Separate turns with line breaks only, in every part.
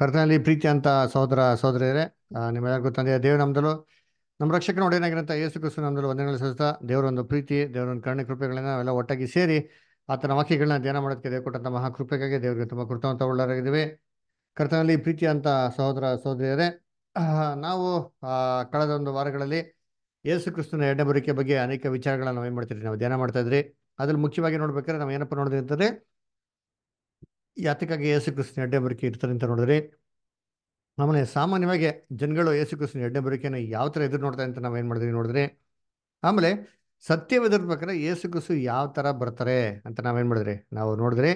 ಕರ್ತನಲ್ಲಿ ಪ್ರೀತಿ ಅಂತ ಸಹೋದರ ಸಹೋದರಿಯರೇ ನಿಮ್ಮೆಲ್ಲರಿಗೂ ತಂದೆಯ ದೇವ್ರ ನಮ್ದಲು ನಮ್ಮ ರಕ್ಷಕ ನೋಡೇನಾಗಿರಂತ ಯೇಸು ಕ್ರಿಸ್ತು ನಮ್ದಲು ಒಂದೆಗಳ ಸಹಿತ ದೇವರ ಒಂದು ಪ್ರೀತಿ ದೇವರ ಒಂದು ಕರ್ಣ ಕೃಪೆಗಳನ್ನ ನಾವೆಲ್ಲ ಒಟ್ಟಾಗಿ ಸೇರಿ ಆತನ ವಾಕ್ಯಗಳನ್ನ ಧ್ಯಾನ ಮಾಡೋದಕ್ಕೆ ಕೊಟ್ಟಂಥ ಮಹಾ ಕೃಪೆಗಾಗಿ ದೇವರಿಗೆ ತುಂಬ ಕೃತವಂತ ಒಳ್ಳಾರಾಗಿದ್ದೀವಿ ಕರ್ತನಲ್ಲಿ ಪ್ರೀತಿ ಅಂತ ಸಹೋದರ ಸಹೋದರಿಯರೇ ನಾವು ಕಳೆದ ಒಂದು ವಾರಗಳಲ್ಲಿ ಯೇಸು ಕ್ರಿಸ್ತನ ಬರಿಕೆ ಬಗ್ಗೆ ಅನೇಕ ವಿಚಾರಗಳನ್ನ ನಾವು ಏನು ಮಾಡ್ತಿದ್ರಿ ನಾವು ಧ್ಯಾನ ಮಾಡ್ತಾ ಇದ್ರಿ ಅದ್ರಲ್ಲಿ ಮುಖ್ಯವಾಗಿ ನೋಡ್ಬೇಕಾದ್ರೆ ನಾವು ಏನಪ್ಪ ನೋಡಿದ್ರೆ ಯಾತಕ್ಕಾಗಿ ಯೇಸು ಕ್ರಿಸ್ತನ ಎಡ್ಡೆ ಇರ್ತಾರೆ ಅಂತ ನೋಡಿದ್ರೆ ಆಮೇಲೆ ಸಾಮಾನ್ಯವಾಗಿ ಜನಗಳು ಯೇಸು ಕ್ರಿಸ್ತನ ಎಡ್ಡೆ ಯಾವ ಥರ ಎದುರು ನೋಡ್ತಾರೆ ಅಂತ ನಾವು ಏನು ಮಾಡಿದ್ವಿ ನೋಡಿದ್ರೆ ಆಮೇಲೆ ಸತ್ಯವಿದ್ರ ಪ್ರಕಾರ ಯೇಸು ಕ್ರಿಸ್ತು ಯಾವ ಥರ ಬರ್ತಾರೆ ಅಂತ ನಾವೇನು ಮಾಡಿದ್ರಿ ನಾವು ನೋಡಿದ್ರಿ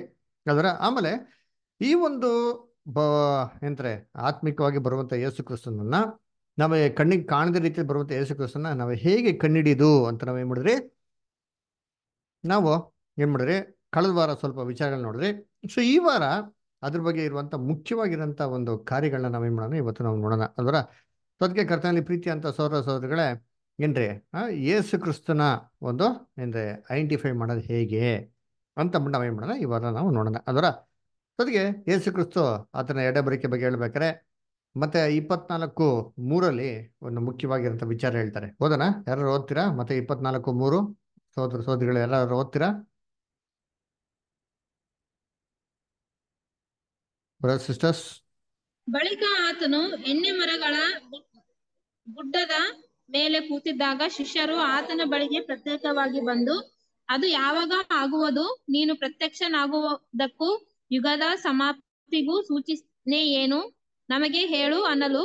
ಅದರ ಆಮೇಲೆ ಈ ಒಂದು ಬ ಎಂತಾರೆ ಆತ್ಮಿಕವಾಗಿ ಬರುವಂಥ ಯೇಸು ಕ್ರಿಸ್ತನನ್ನು ನಾವೇ ಕಣ್ಣಿಗೆ ಕಾಣದ ರೀತಿಯಲ್ಲಿ ಬರುವಂಥ ಯೇಸು ಕ್ರಿಸ್ತನ ನಾವು ಹೇಗೆ ಕಣ್ಣಿಡಿದು ಅಂತ ನಾವೇನು ಮಾಡಿದ್ರಿ ನಾವು ಏನು ಮಾಡಿದ್ರಿ ಕಳೆದ ವಾರ ಸ್ವಲ್ಪ ವಿಚಾರಗಳನ್ನ ನೋಡಿದ್ರೆ ಸೊ ಈ ವಾರ ಅದ್ರ ಬಗ್ಗೆ ಇರುವಂತ ಮುಖ್ಯವಾಗಿರೋಂಥ ಒಂದು ಕಾರ್ಯಗಳನ್ನ ನಾವೇನು ಮಾಡೋಣ ಇವತ್ತು ನಾವು ನೋಡೋಣ ಅದರ ಸದ್ಗೆ ಕರ್ತನಲ್ಲಿ ಪ್ರೀತಿ ಅಂತ ಸೋದರ ಸೋದರಿಗಳೇ ಏನ್ರಿ ಯೇಸು ಕ್ರಿಸ್ತನ ಒಂದು ಏನ್ರಿ ಐಡೆಂಟಿಫೈ ಮಾಡೋದು ಹೇಗೆ ಅಂತ ನಾವೇನು ಮಾಡೋಣ ವಾರ ನಾವು ನೋಡೋಣ ಅದರ ಸದ್ಗೆ ಯೇಸು ಕ್ರಿಸ್ತು ಆತನ ಎಡಬರಿಕೆ ಬಗ್ಗೆ ಹೇಳ್ಬೇಕಾರೆ ಮತ್ತೆ ಇಪ್ಪತ್ನಾಲ್ಕು ಮೂರಲ್ಲಿ ಒಂದು ಮುಖ್ಯವಾಗಿರೋಂಥ ವಿಚಾರ ಹೇಳ್ತಾರೆ ಓದೋಣ ಯಾರು ಓದ್ತೀರಾ ಮತ್ತೆ ಇಪ್ಪತ್ನಾಲ್ಕು ಮೂರು ಸೋದರ ಸೋದರಿಗಳು ಎಲ್ಲರೂ ಓದ್ತೀರಾ
ಬಳಿಕ ಆತನು ಎಣ್ಣೆ ಮರಗಳ ಗುಡ್ಡದ ಮೇಲೆ ಕೂತಿದ್ದಾಗ ಶಿಷ್ಯರು ಆತನ ಬಳಿಗೆ ಪ್ರತ್ಯೇಕವಾಗಿ ಬಂದು ಅದು ಯಾವಾಗ ಆಗುವುದು ನೀನು ಪ್ರತ್ಯಕ್ಷನಾಗುವುದಕ್ಕೂ ಯುಗದ ಸಮಾಪ್ತಿಗೂ ಸೂಚಿಸ್ನೆ ಏನು ನಮಗೆ ಹೇಳು ಅನ್ನಲು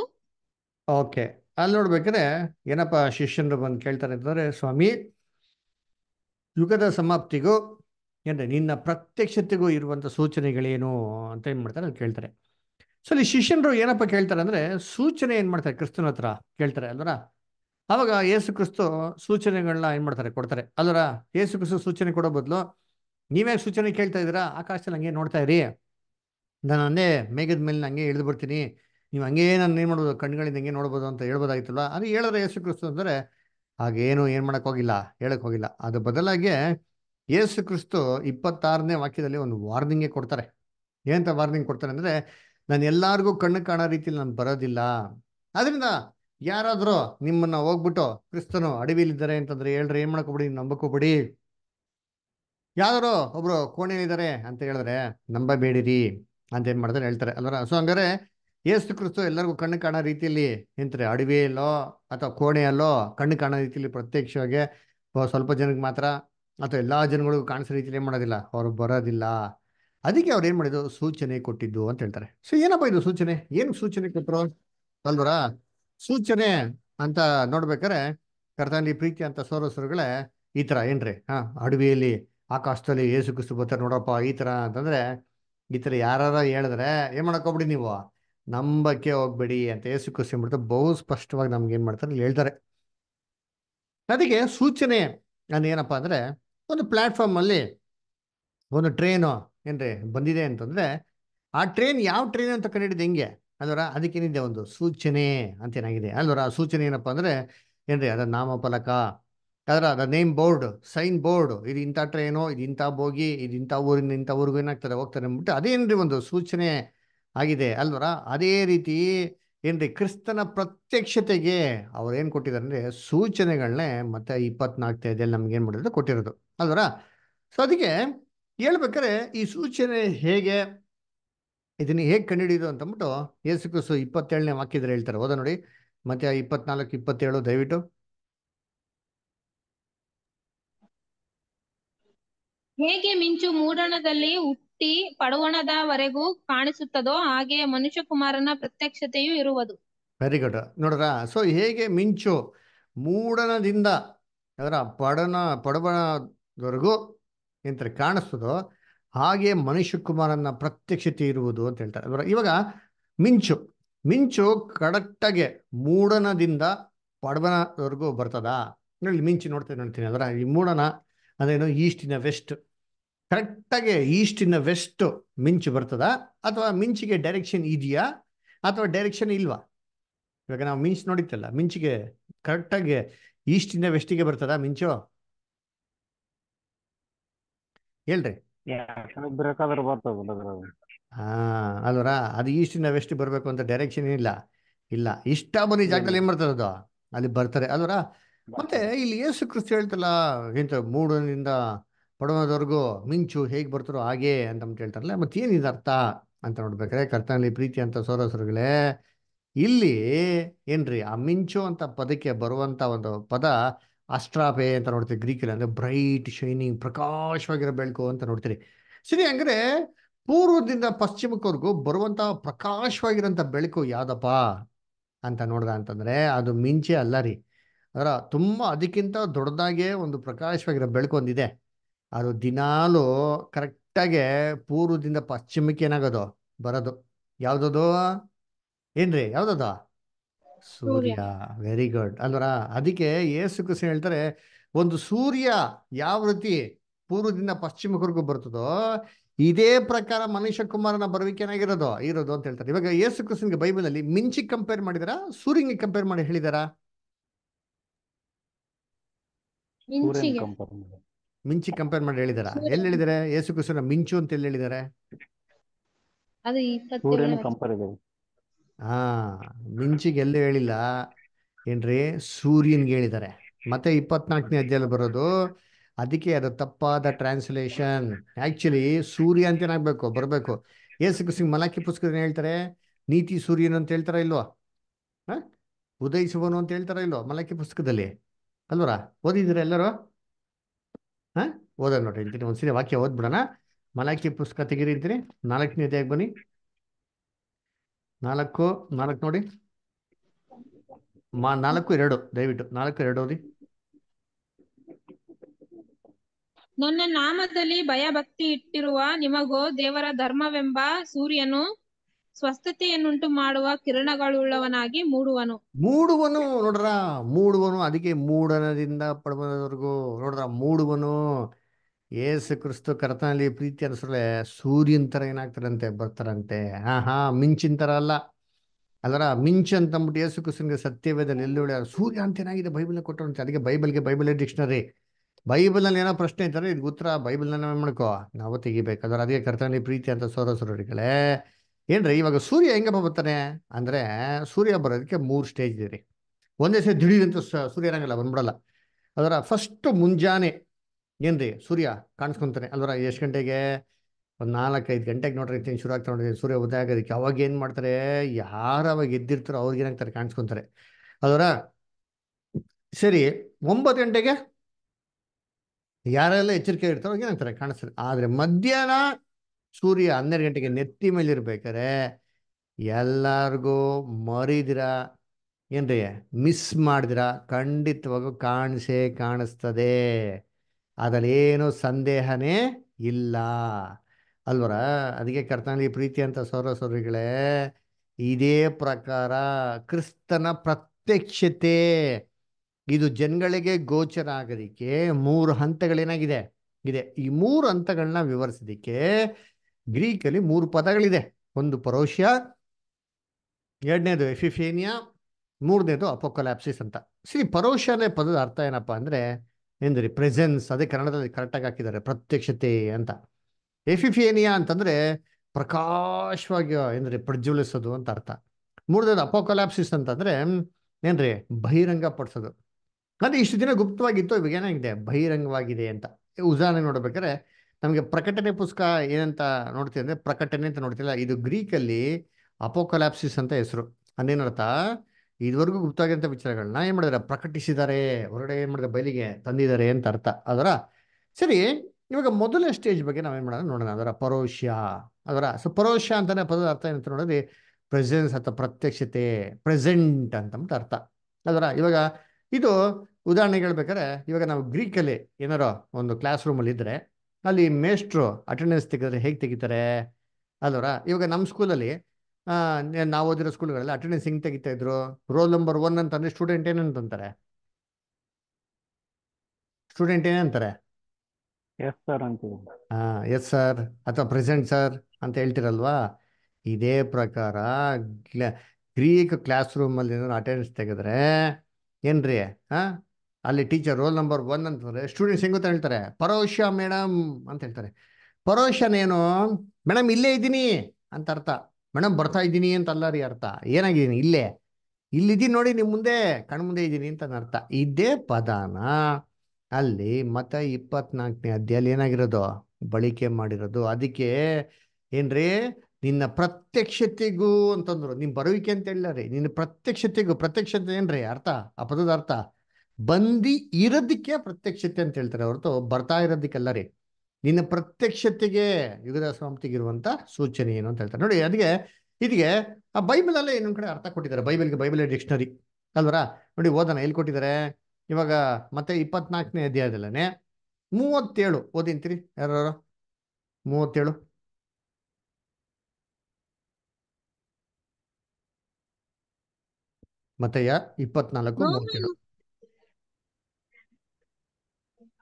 ಓಕೆ ಅಲ್ಲಿ ನೋಡ್ಬೇಕಾದ್ರೆ ಏನಪ್ಪ ಶಿಷ್ಯರು ಬಂದು ಕೇಳ್ತಾರೆ ಸ್ವಾಮಿ ಯುಗದ ಸಮಾಪ್ತಿಗೂ ಏನಂದರೆ ನಿನ್ನ ಪ್ರತ್ಯಕ್ಷತೆಗೂ ಇರುವಂಥ ಸೂಚನೆಗಳೇನು ಅಂತ ಏನು ಮಾಡ್ತಾರೆ ಅದು ಕೇಳ್ತಾರೆ ಸೊ ಅಲ್ಲಿ ಶಿಷ್ಯನರು ಏನಪ್ಪ ಕೇಳ್ತಾರೆ ಅಂದರೆ ಸೂಚನೆ ಏನು ಮಾಡ್ತಾರೆ ಕ್ರಿಸ್ತನ ಹತ್ರ ಕೇಳ್ತಾರೆ ಅಲ್ವರ ಆವಾಗ ಯೇಸು ಕ್ರಿಸ್ತು ಸೂಚನೆಗಳನ್ನ ಏನು ಮಾಡ್ತಾರೆ ಕೊಡ್ತಾರೆ ಅಲ್ವರ ಯೇಸು ಕ್ರಿಸ್ತು ಸೂಚನೆ ಕೊಡೋ ಬದಲು ನೀವೇ ಸೂಚನೆ ಕೇಳ್ತಾ ಇದ್ದೀರಾ ಆಕಾಶದಲ್ಲಿ ಹಂಗೆ ನೋಡ್ತಾ ಇರಿ ನಾನು ಅಂದೇ ಮೇಘದ ಮೇಲೆ ಹಂಗೆ ಇಳಿದು ಬರ್ತೀನಿ ನೀವು ಹಂಗೆ ನಾನು ಏನು ಮಾಡ್ಬೋದು ಕಣ್ಗಳಿಂದ ಹಂಗೆ ನೋಡ್ಬೋದು ಅಂತ ಹೇಳ್ಬೋದಾಗಿತ್ತಲ್ಲ ಅದು ಹೇಳಿದ್ರೆ ಯೇಸು ಕ್ರಿಸ್ತು ಅಂದರೆ ಹಾಗೇನು ಏನು ಮಾಡೋಕ್ಕೋಗಿಲ್ಲ ಹೋಗಿಲ್ಲ ಹೇಳಕ್ಕೆ ಹೋಗಿಲ್ಲ ಅದು ಬದಲಾಗಿ ಯೇಸು ಕ್ರಿಸ್ತು ಇಪ್ಪತ್ತಾರನೇ ವಾಕ್ಯದಲ್ಲಿ ಒಂದು ವಾರ್ನಿಂಗೇ ಕೊಡ್ತಾರೆ ಏನಂತ ವಾರ್ನಿಂಗ್ ಕೊಡ್ತಾರೆ ಅಂದರೆ ನಾನು ಎಲ್ಲರಿಗೂ ಕಣ್ಣು ಕಾಣೋ ರೀತಿಯಲ್ಲಿ ನಾನು ಬರೋದಿಲ್ಲ ಅದರಿಂದ ಯಾರಾದರೂ ನಿಮ್ಮನ್ನು ಹೋಗ್ಬಿಟ್ಟು ಕ್ರಿಸ್ತನು ಅಡವಿಲಿದ್ದಾರೆ ಅಂತಂದ್ರೆ ಹೇಳ್ರಿ ಏನು ಮಾಡ್ಕೊಬಿಡಿ ನಂಬಕೋಬಿಡಿ ಯಾರೋ ಒಬ್ರು ಕೋಣೆಯಲ್ಲಿದ್ದಾರೆ ಅಂತ ಹೇಳಿದ್ರೆ ನಂಬಬೇಡಿರಿ ಅಂತ ಏನು ಮಾಡಿದ್ರೆ ಹೇಳ್ತಾರೆ ಅಲ್ವರ ಸೊ ಹಂಗಾರೆ ಏಸು ಕ್ರಿಸ್ತು ಎಲ್ಲರಿಗೂ ಕಣ್ಣು ಕಾಣೋ ರೀತಿಯಲ್ಲಿ ನಿಂತರೆ ಅಡವಿಯಲ್ಲೋ ಅಥವಾ ಕೋಣೆಯಲ್ಲೋ ಕಣ್ಣು ಕಾಣೋ ರೀತಿಯಲ್ಲಿ ಪ್ರತ್ಯಕ್ಷವಾಗಿ ಸ್ವಲ್ಪ ಜನಕ್ಕೆ ಮಾತ್ರ ಅಥವಾ ಎಲ್ಲ ಜನಗಳಿಗೂ ಕಾಣಿಸೋ ರೀತಿಯಲ್ಲಿ ಏನು ಮಾಡೋದಿಲ್ಲ ಅವರು ಬರೋದಿಲ್ಲ ಅದಕ್ಕೆ ಅವ್ರು ಏನು ಮಾಡಿದ್ರು ಸೂಚನೆ ಕೊಟ್ಟಿದ್ದು ಅಂತ ಹೇಳ್ತಾರೆ ಸೊ ಏನಪ್ಪ ಇದು ಸೂಚನೆ ಏನು ಸೂಚನೆ ಕೊಟ್ಟರು ಅಲ್ವರ ಸೂಚನೆ ಅಂತ ನೋಡ್ಬೇಕಾರೆ ಕರ್ತನಲ್ಲಿ ಪ್ರೀತಿ ಅಂತ ಸೋರಸರುಗಳೇ ಈ ಥರ ಏನ್ರಿ ಹಾ ಅಡವಿಯಲ್ಲಿ ಆಕಾಶದಲ್ಲಿ ಏಸು ಕ್ರಿಸ್ತು ಬರ್ತಾರೆ ನೋಡಪ್ಪ ಈ ಥರ ಅಂತಂದ್ರೆ ಈ ಥರ ಯಾರು ಹೇಳಿದ್ರೆ ಏನ್ ಹೋಗ್ಬಿಡಿ ನೀವು ನಂಬಕ್ಕೆ ಹೋಗ್ಬೇಡಿ ಅಂತ ಏಸು ಕ್ರಿಸ್ತು ಬಹು ಸ್ಪಷ್ಟವಾಗಿ ನಮ್ಗೆ ಏನ್ ಮಾಡ್ತಾರೆ ಹೇಳ್ತಾರೆ ಅದಕ್ಕೆ ಸೂಚನೆ ನಾನು ಏನಪ್ಪಾ ಅಂದ್ರೆ ಒಂದು ಪ್ಲ್ಯಾಟ್ಫಾರ್ಮಲ್ಲಿ ಒಂದು ಟ್ರೈನು ಏನ್ರಿ ಬಂದಿದೆ ಅಂತಂದರೆ ಆ ಟ್ರೈನ್ ಯಾವ ಟ್ರೈನ್ ಅಂತ ಕಂಡಿಡಿದು ಹೆಂಗೆ ಅಲ್ವರ ಅದಕ್ಕೇನಿದೆ ಒಂದು ಸೂಚನೆ ಅಂತ ಏನಾಗಿದೆ ಅಲ್ವರ ಆ ಸೂಚನೆ ಏನಪ್ಪ ಅಂದರೆ ಏನ್ರಿ ಅದರ ನಾಮಫಲಕ ಅದರ ಅದರ ನೇಮ್ ಬೋರ್ಡ್ ಸೈನ್ ಬೋರ್ಡ್ ಇದು ಇಂಥ ಟ್ರೈನು ಇದು ಇಂಥ ಬೋಗಿ ಇದು ಇಂಥ ಊರಿಂದ ಇಂಥ ಊರಿಗೂ ಏನಾಗ್ತಾರೆ ಹೋಗ್ತಾರೆ ಅಂದ್ಬಿಟ್ಟು ಅದೇನ್ರಿ ಒಂದು ಸೂಚನೆ ಆಗಿದೆ ಅಲ್ವರ ಅದೇ ರೀತಿ ಏನ್ರಿ ಕ್ರಿಸ್ತನ ಪ್ರತ್ಯಕ್ಷತೆಗೆ ಅವ್ರು ಏನು ಕೊಟ್ಟಿದ್ದಾರೆ ಅಂದ್ರೆ ಸೂಚನೆಗಳನ್ನೇ ಮತ್ತೆ ಇಪ್ಪತ್ನಾಲ್ಕು ತೇದಿಯಲ್ಲಿ ನಮ್ಗೆ ಏನ್ ಮಾಡಿದ್ರೆ ಕೊಟ್ಟಿರೋದು ಅಲ್ವರ ಸೊ ಅದಕ್ಕೆ ಹೇಳ್ಬೇಕಾದ್ರೆ ಈ ಸೂಚನೆ ಹೇಗೆ ಇದನ್ನ ಹೇಗೆ ಕಂಡುಹಿಡಿಯೋದು ಅಂತಂದ್ಬಿಟ್ಟು ಯೇಸು ಕ್ರಿಸ್ತು ಇಪ್ಪತ್ತೇಳನೇ ವಾಕ್ಯದಲ್ಲಿ ಹೇಳ್ತಾರೆ ಹೋದ ನೋಡಿ ಮತ್ತೆ ಇಪ್ಪತ್ನಾಲ್ಕು ಇಪ್ಪತ್ತೇಳು ದಯವಿಟ್ಟು
ಹೇಗೆ ಮಿಂಚು ಮೂಡಣದಲ್ಲಿ ಹುಟ್ಟಿ ಪಡವಣದವರೆಗೂ ಕಾಣಿಸುತ್ತದೋ ಹಾಗೆ ಮನುಷ್ಯ ಕುಮಾರನ ಪ್ರತ್ಯಕ್ಷತೆಯೂ ಇರುವುದು
ವೆರಿ ಗುಡ್ ನೋಡ್ರ ಸೊ ಹೇಗೆ ಮಿಂಚು ಮೂಡನದಿಂದ ಅದರ ಪಡನ ಪಡವಣದವರೆಗೂ ಎಂತ ಕಾಣಿಸ್ತದೋ ಹಾಗೆ ಮನುಷ್ಯ ಕುಮಾರನ ಪ್ರತ್ಯಕ್ಷತೆ ಇರುವುದು ಅಂತ ಹೇಳ್ತಾರೆ ಇವಾಗ ಮಿಂಚು ಮಿಂಚು ಕಡಕ್ಟಾಗೆ ಮೂಡನದಿಂದ ಪಡವನವರೆಗೂ ಬರ್ತದಾ ನೋಡಿ ಮಿಂಚು ನೋಡ್ತೇನೆ ನೋಡ್ತೀನಿ ಅದರ ಈ ಮೂಡನ ಅದೇನು ಈಸ್ಟಿನ ವೆಸ್ಟ್ ಕರೆಕ್ಟಾಗಿ ಈಸ್ಟಿನ ವೆಸ್ಟ್ ಮಿಂಚು ಬರ್ತದ ಅಥವಾ ಮಿಂಚಿಗೆ ಡೈರೆಕ್ಷನ್ ಇದೆಯಾ ಅಥವಾ ಡೈರೆಕ್ಷನ್ ಇಲ್ವಾ ಇವಾಗ ನಾವು ಮಿಂಚ್ ನೋಡಿತ್ತಲ್ಲ ಮಿಂಚಿಗೆ ಕರೆಕ್ಟಾಗಿ ಈಸ್ಟಿಂದ ವೆಸ್ಟಿಗೆ ಬರ್ತದ ಮಿಂಚು ಹೇಳ್ರಿ ಹಾ ಅಲ್ವರ ಅದು ಈಸ್ಟಿಂದ ವೆಸ್ಟ್ ಬರ್ಬೇಕು ಅಂತ ಡೈರೆಕ್ಷನ್ ಇಲ್ಲ ಇಲ್ಲ ಇಷ್ಟ ಬರೀ ಜಾಗದಲ್ಲಿ ಏನ್ ಬರ್ತದ ಅದು ಅಲ್ಲಿ ಬರ್ತಾರೆ ಅಲ್ವರ ಮತ್ತೆ ಇಲ್ಲಿ ಯೇಸು ಕ್ರಿಸ್ತು ಹೇಳ್ತಲ್ಲ ಎಂತ ಮೂಡನಿಂದ ಕೊಡೋದವ್ರಿಗೂ ಮಿಂಚು ಹೇಗೆ ಬರ್ತಾರೋ ಹಾಗೆ ಅಂತ ಹೇಳ್ತಾರಲ್ಲ ಮತ್ತೆ ಏನಿದೆ ಅರ್ಥ ಅಂತ ನೋಡ್ಬೇಕ್ರೆ ಕರ್ತನಲ್ಲಿ ಪ್ರೀತಿ ಅಂತ ಸೋರಸರುಗಳೇ ಇಲ್ಲಿ ಏನ್ರಿ ಆ ಮಿಂಚು ಅಂತ ಪದಕ್ಕೆ ಬರುವಂತ ಒಂದು ಪದ ಅಸ್ಟ್ರಾಪೆ ಅಂತ ನೋಡ್ತೀವಿ ಗ್ರೀಕಲ್ಲಿ ಅಂದ್ರೆ ಬ್ರೈಟ್ ಶೈನಿಂಗ್ ಪ್ರಕಾಶವಾಗಿರೋ ಬೆಳಕು ಅಂತ ನೋಡ್ತೀರಿ ಸರಿ ಹಂಗ್ರೆ ಪೂರ್ವದಿಂದ ಪಶ್ಚಿಮಕ್ಕವರೆಗೂ ಬರುವಂತ ಪ್ರಕಾಶವಾಗಿರೋಂಥ ಬೆಳಕು ಯಾವ್ದಪ್ಪ ಅಂತ ನೋಡ್ದ ಅಂತಂದ್ರೆ ಅದು ಮಿಂಚೆ ಅಲ್ಲ ರೀ ಅದರ ತುಂಬ ಅದಕ್ಕಿಂತ ದೊಡ್ಡದಾಗೆ ಒಂದು ಪ್ರಕಾಶವಾಗಿರೋ ಬೆಳಕು ಒಂದಿದೆ ಅದು ದಿನಾಲೂ ಕರೆಕ್ಟಾಗಿ ಪೂರ್ವದಿಂದ ಪಶ್ಚಿಮಕ್ಕೆ ಏನಾಗೋದು ಬರೋದು ಯಾವುದದು ಏನ್ರಿ ಯಾವ್ದದ ಸೂರ್ಯ ವೆರಿ ಗುಡ್ ಅಲ್ವರ ಅದಕ್ಕೆ ಏಸು ಕೃಷ್ಣ ಹೇಳ್ತಾರೆ ಒಂದು ಸೂರ್ಯ ಯಾವ ರೀತಿ ಪೂರ್ವದಿಂದ ಪಶ್ಚಿಮಕ್ಕವರೆಗೂ ಬರ್ತದೋ ಇದೇ ಪ್ರಕಾರ ಮನುಷ್ಯ ಕುಮಾರನ ಬರುವಿಕೆನಾಗಿರೋದು ಇರೋದು ಅಂತ ಹೇಳ್ತಾರೆ ಇವಾಗ ಯೇಸು ಕೃಷ್ಣನ್ಗೆ ಬೈಬಲಲ್ಲಿ ಮಿಂಚಿ ಕಂಪೇರ್ ಮಾಡಿದಾರ ಸೂರ್ಯನಿಗೆ ಕಂಪೇರ್ ಮಾಡಿ ಹೇಳಿದಾರ ಮಿಂಚಿ ಕಂಪೇರ್ ಮಾಡಿ ಹೇಳಿದಾರ ಎಲ್ಲಿ ಹೇಳಿದಾರೆ ಯೇಸು ಕ್ರಿಸ್ತನ ಮಿಂಚು ಅಂತ ಎಲ್ಲಿ ಹೇಳಿದಾರೆ ಹಾ ಮಿಂಚಿಗೆ ಎಲ್ಲ ಹೇಳಿಲ್ಲ ಏನ್ರಿ ಸೂರ್ಯನ್ಗೆ ಹೇಳಿದಾರೆ ಮತ್ತೆ ಇಪ್ಪತ್ನಾಲ್ಕನೇ ಅಧ್ಯಾಯ ಬರೋದು ಅದಕ್ಕೆ ಅದು ತಪ್ಪಾದ ಟ್ರಾನ್ಸ್ಲೇಷನ್ ಆಕ್ಚುಲಿ ಸೂರ್ಯ ಅಂತ ಏನಾಗ್ಬೇಕು ಬರಬೇಕು ಯೇಸು ಕ್ರಿಸ್ತಿಗೆ ಮಲಾಕಿ ಏನು ಹೇಳ್ತಾರೆ ನೀತಿ ಸೂರ್ಯನು ಅಂತ ಹೇಳ್ತಾರ ಇಲ್ವಾ ಉದಯಿಸುವನು ಅಂತ ಹೇಳ್ತಾರ ಇಲ್ವಾ ಮಲಾಕಿ ಪುಸ್ತಕದಲ್ಲಿ ಅಲ್ವರ ಓದಿದಿರ ಎಲ್ಲರೂ ಹ ಓದೋದು ನೋಡ್ರಿ ಹೇಳ್ತೀನಿ ಒಂದ್ಸರಿ ವಾಕ್ಯ ಓದ್ಬಿಡೋಣ ಮಲಾಕಿ ಪುಸ್ತಕ ತೆಗೀರಿ ಅಂತೀನಿ ನಾಲ್ಕನೇ ಅಧ್ಯಾಯಕ್ಕೆ ಬನ್ನಿ ನಾಲ್ಕು ನಾಲ್ಕು ನೋಡಿ ಮಾ ನಾಲ್ಕು ಎರಡು ದಯವಿಟ್ಟು ನಾಲ್ಕು ಎರಡು ಓದಿ
ನನ್ನ ನಾಮದಲ್ಲಿ ಭಯಭಕ್ತಿ ಇಟ್ಟಿರುವ ನಿಮಗೂ ದೇವರ ಧರ್ಮವೆಂಬ ಸೂರ್ಯನು ಸ್ವಸ್ಥತೆಯನ್ನುಂಟು ಮಾಡುವ ಕಿರಣಗಳುಳ್ಳವನಾಗಿ ಮೂಡುವನು
ಮೂಡುವನು ನೋಡ್ರ ಮೂಡುವನು ಅದಕ್ಕೆ ಮೂಡನದಿಂದ ಪಡಬನದವರೆಗೂ ನೋಡ್ರ ಮೂಡುವನು ಏಸು ಕ್ರಿಸ್ತು ಕರ್ತನಲ್ಲಿ ಪ್ರೀತಿ ಅನಿಸ್ರೆ ಸೂರ್ಯನ ತರ ಏನಾಗ್ತಾರಂತೆ ಬರ್ತಾರಂತೆ ಹಾ ಹಾ ಮಿಂಚಿನ ತರ ಅಲ್ಲ ಅದರ ಮಿಂಚ ಅಂತಂದ್ಬಿಟ್ಟು ಯೇಸು ಕ್ರಿಸ್ತನಿಗೆ ಸತ್ಯವೇದ ನೆಲ್ಲುಳಿ ಸೂರ್ಯ ಅಂತ ಏನಾಗಿದೆ ಬೈಬಲ್ ಕೊಟ್ಟರಂತೆ ಅದಕ್ಕೆ ಬೈಬಲ್ಗೆ ಬೈಬಲ್ ಡಿಕ್ಷನರಿ ಬೈಬಲ್ನಲ್ಲಿ ಏನೋ ಪ್ರಶ್ನೆ ಇದ್ದಾರೆ ಇದು ಉತ್ತರ ಬೈಬಲ್ನ ಮಾಡ್ಕೋ ನಾವು ತೆಗಿಬೇಕು ಅದರ ಅದಕ್ಕೆ ಕರ್ತನಲ್ಲಿ ಪ್ರೀತಿ ಅಂತ ಸೋರ ಏನ್ರಿ ಇವಾಗ ಸೂರ್ಯ ಹೆಂಗಪ್ಪ ಬರ್ತಾನೆ ಅಂದ್ರೆ ಸೂರ್ಯ ಬರೋದಕ್ಕೆ ಮೂರು ಸ್ಟೇಜ್ ಇದೆ ರೀ ಒಂದೇ ಸೇ ದಿಢೀರಂತ ಸೂರ್ಯ ಇರಂಗಿಲ್ಲ ಬಂದ್ಬಿಡಲ್ಲ ಅದರ ಫಸ್ಟ್ ಮುಂಜಾನೆ ಏನ್ರಿ ಸೂರ್ಯ ಕಾಣಿಸ್ಕೊಂತಾನೆ ಅಲ್ವರ ಎಷ್ಟು ಗಂಟೆಗೆ ಒಂದು ನಾಲ್ಕೈದು ಗಂಟೆಗೆ ನೋಡ್ರಿ ತಿನ್ ಶುರು ಆಗ್ತಾ ನೋಡಿದ್ರಿ ಸೂರ್ಯ ಉದಯ ಆಗೋದಕ್ಕೆ ಅವಾಗ ಏನು ಮಾಡ್ತಾರೆ ಯಾರು ಅವಾಗ ಎದ್ದಿರ್ತಾರೋ ಅವ್ರಿಗೆ ಏನಾಗ್ತಾರೆ ಕಾಣಿಸ್ಕೊಂತಾರೆ ಅದರ ಸರಿ ಒಂಬತ್ತು ಗಂಟೆಗೆ ಯಾರೆಲ್ಲ ಎಚ್ಚರಿಕೆ ಇರ್ತಾರೋ ಏನಾಗ್ತಾರೆ ಕಾಣಿಸ್ತಾರೆ ಆದರೆ ಮಧ್ಯಾಹ್ನ ಸೂರ್ಯ ಹನ್ನೆರಡು ಗಂಟೆಗೆ ನೆತ್ತಿ ಮೇಲಿರ್ಬೇಕಾರೆ ಎಲ್ಲರಿಗೂ ಮರಿದಿರ ಏನ್ರಿ ಮಿಸ್ ಮಾಡಿದಿರ ಖಂಡಿತವಾಗೂ ಕಾಣಿಸೇ ಕಾಣಿಸ್ತದೆ ಅದರಲ್ಲೇನೂ ಸಂದೇಹನೇ ಇಲ್ಲ ಅಲ್ವರ ಅದಕ್ಕೆ ಕರ್ತನಲ್ಲಿ ಪ್ರೀತಿ ಅಂತ ಸೌರಿಗಳೇ ಇದೇ ಪ್ರಕಾರ ಕ್ರಿಸ್ತನ ಪ್ರತ್ಯಕ್ಷತೆ ಇದು ಜನಗಳಿಗೆ ಗೋಚರ ಆಗೋದಕ್ಕೆ ಮೂರು ಹಂತಗಳೇನಾಗಿದೆ ಇದೆ ಈ ಮೂರು ಹಂತಗಳನ್ನ ವಿವರಿಸೋದಕ್ಕೆ ಗ್ರೀಕಲ್ಲಿ ಮೂರು ಪದಗಳಿದೆ ಒಂದು ಪರೋಷಿಯಾ ಎರಡನೇದು ಎಫಿಫೇನಿಯಾ ಮೂರನೇದು ಅಪೋಕೊಲ್ಯಾಪ್ಸಿಸ್ ಅಂತ ಸರಿ ಪರೋಷ ಪದದ ಅರ್ಥ ಏನಪ್ಪ ಅಂದರೆ ರೀ ಪ್ರೆಸೆನ್ಸ್ ಅದೇ ಕನ್ನಡದಲ್ಲಿ ಕರೆಕ್ಟಾಗಿ ಹಾಕಿದ್ದಾರೆ ಪ್ರತ್ಯಕ್ಷತೆ ಅಂತ ಎಫಿಫೇನಿಯಾ ಅಂತಂದರೆ ಪ್ರಕಾಶವಾಗಿ ಏನ್ರಿ ಪ್ರಜ್ವಲಿಸೋದು ಅಂತ ಅರ್ಥ ಮೂರನೇದು ಅಪೋಕೊಲ್ಯಾಪ್ಸಿಸ್ ಅಂತಂದರೆ ಏನ್ರಿ ಬಹಿರಂಗ ಪಡಿಸೋದು ಅದು ಇಷ್ಟು ದಿನ ಗುಪ್ತವಾಗಿತ್ತು ಇವಾಗ ಏನಾಗಿದೆ ಬಹಿರಂಗವಾಗಿದೆ ಅಂತ ಉದಾಹರಣೆ ನೋಡ್ಬೇಕಾದ್ರೆ ನಮಗೆ ಪ್ರಕಟಣೆ ಪುಸ್ತಕ ಏನಂತ ನೋಡ್ತೀವಿ ಅಂದರೆ ಪ್ರಕಟಣೆ ಅಂತ ನೋಡ್ತಿಲ್ಲ ಇದು ಗ್ರೀಕಲ್ಲಿ ಅಪೋಕಲಾಪ್ಸಿಸ್ ಅಂತ ಹೆಸರು ಅಂದೇನರ್ಥ ಇದುವರೆಗೂ ಗುಪ್ತಾಗಿರೋಂಥ ವಿಚಾರಗಳನ್ನ ಏನು ಮಾಡಿದಾರೆ ಪ್ರಕಟಿಸಿದ್ದಾರೆ ಹೊರಗಡೆ ಏನು ಮಾಡಿದ್ರೆ ಬಯಲಿಗೆ ತಂದಿದ್ದಾರೆ ಅಂತ ಅರ್ಥ ಅದರ ಸರಿ ಇವಾಗ ಮೊದಲ ಸ್ಟೇಜ್ ಬಗ್ಗೆ ನಾವು ಏನು ಮಾಡೋಣ ನೋಡೋಣ ಅದರ ಪರೋಷ್ಯ ಅದರ ಸೊ ಪರೋಷ್ಯ ಅಂತಲೇ ಪದದ ಅರ್ಥ ಏನಂತ ನೋಡೋದು ಪ್ರೆಸೆನ್ಸ್ ಅಥವಾ ಪ್ರತ್ಯಕ್ಷತೆ ಪ್ರೆಸೆಂಟ್ ಅಂತಂಬಿಟ್ಟು ಅರ್ಥ ಅದರ ಇವಾಗ ಇದು ಉದಾಹರಣೆ ಹೇಳ್ಬೇಕಾದ್ರೆ ಇವಾಗ ನಾವು ಗ್ರೀಕಲ್ಲಿ ಏನಾರೋ ಒಂದು ಕ್ಲಾಸ್ ರೂಮಲ್ಲಿ ಇದ್ದರೆ ಅಲ್ಲಿ ಮೇಸ್ಟ್ರು ಅಟೆಂಡೆನ್ಸ್ ತೆಗೆದ್ರೆ ಹೇಗೆ ತೆಗಿತಾರೆ ಅಲ್ವರ ಇವಾಗ ನಮ್ಮ ಸ್ಕೂಲಲ್ಲಿ ನಾವು ಓದಿರೋ ಸ್ಕೂಲ್ಗಳಲ್ಲಿ ಅಟೆಂಡೆನ್ಸ್ ಹಿಂಗೆ ತೆಗಿತಾ ಇದ್ರು ರೋಲ್ ನಂಬರ್ ಒನ್ ಅಂತಂದ್ರೆ ಸ್ಟೂಡೆಂಟ್ ಏನಂತಾರೆ ಸ್ಟೂಡೆಂಟ್ ಏನಂತಾರೆ ಎಸ್ ಸರ್ ಎಸ್ ಸರ್ ಅಥವಾ ಪ್ರೆಸೆಂಟ್ ಸರ್ ಅಂತ ಹೇಳ್ತಿರಲ್ವಾ ಇದೇ ಪ್ರಕಾರ ಗ್ರೀಕ್ ಕ್ಲಾಸ್ ರೂಮಲ್ಲಿ ಏನಾದ್ರು ಅಟೆಂಡೆನ್ಸ್ ತೆಗೆದ್ರೆ ಏನ್ರಿ ಹಾ ಅಲ್ಲಿ ಟೀಚರ್ ರೋಲ್ ನಂಬರ್ ಒನ್ ಅಂತಂದ್ರೆ ಸ್ಟೂಡೆಂಟ್ಸ್ ಹೆಂಗೆ ಹೇಳ್ತಾರೆ ಪರೋಶ ಮೇಡಮ್ ಅಂತ ಹೇಳ್ತಾರೆ ಪರೋಶನೇನು ಮೇಡಮ್ ಇಲ್ಲೇ ಇದ್ದೀನಿ ಅಂತ ಅರ್ಥ ಮೇಡಮ್ ಬರ್ತಾ ಇದ್ದೀನಿ ಅಂತ ಅಲ್ಲ ರೀ ಅರ್ಥ ಏನಾಗಿದ್ದೀನಿ ಇಲ್ಲೇ ಇಲ್ಲಿದ್ದೀನಿ ನೋಡಿ ನಿಮ್ಮ ಮುಂದೆ ಕಣ್ಮುಂದೆ ಇದ್ದೀನಿ ಅಂತ ಅರ್ಥ ಇದೇ ಪದಾನ ಅಲ್ಲಿ ಮತ್ತೆ ಇಪ್ಪತ್ನಾಲ್ಕನೇ ಅಧ್ಯಾಯಲ್ಲಿ ಏನಾಗಿರೋದು ಬಳಕೆ ಮಾಡಿರೋದು ಅದಕ್ಕೆ ಏನ್ರಿ ನಿನ್ನ ಪ್ರತ್ಯಕ್ಷತೆಗೂ ಅಂತಂದ್ರು ನಿಮ್ಮ ಬರುವಿಕೆ ಅಂತ ಹೇಳಿಲ್ಲ ರೀ ನಿನ್ನ ಪ್ರತ್ಯಕ್ಷತೆಗೂ ಪ್ರತ್ಯಕ್ಷತೆ ಏನ್ರಿ ಅರ್ಥ ಆ ಪದದ ಅರ್ಥ ಬಂದಿ ಇರೋದಕ್ಕೆ ಪ್ರತ್ಯಕ್ಷತೆ ಅಂತ ಹೇಳ್ತಾರೆ ಹೊರತು ಬರ್ತಾ ಇರೋದಕ್ಕೆಲ್ಲ ರೀ ನಿನ್ನ ಪ್ರತ್ಯಕ್ಷತೆಗೆ ಯುಗದ ಇರುವಂತ ಸೂಚನೆ ಏನು ಅಂತ ಹೇಳ್ತಾರೆ ನೋಡಿ ಅದಕ್ಕೆ ಇದಿಗೆ ಆ ಬೈಬಲಲ್ಲೇ ಇನ್ನೊಂದ್ ಕಡೆ ಅರ್ಥ ಕೊಟ್ಟಿದ್ದಾರೆ ಬೈಬಲ್ಗೆ ಬೈಬಲ್ ಡಿಕ್ಷನರಿ ಅಲ್ವರ ನೋಡಿ ಓದೋಣ ಎಲ್ಲಿ ಕೊಟ್ಟಿದ್ದಾರೆ ಇವಾಗ ಮತ್ತೆ ಇಪ್ಪತ್ನಾಲ್ಕನೇ ಅಧ್ಯಾಯದಲ್ಲೇ ಮೂವತ್ತೇಳು ಓದಿಂತೀರಿ ಯಾರು ಮೂವತ್ತೇಳು ಮತ್ತೆ ಯಾರ ಇಪ್ಪತ್ನಾಲ್ಕು ಮೂವತ್ತೇಳು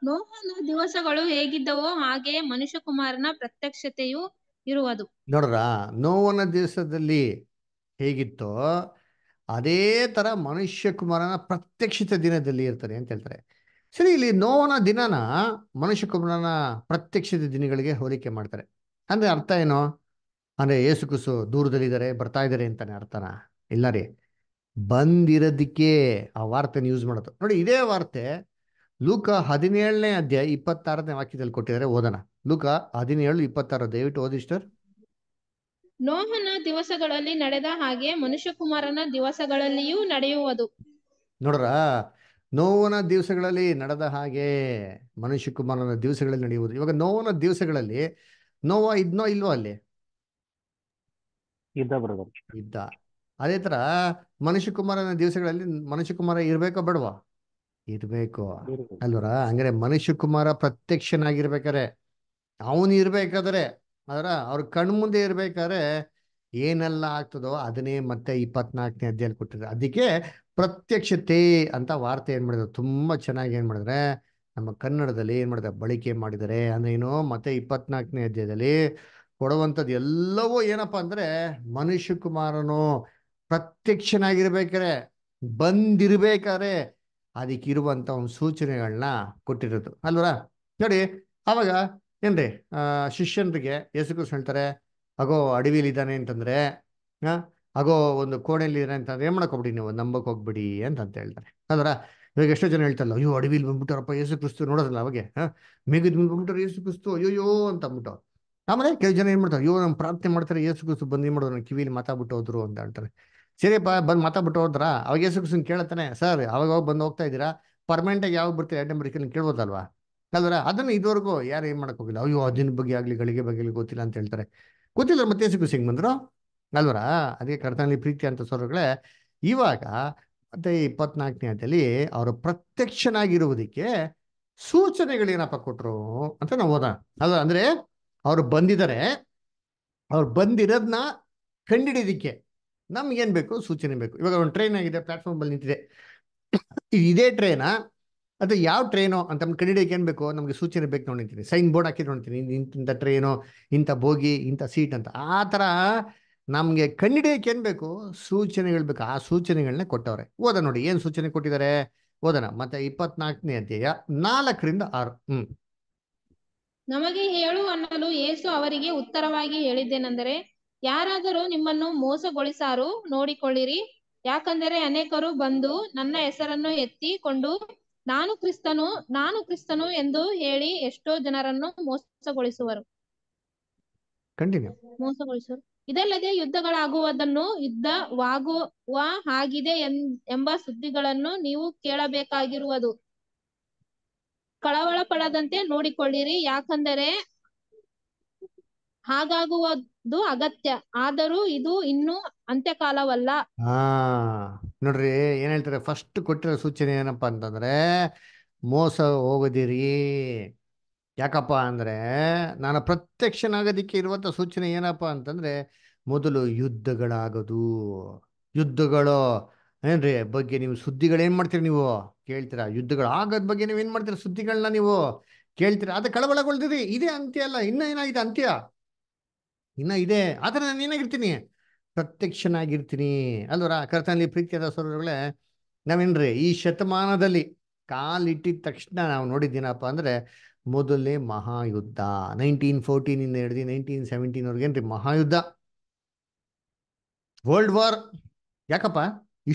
ನೋವನ ದಿವಸಗಳು ಹೇಗಿದ್ದವೋ ಹಾಗೆ ಮನುಷ್ಯಕುಮಾರನ ಪ್ರತ್ಯಕ್ಷತೆಯು ಇರುವುದು
ನೋಡ್ರ ನೋವನ ದಿವಸದಲ್ಲಿ ಹೇಗಿತ್ತೋ ಅದೇ ತರ ಮನುಷ್ಯ ಕುಮಾರನ ಪ್ರತ್ಯಕ್ಷಿತ ದಿನದಲ್ಲಿ ಇರ್ತಾರೆ ಅಂತ ಹೇಳ್ತಾರೆ ಸರಿ ಇಲ್ಲಿ ನೋವನ ದಿನನ ಮನುಷ್ಯ ಕುಮಾರನ ಪ್ರತ್ಯಕ್ಷಿತ ದಿನಗಳಿಗೆ ಹೋಲಿಕೆ ಮಾಡ್ತಾರೆ ಅಂದ್ರೆ ಅರ್ಥ ಏನು ಅಂದ್ರೆ ಏಸು ಕುಸು ದೂರದಲ್ಲಿದ್ದಾರೆ ಬರ್ತಾ ಇದ್ದಾರೆ ಅಂತಾನೆ ಅರ್ಥನ ಇಲ್ಲ ರೀ ಬಂದಿರೋದಕ್ಕೆ ಆ ವಾರ್ತೆನ ಯೂಸ್ ಮಾಡೋದು ನೋಡಿ ಇದೇ ವಾರ್ತೆ ಲೂಕ ಹದಿನೇಳನೇ ಅಧ್ಯಾಯ ಇಪ್ಪತ್ತಾರನೇ ವಾಕ್ಯದಲ್ಲಿ ಕೊಟ್ಟಿದ್ದಾರೆ ಓದನ ಲೂಕ ಹದಿನೇಳು ಇಪ್ಪತ್ತಾರು ದಯವಿಟ್ಟು ಓದಿಸ್ಟರ್
ನೋಹನ ದಿವಸಗಳಲ್ಲಿ ನಡೆದ ಹಾಗೆ ಮನುಷ್ಯಕುಮಾರನ ದಿವಸಗಳಲ್ಲಿಯೂ ನಡೆಯುವುದು
ನೋಡ್ರ ನೋವನ ದಿವಸಗಳಲ್ಲಿ ನಡೆದ ಹಾಗೆ ಮನುಷ್ಯ ಕುಮಾರನ ದಿವಸಗಳಲ್ಲಿ ನಡೆಯುವುದು ಇವಾಗ ನೋವನ ದಿವಸಗಳಲ್ಲಿ ನೋವ ಇದ್ನೋ ಇಲ್ವೋ ಅಲ್ಲಿ ಇದ್ದ ಇದ್ದ ಅದೇ ತರ ಕುಮಾರನ ದಿವಸಗಳಲ್ಲಿ ಮನುಷ್ಯಕುಮಾರ ಇರ್ಬೇಕೋ ಬೇಡವಾ ಇರ್ಬೇಕು ಅಲ್ವರ ಹಂಗ್ರೆ ಮನುಷ್ಯ ಕುಮಾರ ಪ್ರತ್ಯಕ್ಷನಾಗಿರ್ಬೇಕಾರೆ ಅವನು ಇರ್ಬೇಕಾದ್ರೆ ಅದರ ಅವ್ರ ಕಣ್ಮುಂದೆ ಮುಂದೆ ಇರ್ಬೇಕಾದ್ರೆ ಏನೆಲ್ಲ ಆಗ್ತದೋ ಅದನ್ನೇ ಮತ್ತೆ ಇಪ್ಪತ್ನಾಲ್ಕನೇ ಅಧ್ಯಯನ ಕೊಟ್ಟಿದ್ರು ಅದಕ್ಕೆ ಪ್ರತ್ಯಕ್ಷತೆ ಅಂತ ವಾರ್ತೆ ಏನ್ ಮಾಡಿದ್ರು ತುಂಬಾ ಚೆನ್ನಾಗಿ ಏನ್ ಮಾಡಿದ್ರೆ ನಮ್ಮ ಕನ್ನಡದಲ್ಲಿ ಏನ್ ಮಾಡಿದ್ರೆ ಬಳಕೆ ಮಾಡಿದರೆ ಅಂದ್ರೆ ಏನು ಮತ್ತೆ ಇಪ್ಪತ್ನಾಲ್ಕನೇ ಅಧ್ಯಾಯದಲ್ಲಿ ಕೊಡುವಂಥದ್ದು ಎಲ್ಲವೂ ಏನಪ್ಪಾ ಅಂದ್ರೆ ಮನುಷ್ಯ ಕುಮಾರನು ಪ್ರತ್ಯಕ್ಷನಾಗಿರ್ಬೇಕಾರೆ ಬಂದಿರ್ಬೇಕಾರೆ ಇರುವಂತ ಒಂದು ಸೂಚನೆಗಳನ್ನ ಕೊಟ್ಟಿರೋದು ಅಲ್ವರ ನೋಡಿ ಅವಾಗ ಏನ್ರಿ ಶಿಷ್ಯನರಿಗೆ ಯೇಸು ಕೃಷ್ಣ ಹೇಳ್ತಾರೆ ಅಗೋ ಇದ್ದಾನೆ ಅಂತಂದ್ರೆ ಅಗೋ ಒಂದು ಕೋಣೆಯಲ್ಲಿ ಇದ್ದಾನೆ ಅಂತಂದ್ರೆ ಏನು ಹೋಗ್ಬಿಡಿ ನೀವು ನಂಬಕ್ ಹೋಗ್ಬಿಡಿ ಅಂತ ಹೇಳ್ತಾರೆ ಅದರ ಇವಾಗ ಎಷ್ಟೋ ಜನ ಹೇಳ್ತಾರಲ್ಲ ಅಯ್ಯೋ ಅಡವಿಲಿ ಬಂದ್ಬಿಟ್ಟಾರಪ್ಪ ಯೇಸು ಕ್ರಿಸ್ತು ನೋಡೋದಲ್ಲ ಅವಾಗೆ ಹಾ ಮೇಘದ್ ಬಂದ್ಬಿಟ್ಟಾರೆ ಯೇಸು ಕ್ರಿಸ್ತು ಅಯ್ಯೋಯ್ಯೋ ಅಂತ ಅಂದ್ಬಿಟ್ಟು ಆಮೇಲೆ ಕೆಲವು ಜನ ಏನ್ ಮಾಡ್ತಾರೆ ಅಯ್ಯೋ ನಮ್ಮ ಪ್ರಾರ್ಥನೆ ಮಾಡ್ತಾರೆ ಯೇಸು ಕ್ರಿಸ್ತು ಬಂದು ಏನ್ ಮಾಡೋದು ಕಿವಿಲಿ ಮಾತಾಡ್ಬಿಟ್ಟು ಹೋದ್ರು ಅಂತ ಹೇಳ್ತಾರೆ ಸರಿ ಬಂದು ಮಾತಾಡ್ಬಿಟ್ಟು ಹೋದ್ರ ಅವಾಗ ಸುಮ್ಮನೆ ಕೇಳ್ತಾನೆ ಸರ್ ಅವಾಗ ಅವಾಗ ಬಂದು ಹೋಗ್ತಾ ಇದ್ದೀರಾ ಆಗಿ ಯಾವಾಗ ಬರ್ತೀರಾ ಎರಡು ನಂಬರ್ ಕೇಳಿ ಕೇಳ್ಬೋದಲ್ವಾ ಅಲ್ವರ ಅದನ್ನು ಇದುವರೆಗೂ ಯಾರು ಏನು ಮಾಡಕ್ಕೆ ಹೋಗಿಲ್ಲ ಅಯ್ಯೋ ಅದಿನ ಬಗ್ಗೆ ಆಗಲಿ ಗಳಿಗೆ ಬಗ್ಗೆ ಗೊತ್ತಿಲ್ಲ ಅಂತ ಹೇಳ್ತಾರೆ ಗೊತ್ತಿಲ್ಲ ಮತ್ತೆ ಹೆಸರು ಸಿಂಗ್ ಬಂದರು ಅಲ್ವರ ಅದಕ್ಕೆ ಕರ್ತನಲ್ಲಿ ಪ್ರೀತಿ ಅಂತ ಸ್ವರಗಳೇ ಇವಾಗ ಮತ್ತೆ ಇಪ್ಪತ್ನಾಲ್ಕನೇ ಅದಲ್ಲಿ ಅವರು ಪ್ರತ್ಯಕ್ಷನಾಗಿರುವುದಕ್ಕೆ ಸೂಚನೆಗಳೇನಪ್ಪ ಕೊಟ್ಟರು ಅಂತ ನಾವು ಹೋದ ಅಲ್ವ ಅಂದರೆ ಅವರು ಬಂದಿದ್ದಾರೆ ಅವ್ರು ಬಂದಿರೋದನ್ನ ಕಂಡಿಡಿದಿಕ್ಕೆ ನಮ್ಗೇನು ಬೇಕು ಸೂಚನೆ ಬೇಕು ಇವಾಗ ಒಂದು ಟ್ರೈನ್ ಆಗಿದೆ ಪ್ಲಾಟ್ಫಾರ್ಮ್ ಅಲ್ಲಿ ನಿಂತಿದೆ ಇದೇ ಟ್ರೈನಾ ಅಥವಾ ಯಾವ ಟ್ರೈನು ಅಂತ ಕಂಡಿಡಿಯಕ್ಕೆ ಏನು ಬೇಕು ನಮಗೆ ಸೂಚನೆ ಬೇಕು ನೋಡಿರ್ತೀನಿ ಸೈನ್ ಬೋರ್ಡ್ ಹಾಕಿ ನೋಡ್ತೀನಿ ಇಂಥ ಟ್ರೈನು ಇಂಥ ಬೋಗಿ ಇಂಥ ಸೀಟ್ ಅಂತ ಆ ಥರ ನಮಗೆ ಕಂಡಿಡಿಯಕ್ಕೆ ಏನು ಬೇಕು ಸೂಚನೆಗಳು ಬೇಕು ಆ ಸೂಚನೆಗಳನ್ನ ಕೊಟ್ಟವ್ರೆ ಓದ ನೋಡಿ ಏನು ಸೂಚನೆ ಕೊಟ್ಟಿದ್ದಾರೆ ಓದೋಣ ಮತ್ತೆ ಇಪ್ಪತ್ನಾಲ್ಕನೇ ಅಧ್ಯಾಯ ನಾಲ್ಕರಿಂದ ಆರು ಹ್ಮ್
ನಮಗೆ ಹೇಳು ಅನ್ನಲು ಯೇಸು ಅವರಿಗೆ ಉತ್ತರವಾಗಿ ಹೇಳಿದ್ದೇನೆಂದರೆ ಯಾರಾದರೂ ನಿಮ್ಮನ್ನು ಮೋಸಗೊಳಿಸಾರು ನೋಡಿಕೊಳ್ಳಿರಿ ಯಾಕಂದರೆ ಅನೇಕರು ಬಂದು ನನ್ನ ಹೆಸರನ್ನು ಎತ್ತಿಕೊಂಡು ನಾನು ಕ್ರಿಸ್ತನು ನಾನು ಕ್ರಿಸ್ತನು ಎಂದು ಹೇಳಿ ಎಷ್ಟೋ ಜನರನ್ನು ಮೋಸಗೊಳಿಸುವರು ಮೋಸಗೊಳಿಸುವರು ಇದಲ್ಲದೆ ಯುದ್ಧಗಳಾಗುವುದನ್ನು ಯುದ್ಧವಾಗುವ ಹಾಗಿದೆ ಎಂಬ ಸುದ್ದಿಗಳನ್ನು ನೀವು ಕೇಳಬೇಕಾಗಿರುವುದು ಕಳವಳ ಪಡದಂತೆ ನೋಡಿಕೊಳ್ಳಿರಿ ಯಾಕಂದರೆ ಹಾಗಾಗುವ ಇದು ಅಗತ್ಯ ಆದರೂ ಇದು ಇನ್ನು ಅಂತ್ಯಕಾಲವಲ್ಲ
ಹಾ ನೋಡ್ರಿ ಏನ್ ಹೇಳ್ತಾರೆ ಫಸ್ಟ್ ಕೊಟ್ಟಿರೋ ಸೂಚನೆ ಏನಪ್ಪಾ ಅಂತಂದ್ರೆ ಮೋಸ ಹೋಗದಿರಿ ಯಾಕಪ್ಪ ಅಂದ್ರೆ ನಾನು ಪ್ರತ್ಯಕ್ಷನಾಗೋದಿಕ್ಕೆ ಇರುವಂತ ಸೂಚನೆ ಏನಪ್ಪಾ ಅಂತಂದ್ರೆ ಮೊದಲು ಯುದ್ಧಗಳಾಗದು ಯುದ್ಧಗಳು ಏನ್ರಿ ಬಗ್ಗೆ ನೀವು ಸುದ್ದಿಗಳು ಏನ್ ಮಾಡ್ತೀರಿ ನೀವು ಕೇಳ್ತೀರಾ ಯುದ್ಧಗಳು ಆಗದ ಬಗ್ಗೆ ನೀವು ಏನ್ ಮಾಡ್ತೀರಾ ಸುದ್ದಿಗಳನ್ನ ನೀವು ಕೇಳ್ತೀರಾ ಅದು ಕಳವಳಗೊಳ್ತೀರಿ ಇದೇ ಅಂತ್ಯ ಅಲ್ಲ ಇನ್ನ ಏನಾಗಿದೆ ಅಂತ್ಯ ಇನ್ನ ಇದೆ ಥರ ನಾನು ಏನಾಗಿರ್ತೀನಿ ಪ್ರತ್ಯಕ್ಷನಾಗಿರ್ತೀನಿ ಅಲ್ವರ ಕರ್ತನಲ್ಲಿ ಪ್ರೀತಿಯಾದ ಸ್ವರಗಳೇ ನಾವೇನ್ರಿ ಈ ಶತಮಾನದಲ್ಲಿ ಕಾಲಿಟ್ಟಿದ ತಕ್ಷಣ ನಾವು ನೋಡಿದ್ದೀನಪ್ಪ ಅಂದರೆ ಮೊದಲನೇ ಮಹಾಯುದ್ಧ ನೈನ್ಟೀನ್ ಫೋರ್ಟೀನಿಂದ ಹಿಡಿದು ನೈನ್ಟೀನ್ ಸೆವೆಂಟೀನ್ವರೆಗೆ ಏನ್ರಿ ಮಹಾಯುದ್ಧ ವರ್ಲ್ಡ್ ವಾರ್ ಯಾಕಪ್ಪ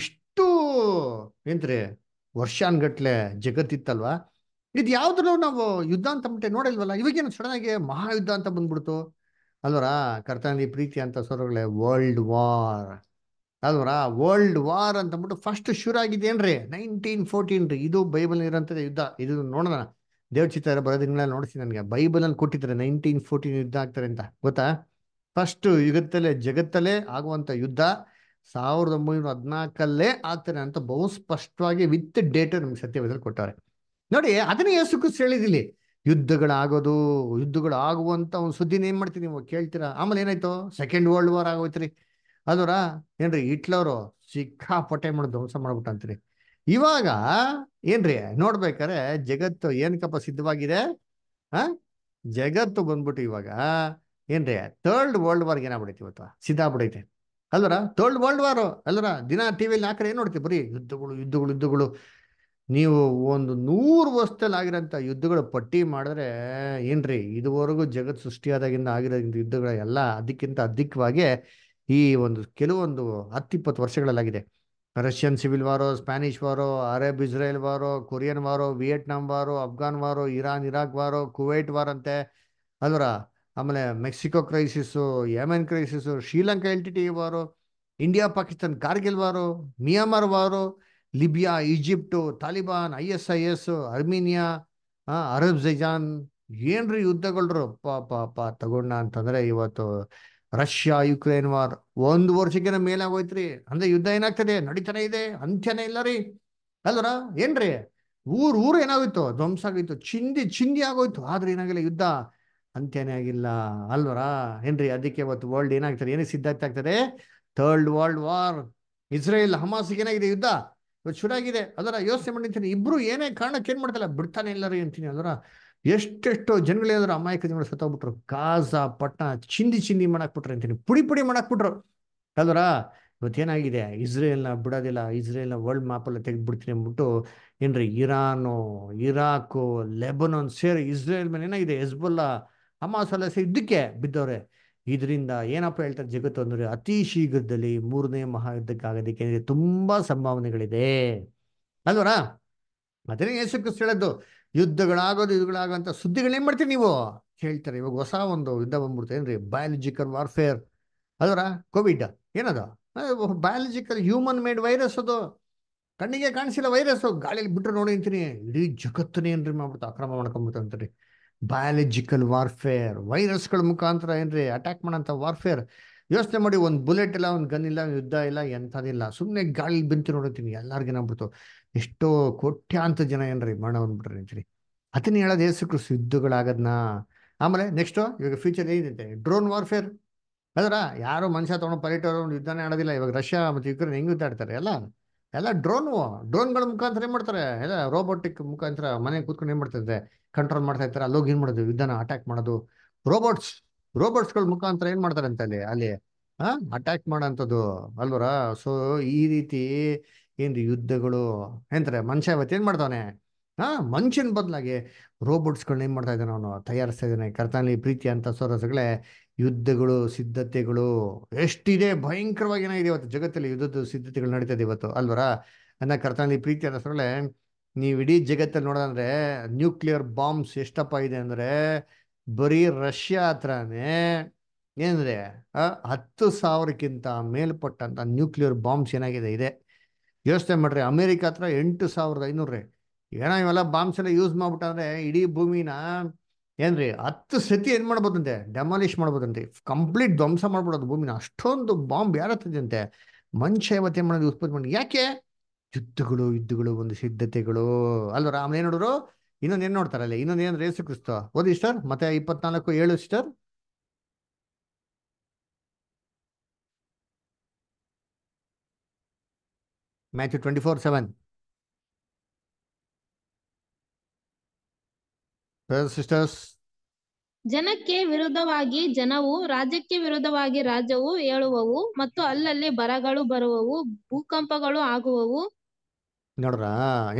ಇಷ್ಟು ಏನ್ರಿ ವರ್ಷಾನ್ಗಟ್ಲೆ ಜಗತ್ತಿತ್ತಲ್ವಾ ಇದು ಯಾವ್ದು ನಾವು ಯುದ್ಧ ಅಂತ ಬಿಟ್ಟೆ ನೋಡಿಲ್ವಲ್ಲ ಇವಾಗೇನು ಸಡನ್ ಆಗಿ ಮಹಾಯುದ್ಧ ಅಂತ ಬಂದ್ಬಿಡ್ತು ಅಲ್ವರಾ ಕರ್ತನಲ್ಲಿ ಪ್ರೀತಿ ಅಂತ ಸ್ವರಗಳೇ ವರ್ಲ್ಡ್ ವಾರ್ ಅಲ್ವರಾ ವರ್ಲ್ಡ್ ವಾರ್ ಅಂತ ಅಂದ್ಬಿಟ್ಟು ಫಸ್ಟ್ ಶುರು ಏನ್ರಿ ನೈನ್ಟೀನ್ ಫೋರ್ಟೀನ್ ರೀ ಇದು ಬೈಬಲ್ ಇರೋಂಥದ್ದು ಯುದ್ಧ ಇದು ನೋಡೋಣ ದೇವ್ರ ಚಿತ್ರ ಬರೋದನ್ನೆಲ್ಲ ನೋಡಿಸಿ ನನಗೆ ಬೈಬಲಲ್ಲಿ ಕೊಟ್ಟಿದ್ದಾರೆ ನೈನ್ಟೀನ್ ಫೋರ್ಟೀನ್ ಯುದ್ಧ ಆಗ್ತಾರೆ ಅಂತ ಗೊತ್ತಾ ಫಸ್ಟ್ ಯುಗತ್ತಲೇ ಜಗತ್ತಲ್ಲೇ ಆಗುವಂಥ ಯುದ್ಧ ಸಾವಿರದ ಒಂಬೈನೂರ ಹದಿನಾಲ್ಕಲ್ಲೇ ಆಗ್ತಾರೆ ಅಂತ ಬಹು ಸ್ಪಷ್ಟವಾಗಿ ವಿತ್ ಡೇಟ್ ನಮ್ಗೆ ಸತ್ಯವೇದಲ್ಲಿ ಕೊಟ್ಟವ್ರೆ ನೋಡಿ ಅದನ್ನೇ ಯೇಸು ಕ್ರಿಸ್ತು ಹೇಳಿದಿಲ್ಲಿ ಯುದ್ಧಗಳಾಗೋದು ಯುದ್ಧಗಳಾಗುವಂಥ ಒಂದು ಸುದ್ದಿನ ಏನು ಮಾಡ್ತೀನಿ ನೀವು ಕೇಳ್ತೀರಾ ಆಮೇಲೆ ಏನಾಯ್ತು ಸೆಕೆಂಡ್ ವರ್ಲ್ಡ್ ವಾರ್ ರೀ ಅದರ ಏನ್ರಿ ಹಿಟ್ಲರು ಸಿಕ್ಕಾಪಟ್ಟೆ ಮಾಡಿ ಧ್ವಂಸ ಮಾಡ್ಬಿಟ್ಟಂತೀರಿ ಇವಾಗ ಏನ್ರಿ ನೋಡ್ಬೇಕಾರೆ ಜಗತ್ತು ಏನಕ್ಕಪ್ಪ ಸಿದ್ಧವಾಗಿದೆ ಆ ಜಗತ್ತು ಬಂದ್ಬಿಟ್ಟು ಇವಾಗ ಏನ್ರಿ ಥರ್ಡ್ ವರ್ಲ್ಡ್ ವಾರ್ಗೆ ಏನಾಗ್ಬಿಡೈತಿ ಇವತ್ತು ಸಿದ್ಧ ಸಿದ್ಧಾಗ್ಬಿಡೈತೆ ಅಲ್ವರ ಥರ್ಡ್ ವರ್ಲ್ಡ್ ವಾರು ಅಲ್ವರ ದಿನ ಟಿವಿ ವಿಲಿ ಹಾಕ್ರೆ ಏನು ನೋಡ್ತೀವಿ ಬರೀ ಯುದ್ಧಗಳು ಯುದ್ಧಗಳು ಯುದ್ಧಗಳು ನೀವು ಒಂದು ನೂರು ವರ್ಷದಲ್ಲಿ ಆಗಿರೋಂಥ ಯುದ್ಧಗಳ ಪಟ್ಟಿ ಮಾಡಿದ್ರೆ ಏನ್ರಿ ಇದುವರೆಗೂ ಜಗತ್ ಸೃಷ್ಟಿಯಾದಾಗಿಂದ ಆಗಿರೋ ಯುದ್ಧಗಳೆಲ್ಲ ಅದಕ್ಕಿಂತ ಅಧಿಕವಾಗಿ ಈ ಒಂದು ಕೆಲವೊಂದು ಹತ್ತಿಪ್ಪತ್ತು ವರ್ಷಗಳಲ್ಲಾಗಿದೆ Russian civil war Spanish war Arab Israel war Korean war Vietnam war Afghan war Iran Iraq war Kuwait war ಅಂತೆ ಅಲ್ವರ ಆಮೇಲೆ Mexico crisis Yemen crisis Sri Lanka L T T war India Pakistan Kargil war Myanmar war Libya Egypt Taliban I S I S Armenia Azerbaijan ಏನ್ರಿ ಯುದ್ಧಗಳ್ರು ಪಾಪ ಪಾಪ ತಗೊಂಡ ಅಂತಂದ್ರೆ ಇವತ್ತು ರಷ್ಯಾ ಯುಕ್ರೇನ್ ವಾರ್ ಒಂದು ವರ್ಷಕ್ಕಿನ ಮೇಲಾಗೋಯ್ತ್ರಿ ಅಂದ್ರೆ ಯುದ್ಧ ಏನಾಗ್ತದೆ ನಡೀತಾನೆ ಇದೆ ಅಂತ್ಯನೇ ಇಲ್ಲ ರೀ ಅಲ್ವರ ಏನ್ರಿ ಊರ್ ಊರು ಏನಾಗೋಯ್ತು ಧ್ವಂಸ ಆಗೋಯ್ತು ಚಿಂದಿ ಚಿಂದಿ ಆಗೋಯ್ತು ಆದ್ರೆ ಏನಾಗಿಲ್ಲ ಯುದ್ಧ ಅಂತ್ಯನೇ ಆಗಿಲ್ಲ ಅಲ್ವರ ಏನ್ರಿ ಅದಕ್ಕೆ ಇವತ್ತು ವರ್ಲ್ಡ್ ಏನಾಗ್ತದೆ ಏನಕ್ಕೆ ಸಿದ್ಧಾರ್ಥ ಆಗ್ತದೆ ಥರ್ಡ್ ವರ್ಲ್ಡ್ ವಾರ್ ಇಸ್ರೇಲ್ ಹಮಾಸಿಗೆ ಏನಾಗಿದೆ ಯುದ್ಧ ಚುರಾಗಿದೆ ಅದರ ಯೋಚನೆ ಮಾಡಿ ಅಂತೀನಿ ಇಬ್ರು ಏನೇ ಕಾರಣಕ್ಕೆ ಏನ್ ಮಾಡ್ತಲ್ಲ ಬಿಡ್ತಾನೆ ರೀ ಅಂತೀನಿ ಅದರ ಎಷ್ಟೆಷ್ಟು ಜನಗಳೇನಾದ್ರು ಅಮಾಯಕ ಜನ ಸತ್ತೋಗ್ಬಿಟ್ರು ಕಾಜಾ ಪಟ್ಟಣ ಚಿಂದಿ ಚಿಂದಿ ಮಾಡಾಕ್ಬಿಟ್ರೆ ಅಂತೀನಿ ಪುಡಿ ಪುಡಿ ಮಾಡಾಕ್ಬಿಟ್ರು ಅದರ ಇವತ್ತೇನಾಗಿದೆ ಇಸ್ರೇಲ್ನ ಬಿಡೋದಿಲ್ಲ ಇಸ್ರೇಲ್ನ ವರ್ಲ್ಡ್ ಮ್ಯಾಪಲ್ಲಿ ತೆಗೆದ್ಬಿಡ್ತೀನಿ ಅಂದ್ಬಿಟ್ಟು ಏನ್ರಿ ಇರಾನು ಇರಾಕು ಲೆಬನೋನ್ ಸೇರಿ ಇಸ್ರೇಲ್ ಮೇಲೆ ಏನಾಗಿದೆ ಹೆಸ್ಬುಲ್ಲಾ ಸೇರಿ ಇದಕ್ಕೆ ಬಿದ್ದವ್ರೆ ಇದರಿಂದ ಏನಪ್ಪ ಹೇಳ್ತಾರೆ ಜಗತ್ತು ಅಂದರೆ ಅತಿ ಶೀಘ್ರದಲ್ಲಿ ಮೂರನೇ ಮಹಾಯುದ್ಧಕ್ಕಾಗೋದಕ್ಕೆ ತುಂಬಾ ಸಂಭಾವನೆಗಳಿದೆ ಅಲ್ವರ ಅದೇ ಯೇಸು ಕ್ರಿಸ್ತು ಹೇಳೋದು ಯುದ್ಧಗಳಾಗೋದು ಯುದ್ಧಗಳಾಗೋ ಅಂತ ಸುದ್ದಿಗಳೇನು ಮಾಡ್ತೀರಿ ನೀವು ಹೇಳ್ತಾರೆ ಇವಾಗ ಹೊಸ ಒಂದು ಯುದ್ಧ ಬಂದ್ಬಿಡ್ತು ಏನ್ರಿ ಬಯಾಲಜಿಕಲ್ ವಾರ್ಫೇರ್ ಅದರ ಕೋವಿಡ್ ಏನದು ಬಯಾಲಜಿಕಲ್ ಹ್ಯೂಮನ್ ಮೇಡ್ ವೈರಸ್ ಅದು ಕಣ್ಣಿಗೆ ಕಾಣಿಸಿಲ್ಲ ವೈರಸ್ ಗಾಳಿಯಲ್ಲಿ ಬಿಟ್ಟರೆ ನೋಡಿ ಅಂತೀನಿ ಇಡೀ ಜಗತ್ತನ್ನೇ ಏನ್ರಿ ಮಾಡ್ಬಿಡ್ತು ಅಕ್ರಮ ಅಂತ ರೀ ಬಯಾಲಜಿಕಲ್ ವಾರ್ಫೇರ್ ವೈರಸ್ಗಳ ಮುಖಾಂತರ ಏನ್ರಿ ಅಟ್ಯಾಕ್ ಮಾಡೋಂಥ ವಾರ್ಫೇರ್ ಯೋಚನೆ ಮಾಡಿ ಒಂದು ಬುಲೆಟ್ ಇಲ್ಲ ಒಂದು ಗನ್ ಇಲ್ಲ ಯುದ್ಧ ಇಲ್ಲ ಎಂಥದಿಲ್ಲ ಸುಮ್ಮನೆ ಗಾಳಿ ಬಿಂತು ನೋಡುತ್ತೀನಿ ಎಲ್ಲರಿಗೂ ಏನಾಗ್ಬಿಡ್ತು ಎಷ್ಟೋ ಕೋಟ್ಯಾಂತ ಜನ ಏನ್ರಿ ಮರಣ ಬಂದ್ಬಿಟ್ರಿ ಅಂತೀರಿ ಅದನ್ನ ಹೇಳೋದು ಏಸು ಯುದ್ಧಗಳಾಗದ್ನ ಆಮೇಲೆ ನೆಕ್ಸ್ಟು ಇವಾಗ ಫ್ಯೂಚರ್ ಏನಿದೆ ಡ್ರೋನ್ ವಾರ್ಫೇರ್ ಅದರ ಯಾರೋ ಮನುಷ್ಯ ತೊಗೊಂಡು ಪೈಲಟ್ ಯುದ್ಧನೇ ಆಡೋದಿಲ್ಲ ಇವಾಗ ರಷ್ಯಾ ಮತ್ತು ಯುಕ್ರೇನ್ ಹೆಂಗೆ ಯುದ್ಧ ಆಡ್ತಾರೆ ಅಲ್ಲ ಎಲ್ಲ ಡ್ರೋನು ಡ್ರೋನ್ಗಳ ಮುಖಾಂತರ ಏನ್ ಮಾಡ್ತಾರೆ ಎಲ್ಲ ರೋಬೋಟಿಕ್ ಮುಖಾಂತರ ಮನೆಗೆ ಕೂತ್ಕೊಂಡು ಏನ್ ಮಾಡ್ತಿದ್ರೆ ಕಂಟ್ರೋಲ್ ಮಾಡ್ತಾ ಇರ್ತಾರೆ ಅಲ್ಲೋಗಿ ಮಾಡೋದು ಯುದ್ಧನ ಅಟ್ಯಾಕ್ ಮಾಡೋದು ರೋಬೋಟ್ಸ್ ರೋಬೋಟ್ಸ್ಗಳ ಮುಖಾಂತರ ಏನ್ ಮಾಡ್ತಾರೆ ಅಂತ ಅಲ್ಲಿ ಅಲ್ಲಿ ಹಾ ಅಟ್ಯಾಕ್ ಮಾಡೋಂಥದ್ದು ಅಲ್ವರ ಸೊ ಈ ರೀತಿ ಏನು ಯುದ್ಧಗಳು ಎಂತಾರೆ ಮನುಷ್ಯ ಇವತ್ತು ಏನ್ ಮಾಡ್ತಾವನೆ ಹಾ ಮನುಷ್ಯನ ಬದಲಾಗಿ ರೋಬೋಟ್ಸ್ಗಳನ್ನ ಏನ್ ಮಾಡ್ತಾ ಇದ್ದಾನೆ ಅವನು ತಯಾರಿಸ್ತಾ ಇದ್ದಾನೆ ಕರ್ತಾನಿ ಪ್ರೀತಿ ಅಂತ ಸೊರಸುಗಳೇ ಯುದ್ಧಗಳು ಸಿದ್ಧತೆಗಳು ಎಷ್ಟಿದೆ ಭಯಂಕರವಾಗಿ ಏನಾಗಿದೆ ಇವತ್ತು ಜಗತ್ತಲ್ಲಿ ಯುದ್ಧದ ಸಿದ್ಧತೆಗಳು ನಡೀತಾ ಇವತ್ತು ಅಲ್ವರ ಅನ್ನ ಕರ್ತಾನಿ ಪ್ರೀತಿ ಅಂತ ಸೊರಳೆ ನೀವು ಇಡೀ ಜಗತ್ತಲ್ಲಿ ನೋಡೋದಂದ್ರೆ ನ್ಯೂಕ್ಲಿಯರ್ ಬಾಂಬ್ಸ್ ಎಷ್ಟಪ್ಪ ಇದೆ ಅಂದ್ರೆ ಬರೀ ರಷ್ಯಾ ಹತ್ರನೇ ಏನಂದ್ರೆ ಹತ್ತು ಸಾವಿರಕ್ಕಿಂತ ಮೇಲ್ಪಟ್ಟಂತ ನ್ಯೂಕ್ಲಿಯರ್ ಬಾಂಬ್ಸ್ ಏನಾಗಿದೆ ಇದೆ ಯೋಚನೆ ಮಾಡ್ರಿ ಅಮೇರಿಕಾ ಹತ್ರ ಎಂಟು ಸಾವಿರದ ಐನೂರು ಏನೋ ಇವೆಲ್ಲ ಬಾಂಬ್ಸ್ ಎಲ್ಲ ಯೂಸ್ ಮಾಡ್ಬಿಟ್ಟಂದ್ರೆ ಇಡೀ ಭೂಮಿನ ಏನ್ರಿ ಹತ್ತು ಸತಿ ಏನು ಮಾಡ್ಬೋದಂತೆ ಡೆಮಾಲಿಶ್ ಮಾಡ್ಬೋದಂತೆ ಕಂಪ್ಲೀಟ್ ಧ್ವಂಸ ಮಾಡ್ಬಿಡೋದು ಭೂಮಿನ ಅಷ್ಟೊಂದು ಬಾಂಬ್ ಯಾರತ್ತದಂತೆ ಮನುಷ್ಯ ಇವತ್ತೇನು ಮಾಡೋದು ಉತ್ಪತ್ತಿ ಮಾಡಿ ಯಾಕೆ ಯುದ್ಧಗಳು ಯುದ್ಧಗಳು ಒಂದು ಸಿದ್ಧತೆಗಳು ಅಲ್ವ ಆಮೇಲೆ ಏನ್ ನೋಡಿದ್ರು ಇನ್ನೊಂದು ಏನು ನೋಡ್ತಾರಲ್ಲ ಇನ್ನೊಂದು ಏನು ರೇಸು ಕ್ರಿಸ್ತ ಓದಿ ಸರ್ ಮತ್ತೆ ಇಪ್ಪತ್ನಾಲ್ಕು ಏಳು sister match twenty four seven
ಜನಕ್ಕೆ ವಿರುದ್ಧವಾಗಿ ಜನವು ರಾಜ್ಯಕ್ಕೆ ವಿರುದ್ಧವಾಗಿ ರಾಜ್ಯವು ಏಳುವವು ಮತ್ತು ಅಲ್ಲಲ್ಲಿ ಬರಗಳು ಬರುವವು ಭೂಕಂಪಗಳು ಆಗುವವು
ನೋಡ್ರಾ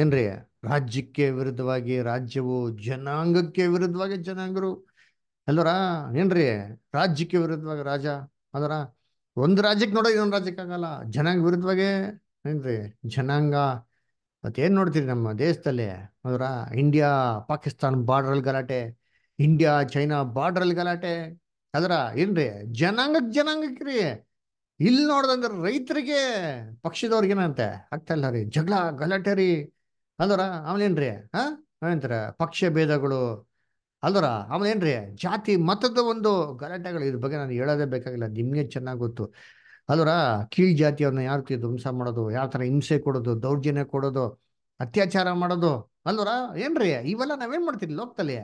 ಏನ್ರಿ ರಾಜ್ಯಕ್ಕೆ ವಿರುದ್ಧವಾಗಿ ರಾಜ್ಯವು ಜನಾಂಗಕ್ಕೆ ವಿರುದ್ಧವಾಗಿ ಜನಾಂಗರು ಅಲ್ಲರ ಏನ್ರಿ ರಾಜ್ಯಕ್ಕೆ ವಿರುದ್ಧವಾಗಿ ರಾಜ ಅದರ ಒಂದು ರಾಜ್ಯಕ್ಕೆ ನೋಡೋ ಇನ್ನೊಂದು ರಾಜ್ಯಕ್ಕಾಗಲ್ಲ ಆಗಲ್ಲ ಜನಾಂಗ ವಿರುದ್ಧವಾಗಿ ಏನ್ರಿ ಜನಾಂಗ ಮತ್ತೇನು ನೋಡ್ತೀರಿ ನಮ್ಮ ದೇಶದಲ್ಲಿ ಅದರ ಇಂಡಿಯಾ ಪಾಕಿಸ್ತಾನ್ ಬಾರ್ಡ್ರಲ್ಲಿ ಗಲಾಟೆ ಇಂಡಿಯಾ ಚೈನಾ ಬಾರ್ಡ್ರಲ್ಲಿ ಗಲಾಟೆ ಅದರ ಏನ್ರಿ ಜನಾಂಗಕ್ಕೆ ಜನಾಂಗಕ್ಕೆ ರೀ ಇಲ್ಲಿ ನೋಡ್ದಂದ್ರೆ ರೈತರಿಗೆ ಪಕ್ಷದವ್ರಿಗೇನಂತೆ ಆಗ್ತಾ ಇಲ್ಲ ರೀ ಜಗಳ ಗಲಾಟೆ ರೀ ಅಂದ್ರ ಆಮೇಲೇನ್ರಿ ಹಾ ಏನಂತಾರ ಪಕ್ಷ ಭೇದಗಳು ಅಲ್ದರ ಆಮೇಲೆ ಏನ್ರಿ ಜಾತಿ ಮತದ ಒಂದು ಗಲಾಟೆಗಳು ಇದ್ರ ಬಗ್ಗೆ ನಾನು ಹೇಳೋದೇ ಬೇಕಾಗಿಲ್ಲ ನಿಮ್ಗೆ ಚೆನ್ನಾಗಿ ಗೊತ್ತು ಅಲ್ವರ ಕೀಳ್ ಜಾತಿಯವನ್ನ ಯಾವ ರೀತಿ ಧ್ವಂಸ ಮಾಡೋದು ಯಾವ ಥರ ಹಿಂಸೆ ಕೊಡೋದು ದೌರ್ಜನ್ಯ ಕೊಡೋದು ಅತ್ಯಾಚಾರ ಮಾಡೋದು ಅಲ್ವರ ಏನ್ರಿ ಇವೆಲ್ಲ ನಾವೇನ್ ಮಾಡ್ತೀವಿ ಲೋಕದಲ್ಲಿ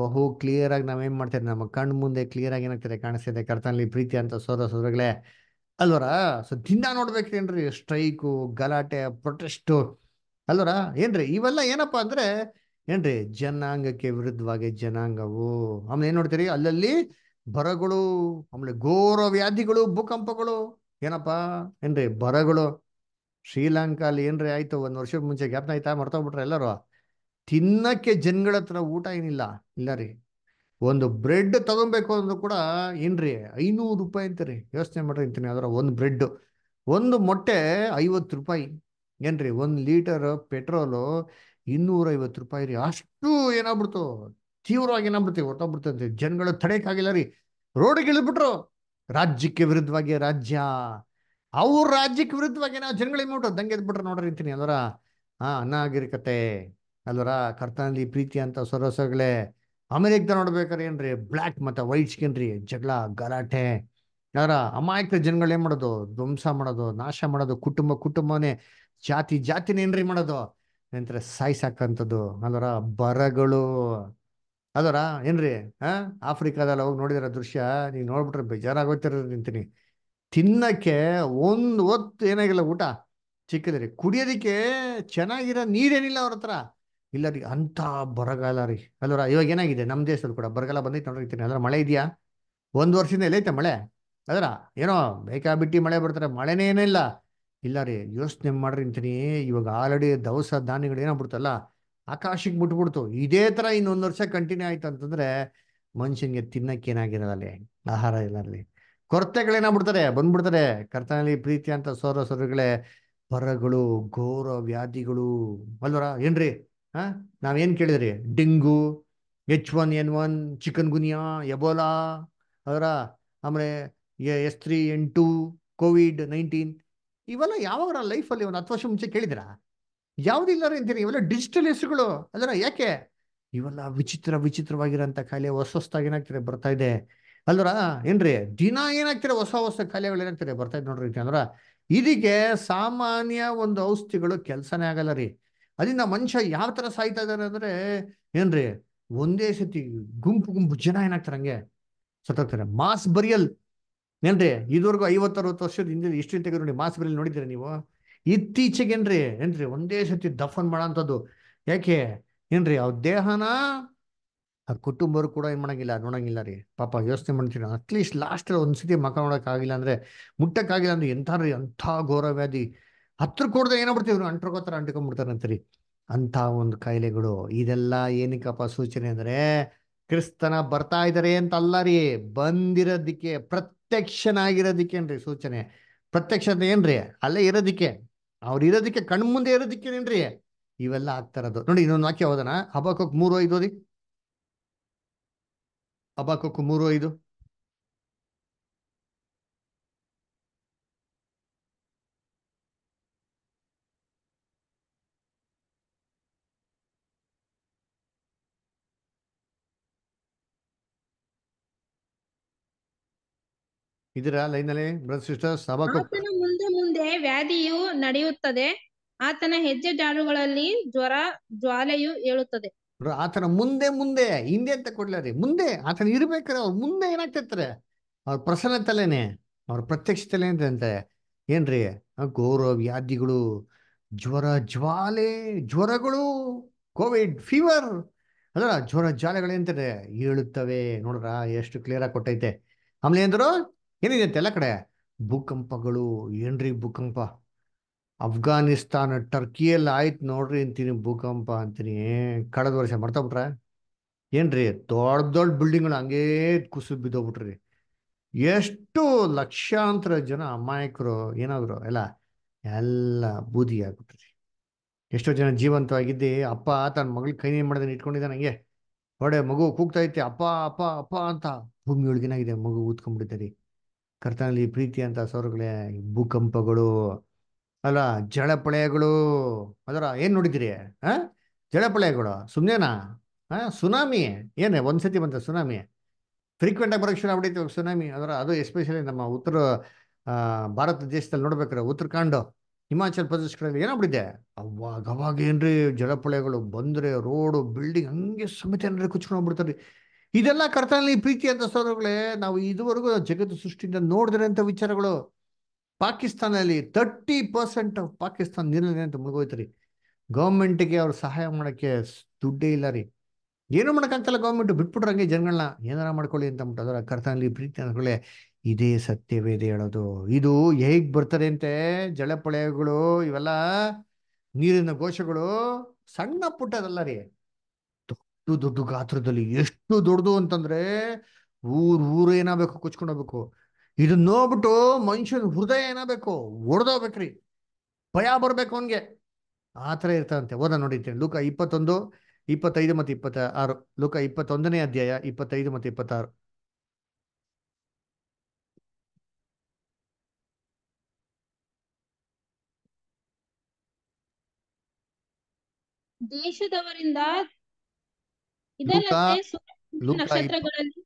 ಬಹು ಕ್ಲಿಯರ್ ಆಗಿ ನಾವೇನ್ ಮಾಡ್ತೀರಿ ನಮ್ಮ ಕಣ್ಣು ಮುಂದೆ ಕ್ಲಿಯರ್ ಆಗಿ ಏನಾಗ್ತಿದೆ ಕಾಣಿಸ್ತಿದೆ ಕರ್ತನಲ್ಲಿ ಪ್ರೀತಿ ಅಂತ ಸೋದರ ಸೋದರಗಳೇ ಅಲ್ವರ ಸೊ ದಿನ ನೋಡ್ಬೇಕೇನ್ರಿ ಸ್ಟ್ರೈಕು ಗಲಾಟೆ ಪ್ರೊಟೆಸ್ಟು ಅಲ್ವರ ಏನ್ರಿ ಇವೆಲ್ಲ ಏನಪ್ಪಾ ಅಂದ್ರೆ ಏನ್ರಿ ಜನಾಂಗಕ್ಕೆ ವಿರುದ್ಧವಾಗಿ ಜನಾಂಗವು ಆಮೇಲೆ ಏನ್ ನೋಡ್ತೀರಿ ಅಲ್ಲಲ್ಲಿ ಬರಗಳು ಆಮೇಲೆ ಘೋರ ವ್ಯಾಧಿಗಳು ಭೂಕಂಪಗಳು ಏನಪ್ಪ ಏನ್ರಿ ಬರಗಳು ಶ್ರೀಲಂಕಾಲಿ ಏನ್ರಿ ಆಯ್ತು ಒಂದು ವರ್ಷದ ಮುಂಚೆ ಜ್ಞಾಪನ ಆಯ್ತಾ ಮರ್ತೋಗ್ಬಿಟ್ರೆ ಎಲ್ಲರೂ ತಿನ್ನಕ್ಕೆ ಜನಗಳ ಹತ್ರ ಊಟ ಏನಿಲ್ಲ ಇಲ್ಲ ರೀ ಒಂದು ಬ್ರೆಡ್ ತಗೊಬೇಕು ಅಂದ್ರೂ ಕೂಡ ಏನ್ರಿ ಐನೂರು ರೂಪಾಯಿ ಅಂತೀರಿ ವ್ಯವಸ್ಥೆ ಮಾಡ್ರಿ ಅದರ ಒಂದು ಬ್ರೆಡ್ ಒಂದು ಮೊಟ್ಟೆ ಐವತ್ತು ರೂಪಾಯಿ ಏನ್ರಿ ಒಂದು ಲೀಟರ್ ಪೆಟ್ರೋಲು ಇನ್ನೂರೈವತ್ತು ರೂಪಾಯಿ ರೀ ಅಷ್ಟು ಏನಾಗ್ಬಿಡ್ತು ತೀವ್ರವಾಗಿ ನಂಬುತ್ತೀವಿ ಜನ್ಗಳು ಜನಗಳು ತಡೆಯಕ್ಕಾಗಿಲ್ಲ ರೀ ರೋಡಿಗೆ ಇಳಿದ್ಬಿಟ್ರು ರಾಜ್ಯಕ್ಕೆ ವಿರುದ್ಧವಾಗಿ ರಾಜ್ಯ ಅವ್ರ ರಾಜ್ಯಕ್ಕೆ ವಿರುದ್ಧವಾಗಿ ನಾವು ಜನಗಳಿಗೆ ಮೂಟು ದಂಗೆ ಬಿಟ್ರೆ ನೋಡ್ರಿ ಅಂತೀನಿ ಅಲ್ವರ ಹಾ ಅನ್ನಾಗಿರಿಕತೆ ಅಲ್ವರ ಕರ್ತನಲ್ಲಿ ಪ್ರೀತಿ ಅಂತ ಸೊರಸಗಳೇ ಅಮೆರಿಕದ ನೋಡ್ಬೇಕಾರೆ ಏನ್ರಿ ಬ್ಲ್ಯಾಕ್ ಮತ್ತೆ ವೈಟ್ ಸ್ಕಿನ್ ರೀ ಜಗಳ ಗಲಾಟೆ ಯಾರ ಅಮಾಯಕ ಜನಗಳು ಮಾಡೋದು ಧ್ವಂಸ ಮಾಡೋದು ನಾಶ ಮಾಡೋದು ಕುಟುಂಬ ಕುಟುಂಬನೇ ಜಾತಿ ಜಾತಿನೇನ್ರಿ ಮಾಡೋದು ನಂತರ ಸಾಯಿಸಾಕಂಥದ್ದು ಅಲ್ವರ ಬರಗಳು ಅದರ ಏನ್ರಿ ಹಾ ಆಫ್ರಿಕಾದಲ್ಲಿ ಹೋಗಿ ನೋಡಿದರ ದೃಶ್ಯ ನೀವು ನೋಡ್ಬಿಟ್ರೆ ಬೇಜಾರಾಗೋತಿರ ನಿಂತೀನಿ ತಿನ್ನಕ್ಕೆ ಒಂದು ಹೊತ್ತು ಏನಾಗಿಲ್ಲ ಊಟ ಚಿಕ್ಕದ್ರಿ ಕುಡಿಯೋದಿಕ್ಕೆ ಚೆನ್ನಾಗಿರೋ ನೀರೇನಿಲ್ಲ ಅವ್ರ ಹತ್ರ ಇಲ್ಲ ರೀ ಅಂಥ ಬರಗಾಲ ರೀ ಅಲ್ವರ ಇವಾಗ ಏನಾಗಿದೆ ನಮ್ಮ ದೇಶದಲ್ಲಿ ಕೂಡ ಬರಗಾಲ ಬಂದೈತೆ ನೋಡಿರ್ತೀನಿ ಅಂದ್ರೆ ಮಳೆ ಇದೆಯಾ ಒಂದು ವರ್ಷದಿಂದ ಎಲ್ಲೈತೆ ಮಳೆ ಅದರ ಏನೋ ಬೇಕಾ ಬಿಟ್ಟು ಮಳೆ ಬರ್ತಾರೆ ಮಳೆನೇ ಏನಿಲ್ಲ ಇಲ್ಲ ರೀ ಯೋಚನೆ ಮಾಡ್ರಿ ಅಂತೀನಿ ಇವಾಗ ಆಲ್ರೆಡಿ ದವಸ ಧಾನ್ಯಗಳು ಬಿಡ್ತಲ್ಲ ಆಕಾಶಕ್ಕೆ ಬಿಟ್ಬಿಡ್ತು ಇದೇ ಥರ ಇನ್ನೊಂದು ವರ್ಷ ಕಂಟಿನ್ಯೂ ಆಯ್ತು ಅಂತಂದ್ರೆ ಮನುಷ್ಯನ್ಗೆ ತಿನ್ನಕ್ಕೆ ಏನಾಗಿರೋದಲ್ಲಿ ಆಹಾರ ಕೊರತೆಗಳೇನ ಬಿಡ್ತಾರೆ ಬಂದ್ಬಿಡ್ತಾರೆ ಕರ್ತನಲ್ಲಿ ಪ್ರೀತಿ ಅಂತ ಸೋರ ಸೊರಗಳೇ ಬರಗಳು ಘೋರ ವ್ಯಾಧಿಗಳು ಅಲ್ವರ ಏನ್ರಿ ಹಾ ನಾವೇನ್ ಕೇಳಿದ್ರಿ dengue H one N one chikungunya Ebola ಅದರ ಆಮೇಲೆ S three N two Covid nineteen ಇವೆಲ್ಲ ಯಾವಾಗ ಲೈಫಲ್ಲಿ ಒಂದು ಹತ್ತು ವರ್ಷ ಮುಂಚೆ ಕೇಳಿದಿರಾ ಯಾವುದಿಲ್ಲರೂ ಅಂತೀರಿ ಇವೆಲ್ಲ ಡಿಜಿಟಲ್ ಹೆಸರುಗಳು ಅದರ ಯಾಕೆ ಇವೆಲ್ಲ ವಿಚಿತ್ರ ವಿಚಿತ್ರವಾಗಿರೋಂಥ ಖಾಲಿ ಹೊಸ ಹೊಸದಾಗಿ ಏನಾಗ್ತಾರೆ ಬರ್ತಾ ಇದೆ ಅಲ್ದ್ರ ಏನ್ರಿ ದಿನ ಏನಾಗ್ತಾರೆ ಹೊಸ ಹೊಸ ಖಾಲಿಗಳು ಏನಾಗ್ತಾರೆ ಬರ್ತಾ ಇದೆ ನೋಡ್ರಿ ಅಂದ್ರ ಇದಕ್ಕೆ ಸಾಮಾನ್ಯ ಒಂದು ಔಷಧಿಗಳು ಕೆಲಸನೇ ಆಗಲ್ಲ ರೀ ಅದರಿಂದ ಮನುಷ್ಯ ಯಾವ ತರ ಸಾಯ್ತಾ ಇದಾರೆ ಅಂದ್ರೆ ಏನ್ರಿ ಒಂದೇ ಸತಿ ಗುಂಪು ಗುಂಪು ಜನ ಏನಾಗ್ತಾರೆ ಹಂಗೆ ಸತ್ತಾಗ್ತಾರೆ ಮಾಸ್ ಬರಿಯಲ್ ಏನ್ರಿ ಇದುವರೆಗೂ ಐವತ್ತರವತ್ತು ವರ್ಷದ ಹಿಂದೆ ಎಷ್ಟು ತೆಗೆದು ನೋಡಿ ಮಾಸ್ ಬರಿಯಲ್ ನೋಡಿದ್ರಿ ನೀವು ಇತ್ತೀಚೆಗೇನ್ರಿ ಏನ್ರಿ ಒಂದೇ ಸತಿ ದಫನ್ ಮಾಡೋಂಥದ್ದು ಯಾಕೆ ಏನ್ರಿ ಅವ್ರ ದೇಹನ ಆ ಕುಟುಂಬರು ಕೂಡ ಏನು ಮಾಡೋಂಗಿಲ್ಲ ನೋಡಂಗಿಲ್ಲ ರೀ ಪಾಪ ಯೋಚನೆ ಮಾಡ್ತೀನಿ ಅಟ್ಲೀಸ್ಟ್ ಲಾಸ್ಟ್ ಒಂದು ಸತಿ ಮಕ ನೋಡೋಕ್ಕಾಗಿಲ್ಲ ಅಂದರೆ ಮುಟ್ಟಕ್ಕಾಗಿಲ್ಲ ಅಂದ್ರೆ ಎಂಥ ರೀ ಅಂಥ ಘೋರ ವ್ಯಾಧಿ ಹತ್ರ ಕೊಡ್ದೆ ಏನೋ ಬಿಡ್ತೀವ್ರಿ ಅಂಟ್ರಕೋತಾರ ಅಂಟ್ಕೊಂಡ್ಬಿಡ್ತಾರಂತ ರೀ ಅಂಥ ಒಂದು ಕಾಯಿಲೆಗಳು ಇದೆಲ್ಲ ಏನಕ್ಕಪ್ಪ ಸೂಚನೆ ಅಂದರೆ ಕ್ರಿಸ್ತನ ಬರ್ತಾ ಇದ್ದಾರೆ ಅಂತ ಅಲ್ಲ ರೀ ಬಂದಿರೋದಕ್ಕೆ ಪ್ರತ್ಯಕ್ಷನಾಗಿರೋದಕ್ಕೆ ಏನ್ರಿ ಸೂಚನೆ ಅಂತ ಏನ್ರಿ ಅಲ್ಲೇ ಇರೋದಕ್ಕೆ ಅವ್ರು ಇರೋದಕ್ಕೆ ಇರೋದಿಕ್ಕೆ ನೆನ್ರಿ ಇವೆಲ್ಲ ಆಗ್ತಾರದು ನೋಡಿ ಇನ್ನೊಂದು ವಾಕ್ಯ ಹೋದನ ಹಬ್ಬಕ್ಕೊಕ್ ಮೂರು ಐದು ಓದಿ ಹಬ್ಬಕ್ಕೊಕ್ ಮೂರು ಐದು ಇದರ ಲೈನಲ್ಲಿ ಬ್ರದರ್ ಸಿಸ್ಟರ್ಸ್ ಹಬ್ಬಕ್ಕೊಕ್
ವ್ಯಾಧಿಯು ನಡೆಯುತ್ತದೆ ಆತನ ಹೆಜ್ಜೆ ಜಾಡುಗಳಲ್ಲಿ ಜ್ವರ ಜ್ವಾಲೆಯು ಏಳುತ್ತದೆ
ಆತನ ಮುಂದೆ ಮುಂದೆ ಹಿಂದೆ ಅಂತ ಕೊಡ್ಲಾರಿ ಮುಂದೆ ಆತನ ಇರ್ಬೇಕಾರೆ ಅವ್ರ ಮುಂದೆ ಏನಾಗ್ತಿರ್ತಾರೆ ಅವ್ರ ತಲೆನೆ ಅವ್ರ ತಲೆ ಅಂತ ಏನ್ರಿ ಗೌರವ ವ್ಯಾಧಿಗಳು ಜ್ವರ ಜ್ವಾಲೆ ಜ್ವರಗಳು ಕೋವಿಡ್ ಫೀವರ್ ಅದರ ಜ್ವರ ಅಂತ ಏಳುತ್ತವೆ ನೋಡ್ರ ಎಷ್ಟು ಕ್ಲಿಯರ್ ಆಗಿ ಕೊಟ್ಟೈತೆ ಆಮೇಲೆ ಏನಾದ್ರು ಏನಿದೆ ಎಲ್ಲ ಕಡೆ ಭೂಕಂಪಗಳು ಏನ್ರಿ ಭೂಕಂಪ ಅಫ್ಘಾನಿಸ್ತಾನ ಟರ್ಕಿಯಲ್ಲಿ ಆಯ್ತು ನೋಡ್ರಿ ಅಂತೀನಿ ಭೂಕಂಪ ಅಂತೀನಿ ಕಳೆದ ವರ್ಷ ಬಿಟ್ರ ಏನ್ರಿ ದೊಡ್ಡ ದೊಡ್ಡ ಬಿಲ್ಡಿಂಗ್ಗಳು ಹಂಗೇ ಕುಸು ಬಿದ್ದೋಗ್ಬಿಟ್ರಿ ಎಷ್ಟು ಲಕ್ಷಾಂತರ ಜನ ಅಮಾಯಕರು ಏನಾದ್ರು ಎಲ್ಲ ಎಲ್ಲ ಬೂದಿ ಆಗ್ಬಿಟ್ರಿ ಎಷ್ಟೋ ಜನ ಜೀವಂತವಾಗಿದ್ದಿ ಅಪ್ಪ ತನ್ನ ಮಗಳ ಕೈನೇ ಮಾಡ್ದನ್ನ ಇಟ್ಕೊಂಡಿದ್ದಾನೆ ಹಂಗೆ ಹೊಡೆ ಮಗು ಕೂಗ್ತಾ ಐತಿ ಅಪ್ಪ ಅಪ್ಪ ಅಪ್ಪ ಅಂತ ಭೂಮಿ ಒಳಗಿನಾಗಿದೆ ಮಗು ರೀ ಕರ್ತನಲ್ಲಿ ಪ್ರೀತಿ ಅಂತ ಸೌರಗಳೇ ಭೂಕಂಪಗಳು ಅಲ್ಲ ಜಳಪಳೆಗಳು ಅದರ ಏನು ನೋಡಿದಿರಿ ಆ ಜಳಪಳಯಗಳು ಸುಮ್ಮನೆನಾ ಹಾಂ ಸುನಾಮಿ ಏನೇ ಒಂದ್ಸತಿ ಬಂತ ಸುನಾಮಿ ಫ್ರೀಕ್ವೆಂಟ್ ಆಗಿ ಬರೋಕ್ಕೆ ಶುರು ಇವಾಗ ಸುನಾಮಿ ಅದರ ಅದು ಎಸ್ಪೆಷಲಿ ನಮ್ಮ ಉತ್ತರ ಭಾರತ ದೇಶದಲ್ಲಿ ನೋಡ್ಬೇಕಾರೆ ಉತ್ತರಾಖಂಡ್ ಹಿಮಾಚಲ್ ಪ್ರದೇಶಗಳಲ್ಲಿ ಏನಾಗ್ಬಿಟ್ಟಿದೆ ಅವಾಗ ಅವಾಗ ಏನ್ರಿ ಜಳಪಳಯಗಳು ಬಂದ್ರೆ ರೋಡು ಬಿಲ್ಡಿಂಗ್ ಹಂಗೆ ಸಮೇತ ಏನರ ಕುಚ್ಕೊಂಡು ಹೋಗ್ಬಿಡ್ತಾರೆ ಇದೆಲ್ಲ ಕರ್ತನಲ್ಲಿ ಪ್ರೀತಿ ಅಂತ ಸೋದರುಗಳೇ ನಾವು ಇದುವರೆಗೂ ಜಗತ್ತು ಸೃಷ್ಟಿಯಿಂದ ಅಂತ ವಿಚಾರಗಳು ಪಾಕಿಸ್ತಾನದಲ್ಲಿ ತರ್ಟಿ ಪರ್ಸೆಂಟ್ ಆಫ್ ಪಾಕಿಸ್ತಾನ ನೀರಿನ ಅಂತ ಮುಳುಗೋಯ್ತು ಗೌರ್ಮೆಂಟಿಗೆ ಅವ್ರು ಸಹಾಯ ಮಾಡೋಕ್ಕೆ ದುಡ್ಡೇ ಇಲ್ಲ ರೀ ಏನು ಮಾಡೋಕ್ಕಂತಲ್ಲ ಗೌರ್ಮೆಂಟ್ ಬಿಟ್ಬಿಟ್ರಂಗೆ ಜನಗಳನ್ನ ಏನಾರ ಮಾಡ್ಕೊಳ್ಳಿ ಅಂತ ಅಂದ್ಬಿಟ್ಟು ಅದರ ಕರ್ತನಲ್ಲಿ ಪ್ರೀತಿ ಅಂದ್ಕೊಳ್ಳೆ ಇದೇ ಸತ್ಯವೇ ಇದೆ ಹೇಳೋದು ಇದು ಹೇಗೆ ಬರ್ತಾರೆ ಅಂತೆ ಜಲಪಳಯಗಳು ಇವೆಲ್ಲ ನೀರಿನ ಘೋಷಗಳು ಸಣ್ಣ ಪುಟ್ಟದಲ್ಲ ರೀ ಎಷ್ಟು ದೊಡ್ಡ ಗಾತ್ರದಲ್ಲಿ ಎಷ್ಟು ದೊಡ್ಡದು ಅಂತಂದ್ರೆ ಊರ್ ಊರು ಏನಾಗಬೇಕು ಕುಚ್ಕೊಂಡೋಗ್ಬೇಕು ಇದನ್ನ ನೋಡ್ಬಿಟ್ಟು ಮನುಷ್ಯನ ಹೃದಯ ಏನಾಗಬೇಕು ಒಡೆದೋಗ್ಬೇಕ್ರಿ ಭಯ ಬರ್ಬೇಕು ಅವನ್ಗೆ ಆ ಥರ ಓದ ನೋಡಿರ್ತೇನೆ ಲೂಕ ಇಪ್ಪತ್ತೊಂದು ಇಪ್ಪತ್ತೈದು ಮತ್ತು ಇಪ್ಪತ್ತ ಆರು ಲೂಕ ಇಪ್ಪತ್ತೊಂದನೇ ಅಧ್ಯಾಯ ಇಪ್ಪತ್ತೈದು ಮತ್ತು ಇಪ್ಪತ್ತಾರು
ದೇಶದವರಿಂದ ಇದಲ್ಲದೆ
ನಕ್ಷತ್ರಗಳಲ್ಲಿ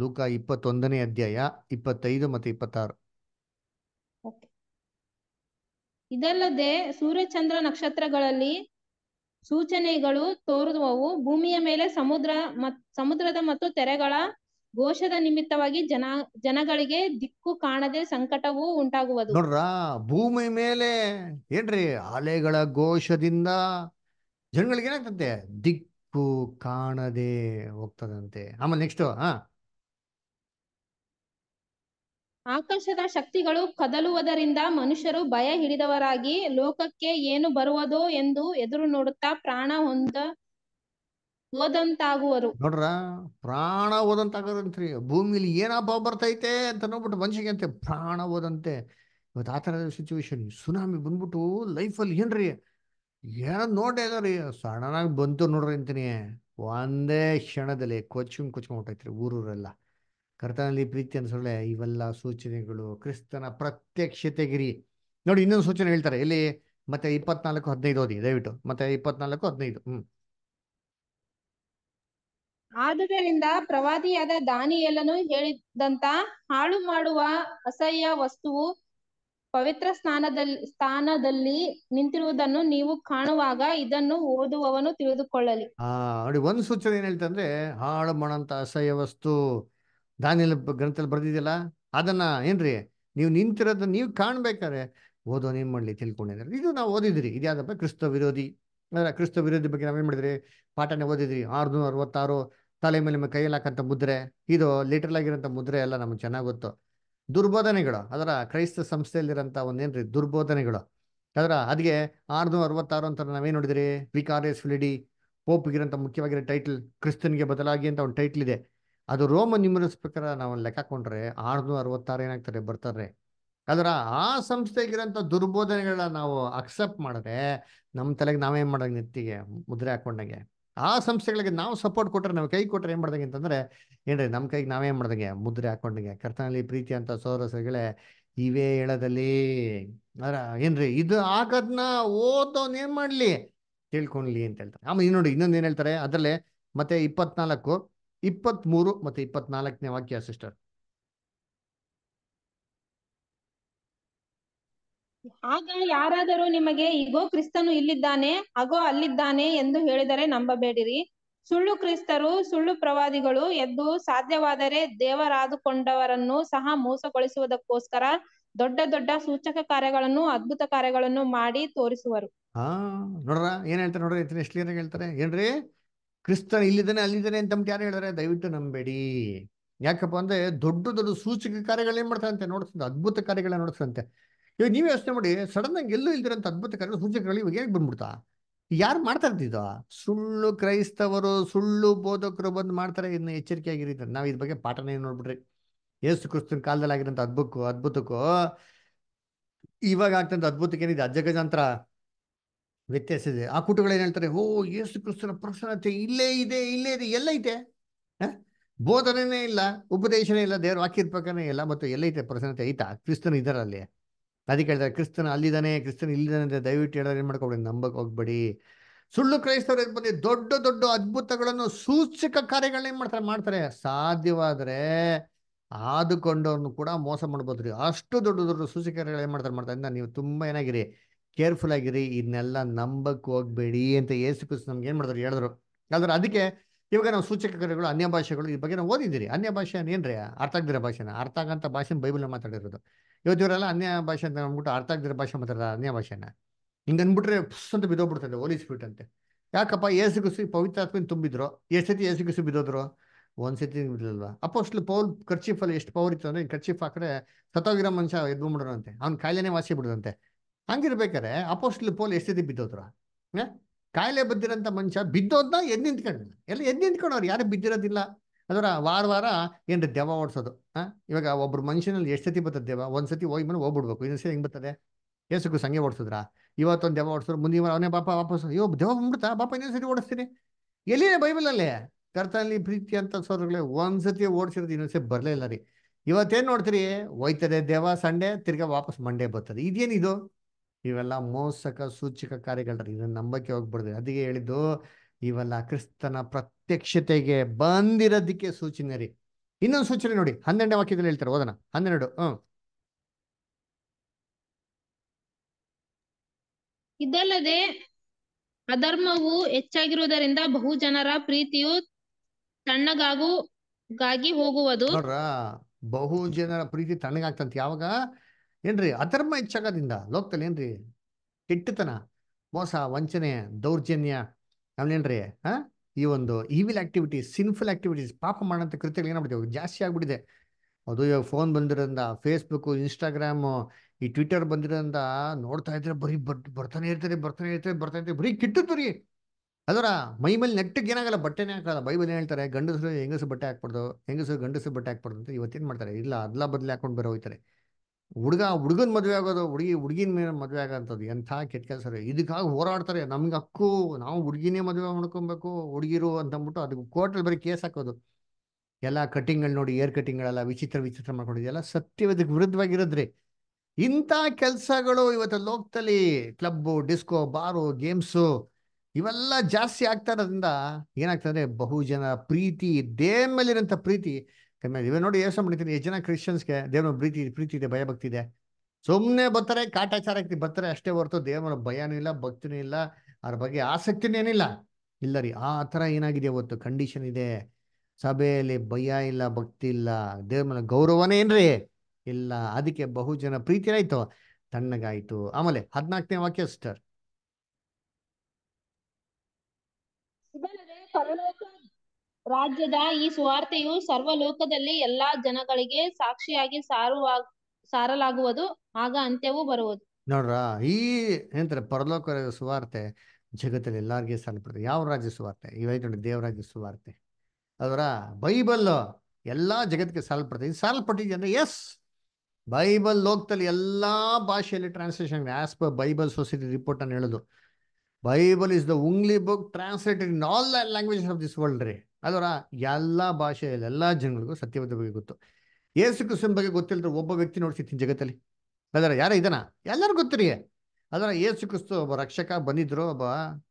ಲೂಕ ಇಪ್ಪತ್ತೊಂದನೇ ಅಧ್ಯಾಯ ಇಪ್ಪತ್ತೈದು ಮತ್ತೆ ಇಪ್ಪತ್ತಾರು
ಇದಲ್ಲದೆ ಸೂರ್ಯಚಂದ್ರ ನಕ್ಷತ್ರಗಳಲ್ಲಿ ಸೂಚನೆಗಳು ತೋರುವವು ಭೂಮಿಯ ಮೇಲೆ ಸಮುದ್ರ ಸಮುದ್ರದ ಮತ್ತು ತೆರೆಗಳ ಘೋಷದ ನಿಮಿತ್ತವಾಗಿ ಜನ ಜನಗಳಿಗೆ ದಿಕ್ಕು ಕಾಣದೆ ಸಂಕಟವೂ ಉಂಟಾಗುವುದು ನೋಡ್ರ
ಭೂಮಿ ಮೇಲೆ ಏನ್ರಿ ಅಲೆಗಳ ಘೋಷದಿಂದ ಜನಗಳಿಗೆ ಏನಾಗ್ತದೆ ದಿಕ್ ದಿಕ್ಕು ಕಾಣದೆ ಹೋಗ್ತದಂತೆ ಆಮೇಲೆ ನೆಕ್ಸ್ಟ್
ಆಕಾಶದ ಶಕ್ತಿಗಳು ಕದಲುವುದರಿಂದ ಮನುಷ್ಯರು ಭಯ ಹಿಡಿದವರಾಗಿ ಲೋಕಕ್ಕೆ ಏನು ಬರುವುದೋ ಎಂದು ಎದುರು ನೋಡುತ್ತಾ ಪ್ರಾಣ ಹೊಂದ ಹೋದಂತಾಗುವರು
ನೋಡ್ರ ಪ್ರಾಣ ಹೋದಂತಾಗದಂತ್ರಿ ಭೂಮಿಲಿ ಏನಪ್ಪ ಬರ್ತೈತೆ ಅಂತ ನೋಡ್ಬಿಟ್ಟು ಮನುಷ್ಯಗೆ ಅಂತೆ ಪ್ರಾಣ ಹೋದಂತೆ ಇವತ್ತು ಆ ತರದ ಸಿಚುವೇಶನ್ ಸುನಾಮಿ ಬಂದ್ಬಿಟ್ಟು ಲೈಫಲ್ಲಿ ಏನ್ರಿ ಏನ್ ರೀ ಸಣ್ಣನಾಗ್ ಬಂತು ನೋಡ್ರಿ ಅಂತೀನಿ ಒಂದೇ ಕ್ಷಣದಲ್ಲಿ ಕೊಚ್ಕೊಂಡ್ ಕೊಚ್ಕೊಂಡ್ಬಿಟ್ಟೈತ್ರಿ ಊರೂರೆಲ್ಲ ಕರ್ತನಲ್ಲಿ ಪ್ರೀತಿ ಅನ್ಸೋಳೆ ಇವೆಲ್ಲ ಸೂಚನೆಗಳು ಕ್ರಿಸ್ತನ ಪ್ರತ್ಯಕ್ಷತೆಗಿರಿ ನೋಡಿ ಇನ್ನೊಂದು ಸೂಚನೆ ಹೇಳ್ತಾರೆ ಇಲ್ಲಿ ಮತ್ತೆ ಇಪ್ಪತ್ನಾಲ್ಕು ಹದಿನೈದು ಓದಿ ದಯವಿಟ್ಟು ಮತ್ತೆ ಇಪ್ಪತ್ನಾಲ್ಕು ಹದಿನೈದು ಹ್ಮ್
ಆದುದರಿಂದ ಪ್ರವಾದಿಯಾದ ದಾನಿಯೇಲನು ಹೇಳಿದಂತ ಹಾಳು ಮಾಡುವ ಅಸಹ್ಯ ವಸ್ತುವು ಪವಿತ್ರ ಸ್ನಾನದಲ್ಲಿ ಸ್ಥಾನದಲ್ಲಿ ನಿಂತಿರುವುದನ್ನು ನೀವು ಕಾಣುವಾಗ ಇದನ್ನು ಓದುವವನು ತಿಳಿದುಕೊಳ್ಳಲಿ
ಆ ನೋಡಿ ಒಂದು ಸೂಚನೆ ಏನ್ ಹೇಳ್ತಂದ್ರೆ ಹಾಳು ಮಾಡಂತ ಅಸಹ್ಯ ವಸ್ತು ದಾನ ಗ್ರಂಥದಲ್ಲಿ ಬರ್ದಿದ್ಯಲ್ಲ ಅದನ್ನ ಏನ್ರಿ ನೀವು ನಿಂತಿರೋದು ನೀವು ಕಾಣ್ಬೇಕಾದ್ರೆ ಓದೋ ಏನ್ ಮಾಡ್ಲಿ ತಿಳ್ಕೊಂಡಿದ್ರೆ ಇದು ನಾವು ಓದಿದ್ರಿ ಇದ್ಯಾದಪ್ಪ ಕ್ರಿಸ್ತ ವಿರೋಧಿ ಅಂದ್ರೆ ಕ್ರಿಸ್ತ ವಿರೋಧಿ ಬಗ್ಗೆ ನಾವೇನ್ ಮಾಡಿದ್ರಿ ಪಾಠನೇ ಓದಿದ್ರಿ ಆರ್ನೂರ ಅರವತ್ತಾರು ತಲೆ ಮೇಲೆ ಕೈಯಲ್ಲಿ ಹಾಕಂತ ಮುದ್ರೆ ಇದು ಲಿಟ್ರಲ್ ಆಗಿರೋಂಥ ಮುದ್ರೆ ಎಲ್ಲ ನಮ್ಗೆ ಚೆನ್ನಾಗಿ ಗೊತ್ತು ದುರ್ಬೋಧನೆಗಳು ಅದರ ಕ್ರೈಸ್ತ ಸಂಸ್ಥೆಯಲ್ಲಿರೋಂಥ ಒಂದೇನ್ರಿ ದುರ್ಬೋಧನೆಗಳು ಅದರ ಅದಿಗೆ ಆರ್ನೂರ ಅರವತ್ತಾರು ಅಂತ ನಾವೇನು ನೋಡಿದ್ರಿ ವಿಕಾರಿಯಸ್ ಫಿಲಿಡಿ ಪೋಪ್ಗಿರೋಂಥ ಮುಖ್ಯವಾಗಿರೋ ಟೈಟಲ್ ಕ್ರಿಸ್ತನ್ಗೆ ಬದಲಾಗಿ ಅಂತ ಒಂದು ಟೈಟ್ಲ್ ಇದೆ ಅದು ರೋಮನ್ ನ್ಯೂಮರಸ್ ಪ್ರಕಾರ ನಾವು ಲೆಕ್ಕ ಹಾಕೊಂಡ್ರೆ ಆರ್ನೂರ ಅರವತ್ತಾರು ಏನಾಗ್ತಾರೆ ಬರ್ತಾರೆ ಅದರ ಆ ಸಂಸ್ಥೆಗಿರೋಂಥ ದುರ್ಬೋಧನೆಗಳನ್ನ ನಾವು ಅಕ್ಸೆಪ್ಟ್ ಮಾಡಿದ್ರೆ ನಮ್ಮ ತಲೆಗೆ ನಾವೇನು ಮಾಡೋಂಗೆ ನೆತ್ತಿಗೆ ಮುದ್ರೆ ಹಾಕೊಂಡಂಗೆ ಆ ಸಂಸ್ಥೆಗಳಿಗೆ ನಾವು ಸಪೋರ್ಟ್ ಕೊಟ್ಟರೆ ನಾವು ಕೈ ಕೊಟ್ಟರೆ ಏನು ಮಾಡ್ದಂಗೆ ಅಂತಂದ್ರೆ ಏನ್ರಿ ನಮ್ಮ ಕೈಗೆ ನಾವೇನ್ ಮಾಡ್ದಂಗೆ ಮುದ್ರೆ ಹಾಕೊಂಡಂಗೆ ಕರ್ತನಲ್ಲಿ ಪ್ರೀತಿ ಅಂತ ಸೋದರಸಗಳೇ ಇವೇ ಹೇಳದಲ್ಲಿ ಅದರ ಏನ್ರಿ ಇದು ಆಗದ್ನ ಓದೋನ್ ಏನು ಮಾಡ್ಲಿ ತಿಳ್ಕೊಳ್ಲಿ ಅಂತ ಹೇಳ್ತಾರೆ ಆಮೇಲೆ ನೋಡಿ ಇನ್ನೊಂದು ಏನು ಹೇಳ್ತಾರೆ ಅದರಲ್ಲೇ ಮತ್ತೆ ಇಪ್ಪತ್ನಾಲ್ಕು ಮೂರು ಮತ್ತು ಇಪ್ಪತ್ನಾಲ್ಕನೇ ವಾಕ್ಯ ಸಿಸ್ಟರ್
ಆಗ ಯಾರಾದರೂ ನಿಮಗೆ ಇಗೋ ಕ್ರಿಸ್ತನು ಇಲ್ಲಿದ್ದಾನೆ ಅಗೋ ಅಲ್ಲಿದ್ದಾನೆ ಎಂದು ಹೇಳಿದರೆ ನಂಬಬೇಡಿರಿ ಸುಳ್ಳು ಕ್ರಿಸ್ತರು ಸುಳ್ಳು ಪ್ರವಾದಿಗಳು ಎದ್ದು ಸಾಧ್ಯವಾದರೆ ದೇವರಾದುಕೊಂಡವರನ್ನು ಸಹ ಮೋಸಗೊಳಿಸುವುದಕ್ಕೋಸ್ಕರ ದೊಡ್ಡ ದೊಡ್ಡ ಸೂಚಕ ಕಾರ್ಯಗಳನ್ನು ಅದ್ಭುತ ಕಾರ್ಯಗಳನ್ನು ಮಾಡಿ ತೋರಿಸುವರು
ಆ ನೋಡ್ರ ಏನ್ ಹೇಳ್ತಾರೆ ನೋಡ್ರಿ ಎಷ್ಟು ಹೇಳ್ತಾರೆ ಏನ್ರಿ ಕ್ರಿಸ್ತನ್ ಇಲ್ಲಿದ್ದಾನೆ ಅಲ್ಲಿದ್ದಾನೆ ಅಂತ ಯಾರು ಹೇಳಿದ್ರೆ ದಯವಿಟ್ಟು ನಂಬೇಡಿ ಯಾಕಪ್ಪ ಅಂದ್ರೆ ದೊಡ್ಡ ದೊಡ್ಡ ಸೂಚಕ ಕಾರ್ಯಗಳೇನ್ ಮಾಡ್ತಾರಂತೆ ನೋಡ್ಸಂತೆ ಅದ್ಭುತ ಕಾರ್ಯಗಳನ್ನ ನೋಡ್ಸಂತೆ ಇವಾಗ ನೀವು ಯೋಚನೆ ಮಾಡಿ ಸಡನ್ ಆಗಿ ಎಲ್ಲೂ ಇಲ್ದಿರಂತ ಅದ್ಭುತ ಕಾರ್ಯ ಸೂಚಕಗಳು ಇವಾಗ ಹೇಗೆ ಬಂದ್ಬಿಡ್ತಾ ಯಾರು ಮಾಡ್ತಾ ಇರ್ತಿದ್ದ ಸುಳ್ಳು ಕ್ರೈಸ್ತವರು ಸುಳ್ಳು ಬೋಧಕರು ಬಂದು ಮಾಡ್ತಾರೆ ಎಚ್ಚರಿಕೆ ಎಚ್ಚರಿಕೆಯಾಗಿರ್ತಾರೆ ನಾವು ಇದ್ರ ಬಗ್ಗೆ ಪಾಠನೇ ನೋಡ್ಬಿಡ್ರಿ ಯೇಸು ಕ್ರಿಸ್ತನ ಕಾಲದಲ್ಲಿ ಆಗಿರೋಂಥ ಅದ್ಭುತಕ್ಕೂ ಅದ್ಭುತಕ್ಕೂ ಇವಾಗ ಆಗ್ತಂತ ಅದ್ಭುತಕ್ಕೆ ಏನಿದೆ ಅಜ್ಜಗಜಾಂತರ ವ್ಯತ್ಯಾಸ ಇದೆ ಆ ಕೂಟಗಳೇನು ಹೇಳ್ತಾರೆ ಓ ಯೇಸು ಕ್ರಿಸ್ತನ ಪ್ರಸನ್ನತೆ ಇಲ್ಲೇ ಇದೆ ಇಲ್ಲೇ ಇದೆ ಎಲ್ಲ ಐತೆ ಬೋಧನೆನೇ ಇಲ್ಲ ಉಪದೇಶನೇ ಇಲ್ಲ ದೇವ್ರ ವಾಕ್ಯದ ಪ್ರಕಾರನೇ ಇಲ್ಲ ಮತ್ತು ಎಲ್ಲೈತೆ ಪ್ರಸನ್ನತೆ ಐತಾ ಕ್ರಿಸ್ತನ ಇದರಲ್ಲಿ ಅದಕ್ಕೆ ಹೇಳ್ತಾರೆ ಕ್ರಿಸ್ತನ ಅಲ್ಲಿದ್ದಾನೆ ಕ್ರಿಸ್ತನ ಇಲ್ಲಿದ್ದಾನೆ ದಯವಿಟ್ಟು ಹೇಳೋದ್ರೆ ಏನು ಮಾಡ್ಕೊಬೇಡಿ ನಂಬಕ್ಕೆ ಹೋಗ್ಬೇಡಿ ಸುಳ್ಳು ಕ್ರೈಸ್ತವ್ರು ಬಂದು ದೊಡ್ಡ ದೊಡ್ಡ ಅದ್ಭುತಗಳನ್ನು ಸೂಚಕ ಕಾರ್ಯಗಳನ್ನ ಏನು ಮಾಡ್ತಾರೆ ಮಾಡ್ತಾರೆ ಸಾಧ್ಯವಾದರೆ ಆದುಕೊಂಡವ್ರನ್ನು ಕೂಡ ಮೋಸ ಮಾಡ್ಬೋದು ರೀ ಅಷ್ಟು ದೊಡ್ಡ ದೊಡ್ಡ ಸೂಚಕ ಕಾರ್ಯಗಳು ಏನು ಮಾಡ್ತಾರೆ ಮಾಡ್ತಾರೆ ನೀವು ತುಂಬ ಏನಾಗಿರಿ ಕೇರ್ಫುಲ್ ಆಗಿರಿ ಇದನ್ನೆಲ್ಲ ನಂಬಕ್ಕೆ ಹೋಗ್ಬೇಡಿ ಅಂತ ಏಸು ನಮ್ಗೆ ಏನು ಮಾಡ್ತಾರೆ ಹೇಳಿದ್ರು ಹೇಳಿದ್ರು ಅದಕ್ಕೆ ಇವಾಗ ನಾವು ಸೂಚಕ ಕಾರ್ಯಗಳು ಅನ್ಯ ಭಾಷೆಗಳು ಈ ಬಗ್ಗೆ ನಾವು ಓದಿದ್ದೀರಿ ಅನ್ಯ ಭಾಷೆ ಏನ್ರಿ ಅರ್ಥ ಆಗದಿರೋ ಭಾಷೆನ ಅರ್ಥ ಆಗಂತ ಭಾಷೆನ ಬೈಬಲ್ ಮಾತಾಡಿರೋದು ಇವತ್ತಿವರೆಲ್ಲ ಅನ್ಯ ಭಾಷೆ ಅಂತ ಅಂದ್ಬಿಟ್ಟು ಅರ್ಥ ಆಗದಿರೋ ಭಾಷೆ ಮಾತಾಡ್ತಾರೆ ಅನ್ಯ ಭಾಷೆನ ಹಿಂಗೆ ಅಂದ್ಬಿಟ್ರೆ ಪುಸ್ ಅಂತ ಬಿದ್ದೋಗ್ಬಿಡ್ತದೆ ಹೋಲಿಸ್ಬಿಟ್ಟಂತೆ ಯಾಕಪ್ಪ ಏಸುಗುಸಿ ಪವಿತ್ರ ಆತ್ಮನ ತುಂಬಿದ್ರು ಎಷ್ಟು ಸತಿ ಏಸುಗುಸಿ ಬಿದ್ದೋದ್ರು ಒಂದ್ಸತಿ ಸತಿ ಬಿದ್ದಲ್ವಾ ಅಪ್ಪ ಅಷ್ಟು ಪೌಲ್ ಖರ್ಚೀಫಲ್ಲಿ ಎಷ್ಟು ಪವರ್ ಇತ್ತು ಅಂದ್ರೆ ಖರ್ಚೀಫ್ ಆ ಕಡೆ ಸತ್ತೋಗಿರೋ ಮನುಷ್ಯ ಎದ್ಬಿಡ್ರಂತೆ ಅವ್ನ ಕಾಯಿಲೆನೇ ವಾಸಿ ಬಿಡದಂತೆ ಹಂಗಿರ್ಬೇಕಾರೆ ಅಪೋಸ್ಟ್ಲ್ ಪೋಲ್ ಎಷ್ಟು ಸತಿ ಬಿದ್ದೋದ್ರು ಕಾಯಿಲೆ ಬಿದ್ದಿರೋಂಥ ಮನುಷ್ಯ ಬಿದ್ದೋದ್ನ ಎದ್ ನಿಂತ್ಕೊಂಡಿಲ್ಲ ಎಲ್ಲ ಎದ್ ನಿಂತ್ಕೊಂಡವ್ರು ಯಾರು ಬಿದ್ದಿರೋದಿಲ್ಲ ಅದರ ವಾರ ವಾರ ಏನು ದೆವ ಓಡಿಸೋದು ಇವಾಗ ಒಬ್ಬರು ಮನುಷ್ಯನಲ್ಲಿ ಎಷ್ಟು ಸತಿ ಬರ್ತದೆ ದೆವ ಒಂದು ಸತಿ ಹೋಗಿ ಮೇಲೆ ಹೋಗ್ಬಿಡ್ಬೇಕು ಇನ್ನೊಂದ್ಸತಿ ಹೆಂಗೆ ಬರ್ತದೆ ಏಸಕ್ಕೂ ಸಂಗೆ ಓಡಿಸಿದ್ರ ಇವತ್ತೊಂದು ದೆವ ಓಡಿಸಿದ್ರು ಮುಂದಿನ ವಾರ ಅವನೇ ಪಾಪ ವಾಪಸ್ ಅಯ್ಯೋ ದೆವ ಬಂದ್ಬಿಡ್ತಾ ಇನ್ನೊಂದು ಇನ್ನೊಂದ್ಸತಿ ಓಡಿಸ್ತೀನಿ ಎಲ್ಲಿದೆ ಬೈಬಲಲ್ಲೇ ಕರ್ತನಲ್ಲಿ ಪ್ರೀತಿ ಅಂತ ಸೋದರುಗಳೇ ಒಂದ್ಸತಿ ಓಡಿಸಿರೋದು ಇನ್ನೊಂದ್ಸತಿ ಬರಲೇ ಇಲ್ಲ ರೀ ಇವತ್ತೇನು ನೋಡ್ತೀರಿ ಹೋಯ್ತದೆ ದೇವ ಸಂಡೆ ತಿರ್ಗಾ ವಾಪಸ್ ಮಂಡೇ ಬರ್ತದೆ ಇದೇನಿದು ಇವೆಲ್ಲ ಮೋಸಕ ಸೂಚಕ ಕಾರ್ಯಗಳ ಇದನ್ನು ನಂಬಕ್ಕೆ ಹೋಗ್ಬಿಡ್ದು ಅದಕ್ಕೆ ಹೇಳಿದ್ದು ಇವೆಲ್ಲ ಕ್ರಿಸ್ತನ ಪ್ರ ಪ್ರತ್ಯಕ್ಷತೆಗೆ ಬಂದಿರೋದಕ್ಕೆ ಸೂಚನೆ ರೀ ಇನ್ನೊಂದು ಸೂಚನೆ ನೋಡಿ ಹನ್ನೆರಡನೇ ವಾಕ್ಯದಲ್ಲಿ ಹೇಳ್ತಾರೆ ಓದನ ಹನ್ನೆರಡು ಹ್ಮ್
ಇದಲ್ಲದೆ ಅಧರ್ಮವು ಹೆಚ್ಚಾಗಿರುವುದರಿಂದ ಬಹು ಜನರ ಪ್ರೀತಿಯು ತಣ್ಣಗಾಗು ಗಾಗಿ ಹೋಗುವುದು
ಬಹು ಜನರ ಪ್ರೀತಿ ತಣ್ಣಗಾಗ್ತಂತ ಯಾವಾಗ ಏನ್ರಿ ಅಧರ್ಮ ಹೆಚ್ಚಾಗೋದ್ರಿಂದ ಲೋಕದಲ್ಲಿ ಏನ್ರಿ ಕೆಟ್ಟತನ ಮೋಸ ವಂಚನೆ ದೌರ್ಜನ್ಯ ಏನ್ರಿ ಹಾ ಈ ಒಂದು ಈವಿಲ್ ಆಕ್ಟಿವಿಟೀಸ್ ಸಿನ್ಫುಲ್ ಆಕ್ಟಿವಿಟೀಸ್ ಪಾಪ ಮಾಡೋಂಥ ಕೃತ್ಯಗಳು ಏನಾಗ್ಬಿಟ್ಟಿದೆ ಜಾಸ್ತಿ ಆಗಿಬಿಟ್ಟಿದೆ ಅದು ಇವಾಗ ಫೋನ್ ಬಂದಿರೋದ್ರಿಂದ ಫೇಸ್ಬುಕ್ಕು ಇನ್ಸ್ಟಾಗ್ರಾಮು ಈ ಟ್ವಿಟರ್ ಬಂದಿರೋದ್ರಿಂದ ನೋಡ್ತಾ ಇದ್ರೆ ಬರೀ ಬರ್ ಬರ್ತಾನೆ ಇರ್ತಾರೆ ಬರ್ತಾನೆ ಇರ್ತಾರೆ ಬರ್ತಾನೆ ಇರ್ತಾರೆ ಬರೀ ಕಿಟ್ಟದ್ದು ರೀ ಅದರ ಮೈ ಮೇಲೆ ಏನಾಗಲ್ಲ ಬಟ್ಟೆನೇ ಹಾಕಲ್ಲ ಬೈಬಲ್ ಹೇಳ್ತಾರೆ ಗಂಡಸರು ಹೆಂಗಸು ಬಟ್ಟೆ ಹಾಕ್ಬಾರ್ದು ಹೆಂಗಸು ಗಂಡಸು ಬಟ್ಟೆ ಹಾಕ್ಬಾರ್ದು ಅಂತ ಇವತ್ತೇನು ಮಾಡ್ತಾರೆ ಇಲ್ಲ ಅದ್ಲ ಬದಲು ಹಾಕೊಂಡು ಬರೋ ಹೋಗ್ತಾರೆ ಹುಡುಗ ಹುಡುಗನ ಮದುವೆ ಆಗೋದು ಹುಡುಗಿ ಹುಡುಗಿನ ಮೇಲೆ ಮದುವೆ ಆಗೋಂಥದ್ದು ಎಂಥ ಕೆಟ್ಟ ಕೆಲಸ ಇದಕ್ಕಾಗಿ ಹೋರಾಡ್ತಾರೆ ನಮ್ಗೆ ಹಕ್ಕು ನಾವು ಹುಡುಗಿನೇ ಮದುವೆ ಮಾಡ್ಕೊಬೇಕು ಹುಡುಗಿರು ಅಂತಂದ್ಬಿಟ್ಟು ಅದಕ್ಕೆ ಕೋರ್ಟಲ್ಲಿ ಬರೀ ಕೇಸ್ ಹಾಕೋದು ಎಲ್ಲ ಕಟ್ಟಿಂಗ್ಗಳು ನೋಡಿ ಏರ್ ಕಟ್ಟಿಂಗ್ಗಳೆಲ್ಲ ವಿಚಿತ್ರ ವಿಚಿತ್ರ ಎಲ್ಲ ಸತ್ಯವೇದಕ್ಕೆ ವಿರುದ್ಧವಾಗಿರೋದ್ರಿ ಇಂಥ ಕೆಲಸಗಳು ಇವತ್ತು ಲೋಕದಲ್ಲಿ ಕ್ಲಬ್ಬು ಡಿಸ್ಕೋ ಬಾರು ಗೇಮ್ಸು ಇವೆಲ್ಲ ಜಾಸ್ತಿ ಆಗ್ತಾ ಇರೋದ್ರಿಂದ ಏನಾಗ್ತದೆ ಬಹುಜನ ಪ್ರೀತಿ ದೇಹ ಮೇಲಿರೋಂಥ ಪ್ರೀತಿ ಕಮ್ಮಿ ಇವೆ ನೋಡಿ ಯೋಚನೆ ಮಾಡಿದ್ದೀನಿ ಎಷ್ಟು ಜನ ಕ್ರಿಶ್ಚಿಯನ್ಸ್ಗೆ ದೇವನ ಪ್ರೀತಿ ಪ್ರೀತಿ ಇದೆ ಭಯ ಭಕ್ತಿ ಇದೆ ಸುಮ್ಮನೆ ಬರ್ತಾರೆ ಕಾಟಾಚಾರಕ್ಕೆ ಬರ್ತಾರೆ ಅಷ್ಟೇ ಹೊರತು ದೇವರ ಭಯನೂ ಇಲ್ಲ ಭಕ್ತಿನೂ ಇಲ್ಲ ಅವ್ರ ಬಗ್ಗೆ ಏನಿಲ್ಲ ಇಲ್ಲ ರೀ ಆ ಥರ ಏನಾಗಿದೆ ಇವತ್ತು ಕಂಡೀಷನ್ ಇದೆ ಸಭೆಯಲ್ಲಿ ಭಯ ಇಲ್ಲ ಭಕ್ತಿ ಇಲ್ಲ ದೇವ್ರ ಮೇಲೆ ಗೌರವನೇ ಏನ್ರಿ ಇಲ್ಲ ಅದಕ್ಕೆ ಬಹು ಜನ ಪ್ರೀತಿ ಆಯ್ತು ತಣ್ಣಗಾಯ್ತು ಆಮೇಲೆ ಹದಿನಾಲ್ಕನೇ ವಾಕ್ಯ ಸಿಸ್ಟರ್
ರಾಜ್ಯದ ಈ ಸುವಾರ್ತೆಯು ಸರ್ವಲೋಕದಲ್ಲಿ ಎಲ್ಲಾ ಜನಗಳಿಗೆ ಸಾಕ್ಷಿಯಾಗಿ ಸಾರುವ ಸಾರಲಾಗುವುದು ಆಗ ಅಂತ್ಯವೂ ಬರುವುದು
ನೋಡ್ರ ಈ ಏನಂತಾರೆ ಪರಲೋಕ ಸುವಾರ್ತೆ ಜಗತ್ತಲ್ಲಿ ಎಲ್ಲಾರ್ಗೆ ಸಾಲ ಯಾವ ರಾಜ್ಯ ಸುವಾರ್ತೆ ನೋಡಿ ದೇವರಾಜ್ಯ ಸುವಾರ್ತೆ ಅದರ ಬೈಬಲ್ ಎಲ್ಲಾ ಜಗತ್ತಿಗೆ ಸಾಲ ಇದು ಸಾಲ್ಪಟ್ಟಿದೆ ಅಂದ್ರೆ ಎಸ್ ಬೈಬಲ್ ಲೋಕದಲ್ಲಿ ಎಲ್ಲಾ ಭಾಷೆಯಲ್ಲಿ translation as per Bible society report ಅನ್ನು ಹೇಳೋದು Bible is the only book translated in all language of this world ರೀ ಅದರ ಎಲ್ಲ ಭಾಷೆಯಲ್ಲಿ ಎಲ್ಲ ಜನಗಳಿಗೂ ಸತ್ಯವಾದ ಬಗ್ಗೆ ಗೊತ್ತು ಏಸು ಕ್ರಿಸ್ತನ ಬಗ್ಗೆ ಗೊತ್ತಿಲ್ಲದ್ರೆ ಒಬ್ಬ ವ್ಯಕ್ತಿ ನೋಡ್ತಿರ್ತೀನಿ ಜಗತ್ತಲ್ಲಿ ಅದರ ಯಾರ ಇದನ್ನ ಎಲ್ಲರೂ ಗೊತ್ತಿರಿಯೇ ಅದರ ಏಸು ಕ್ರಿಸ್ತು ಒಬ್ಬ ರಕ್ಷಕ ಬಂದಿದ್ರು ಒಬ್ಬ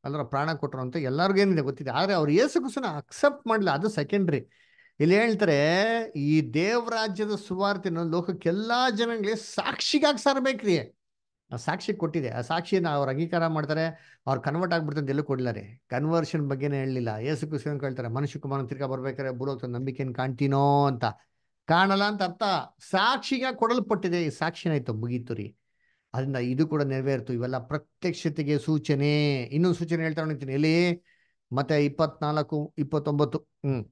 ಅದರ ಪ್ರಾಣ ಕೊಟ್ಟರು ಅಂತ ಎಲ್ಲರಿಗೂ ಏನಿದೆ ಗೊತ್ತಿದೆ ಆದರೆ ಅವ್ರು ಏಸು ಕ್ರಿಸ್ತನ ಅಕ್ಸೆಪ್ಟ್ ಮಾಡಲಿಲ್ಲ ಅದು ಸೆಕೆಂಡ್ರಿ ಇಲ್ಲಿ ಹೇಳ್ತಾರೆ ಈ ದೇವರಾಜ್ಯದ ಸುವಾರ್ತೆನ ಲೋಕಕ್ಕೆಲ್ಲ ಜನಗಳಿಗೆ ಸಾಕ್ಷಿಗಾಗಿ ಸಾರ್ಬೇಕ್ರಿ ಸಾಕ್ಷಿ ಕೊಟ್ಟಿದೆ ಆ ಸಾಕ್ಷಿಯನ್ನು ಅವ್ರು ಅಂಗೀಕಾರ ಮಾಡ್ತಾರೆ ಅವ್ರು ಕನ್ವರ್ಟ್ ಆಗ್ಬಿಡ್ತಂತ ಎಲ್ಲೂ ಕೊಡ್ಲಾರೆ ಕನ್ವರ್ಷನ್ ಬಗ್ಗೆನೇ ಹೇಳಲಿಲ್ಲ ಏಸು ಅಂತ ಕೇಳ್ತಾರೆ ಮನುಷ್ಯ ಕುಮಾರ ತಿರ್ಗಾ ಬರ್ಬೇಕಾದ್ರೆ ಬುಡೋಗ್ತದೆ ನಂಬಿಕೆಯನ್ನು ಕಾಣ್ತೀನೋ ಅಂತ ಕಾಣಲ್ಲ ಅಂತ ಅರ್ಥ ಸಾಕ್ಷಿಗೆ ಕೊಡಲ್ಪಟ್ಟಿದೆ ಈ ಸಾಕ್ಷಿನಾಯ್ತು ಮುಗೀತು ರೀ ಅದರಿಂದ ಇದು ಕೂಡ ನೆರವೇರ್ತು ಇವೆಲ್ಲ ಪ್ರತ್ಯಕ್ಷತೆಗೆ ಸೂಚನೆ ಇನ್ನೊಂದು ಸೂಚನೆ ಹೇಳ್ತಾ ಇಲ್ಲಿ ಎಲ್ಲಿ ಮತ್ತೆ ಇಪ್ಪತ್ನಾಲ್ಕು ಇಪ್ಪತ್ತೊಂಬತ್ತು ಹ್ಮ್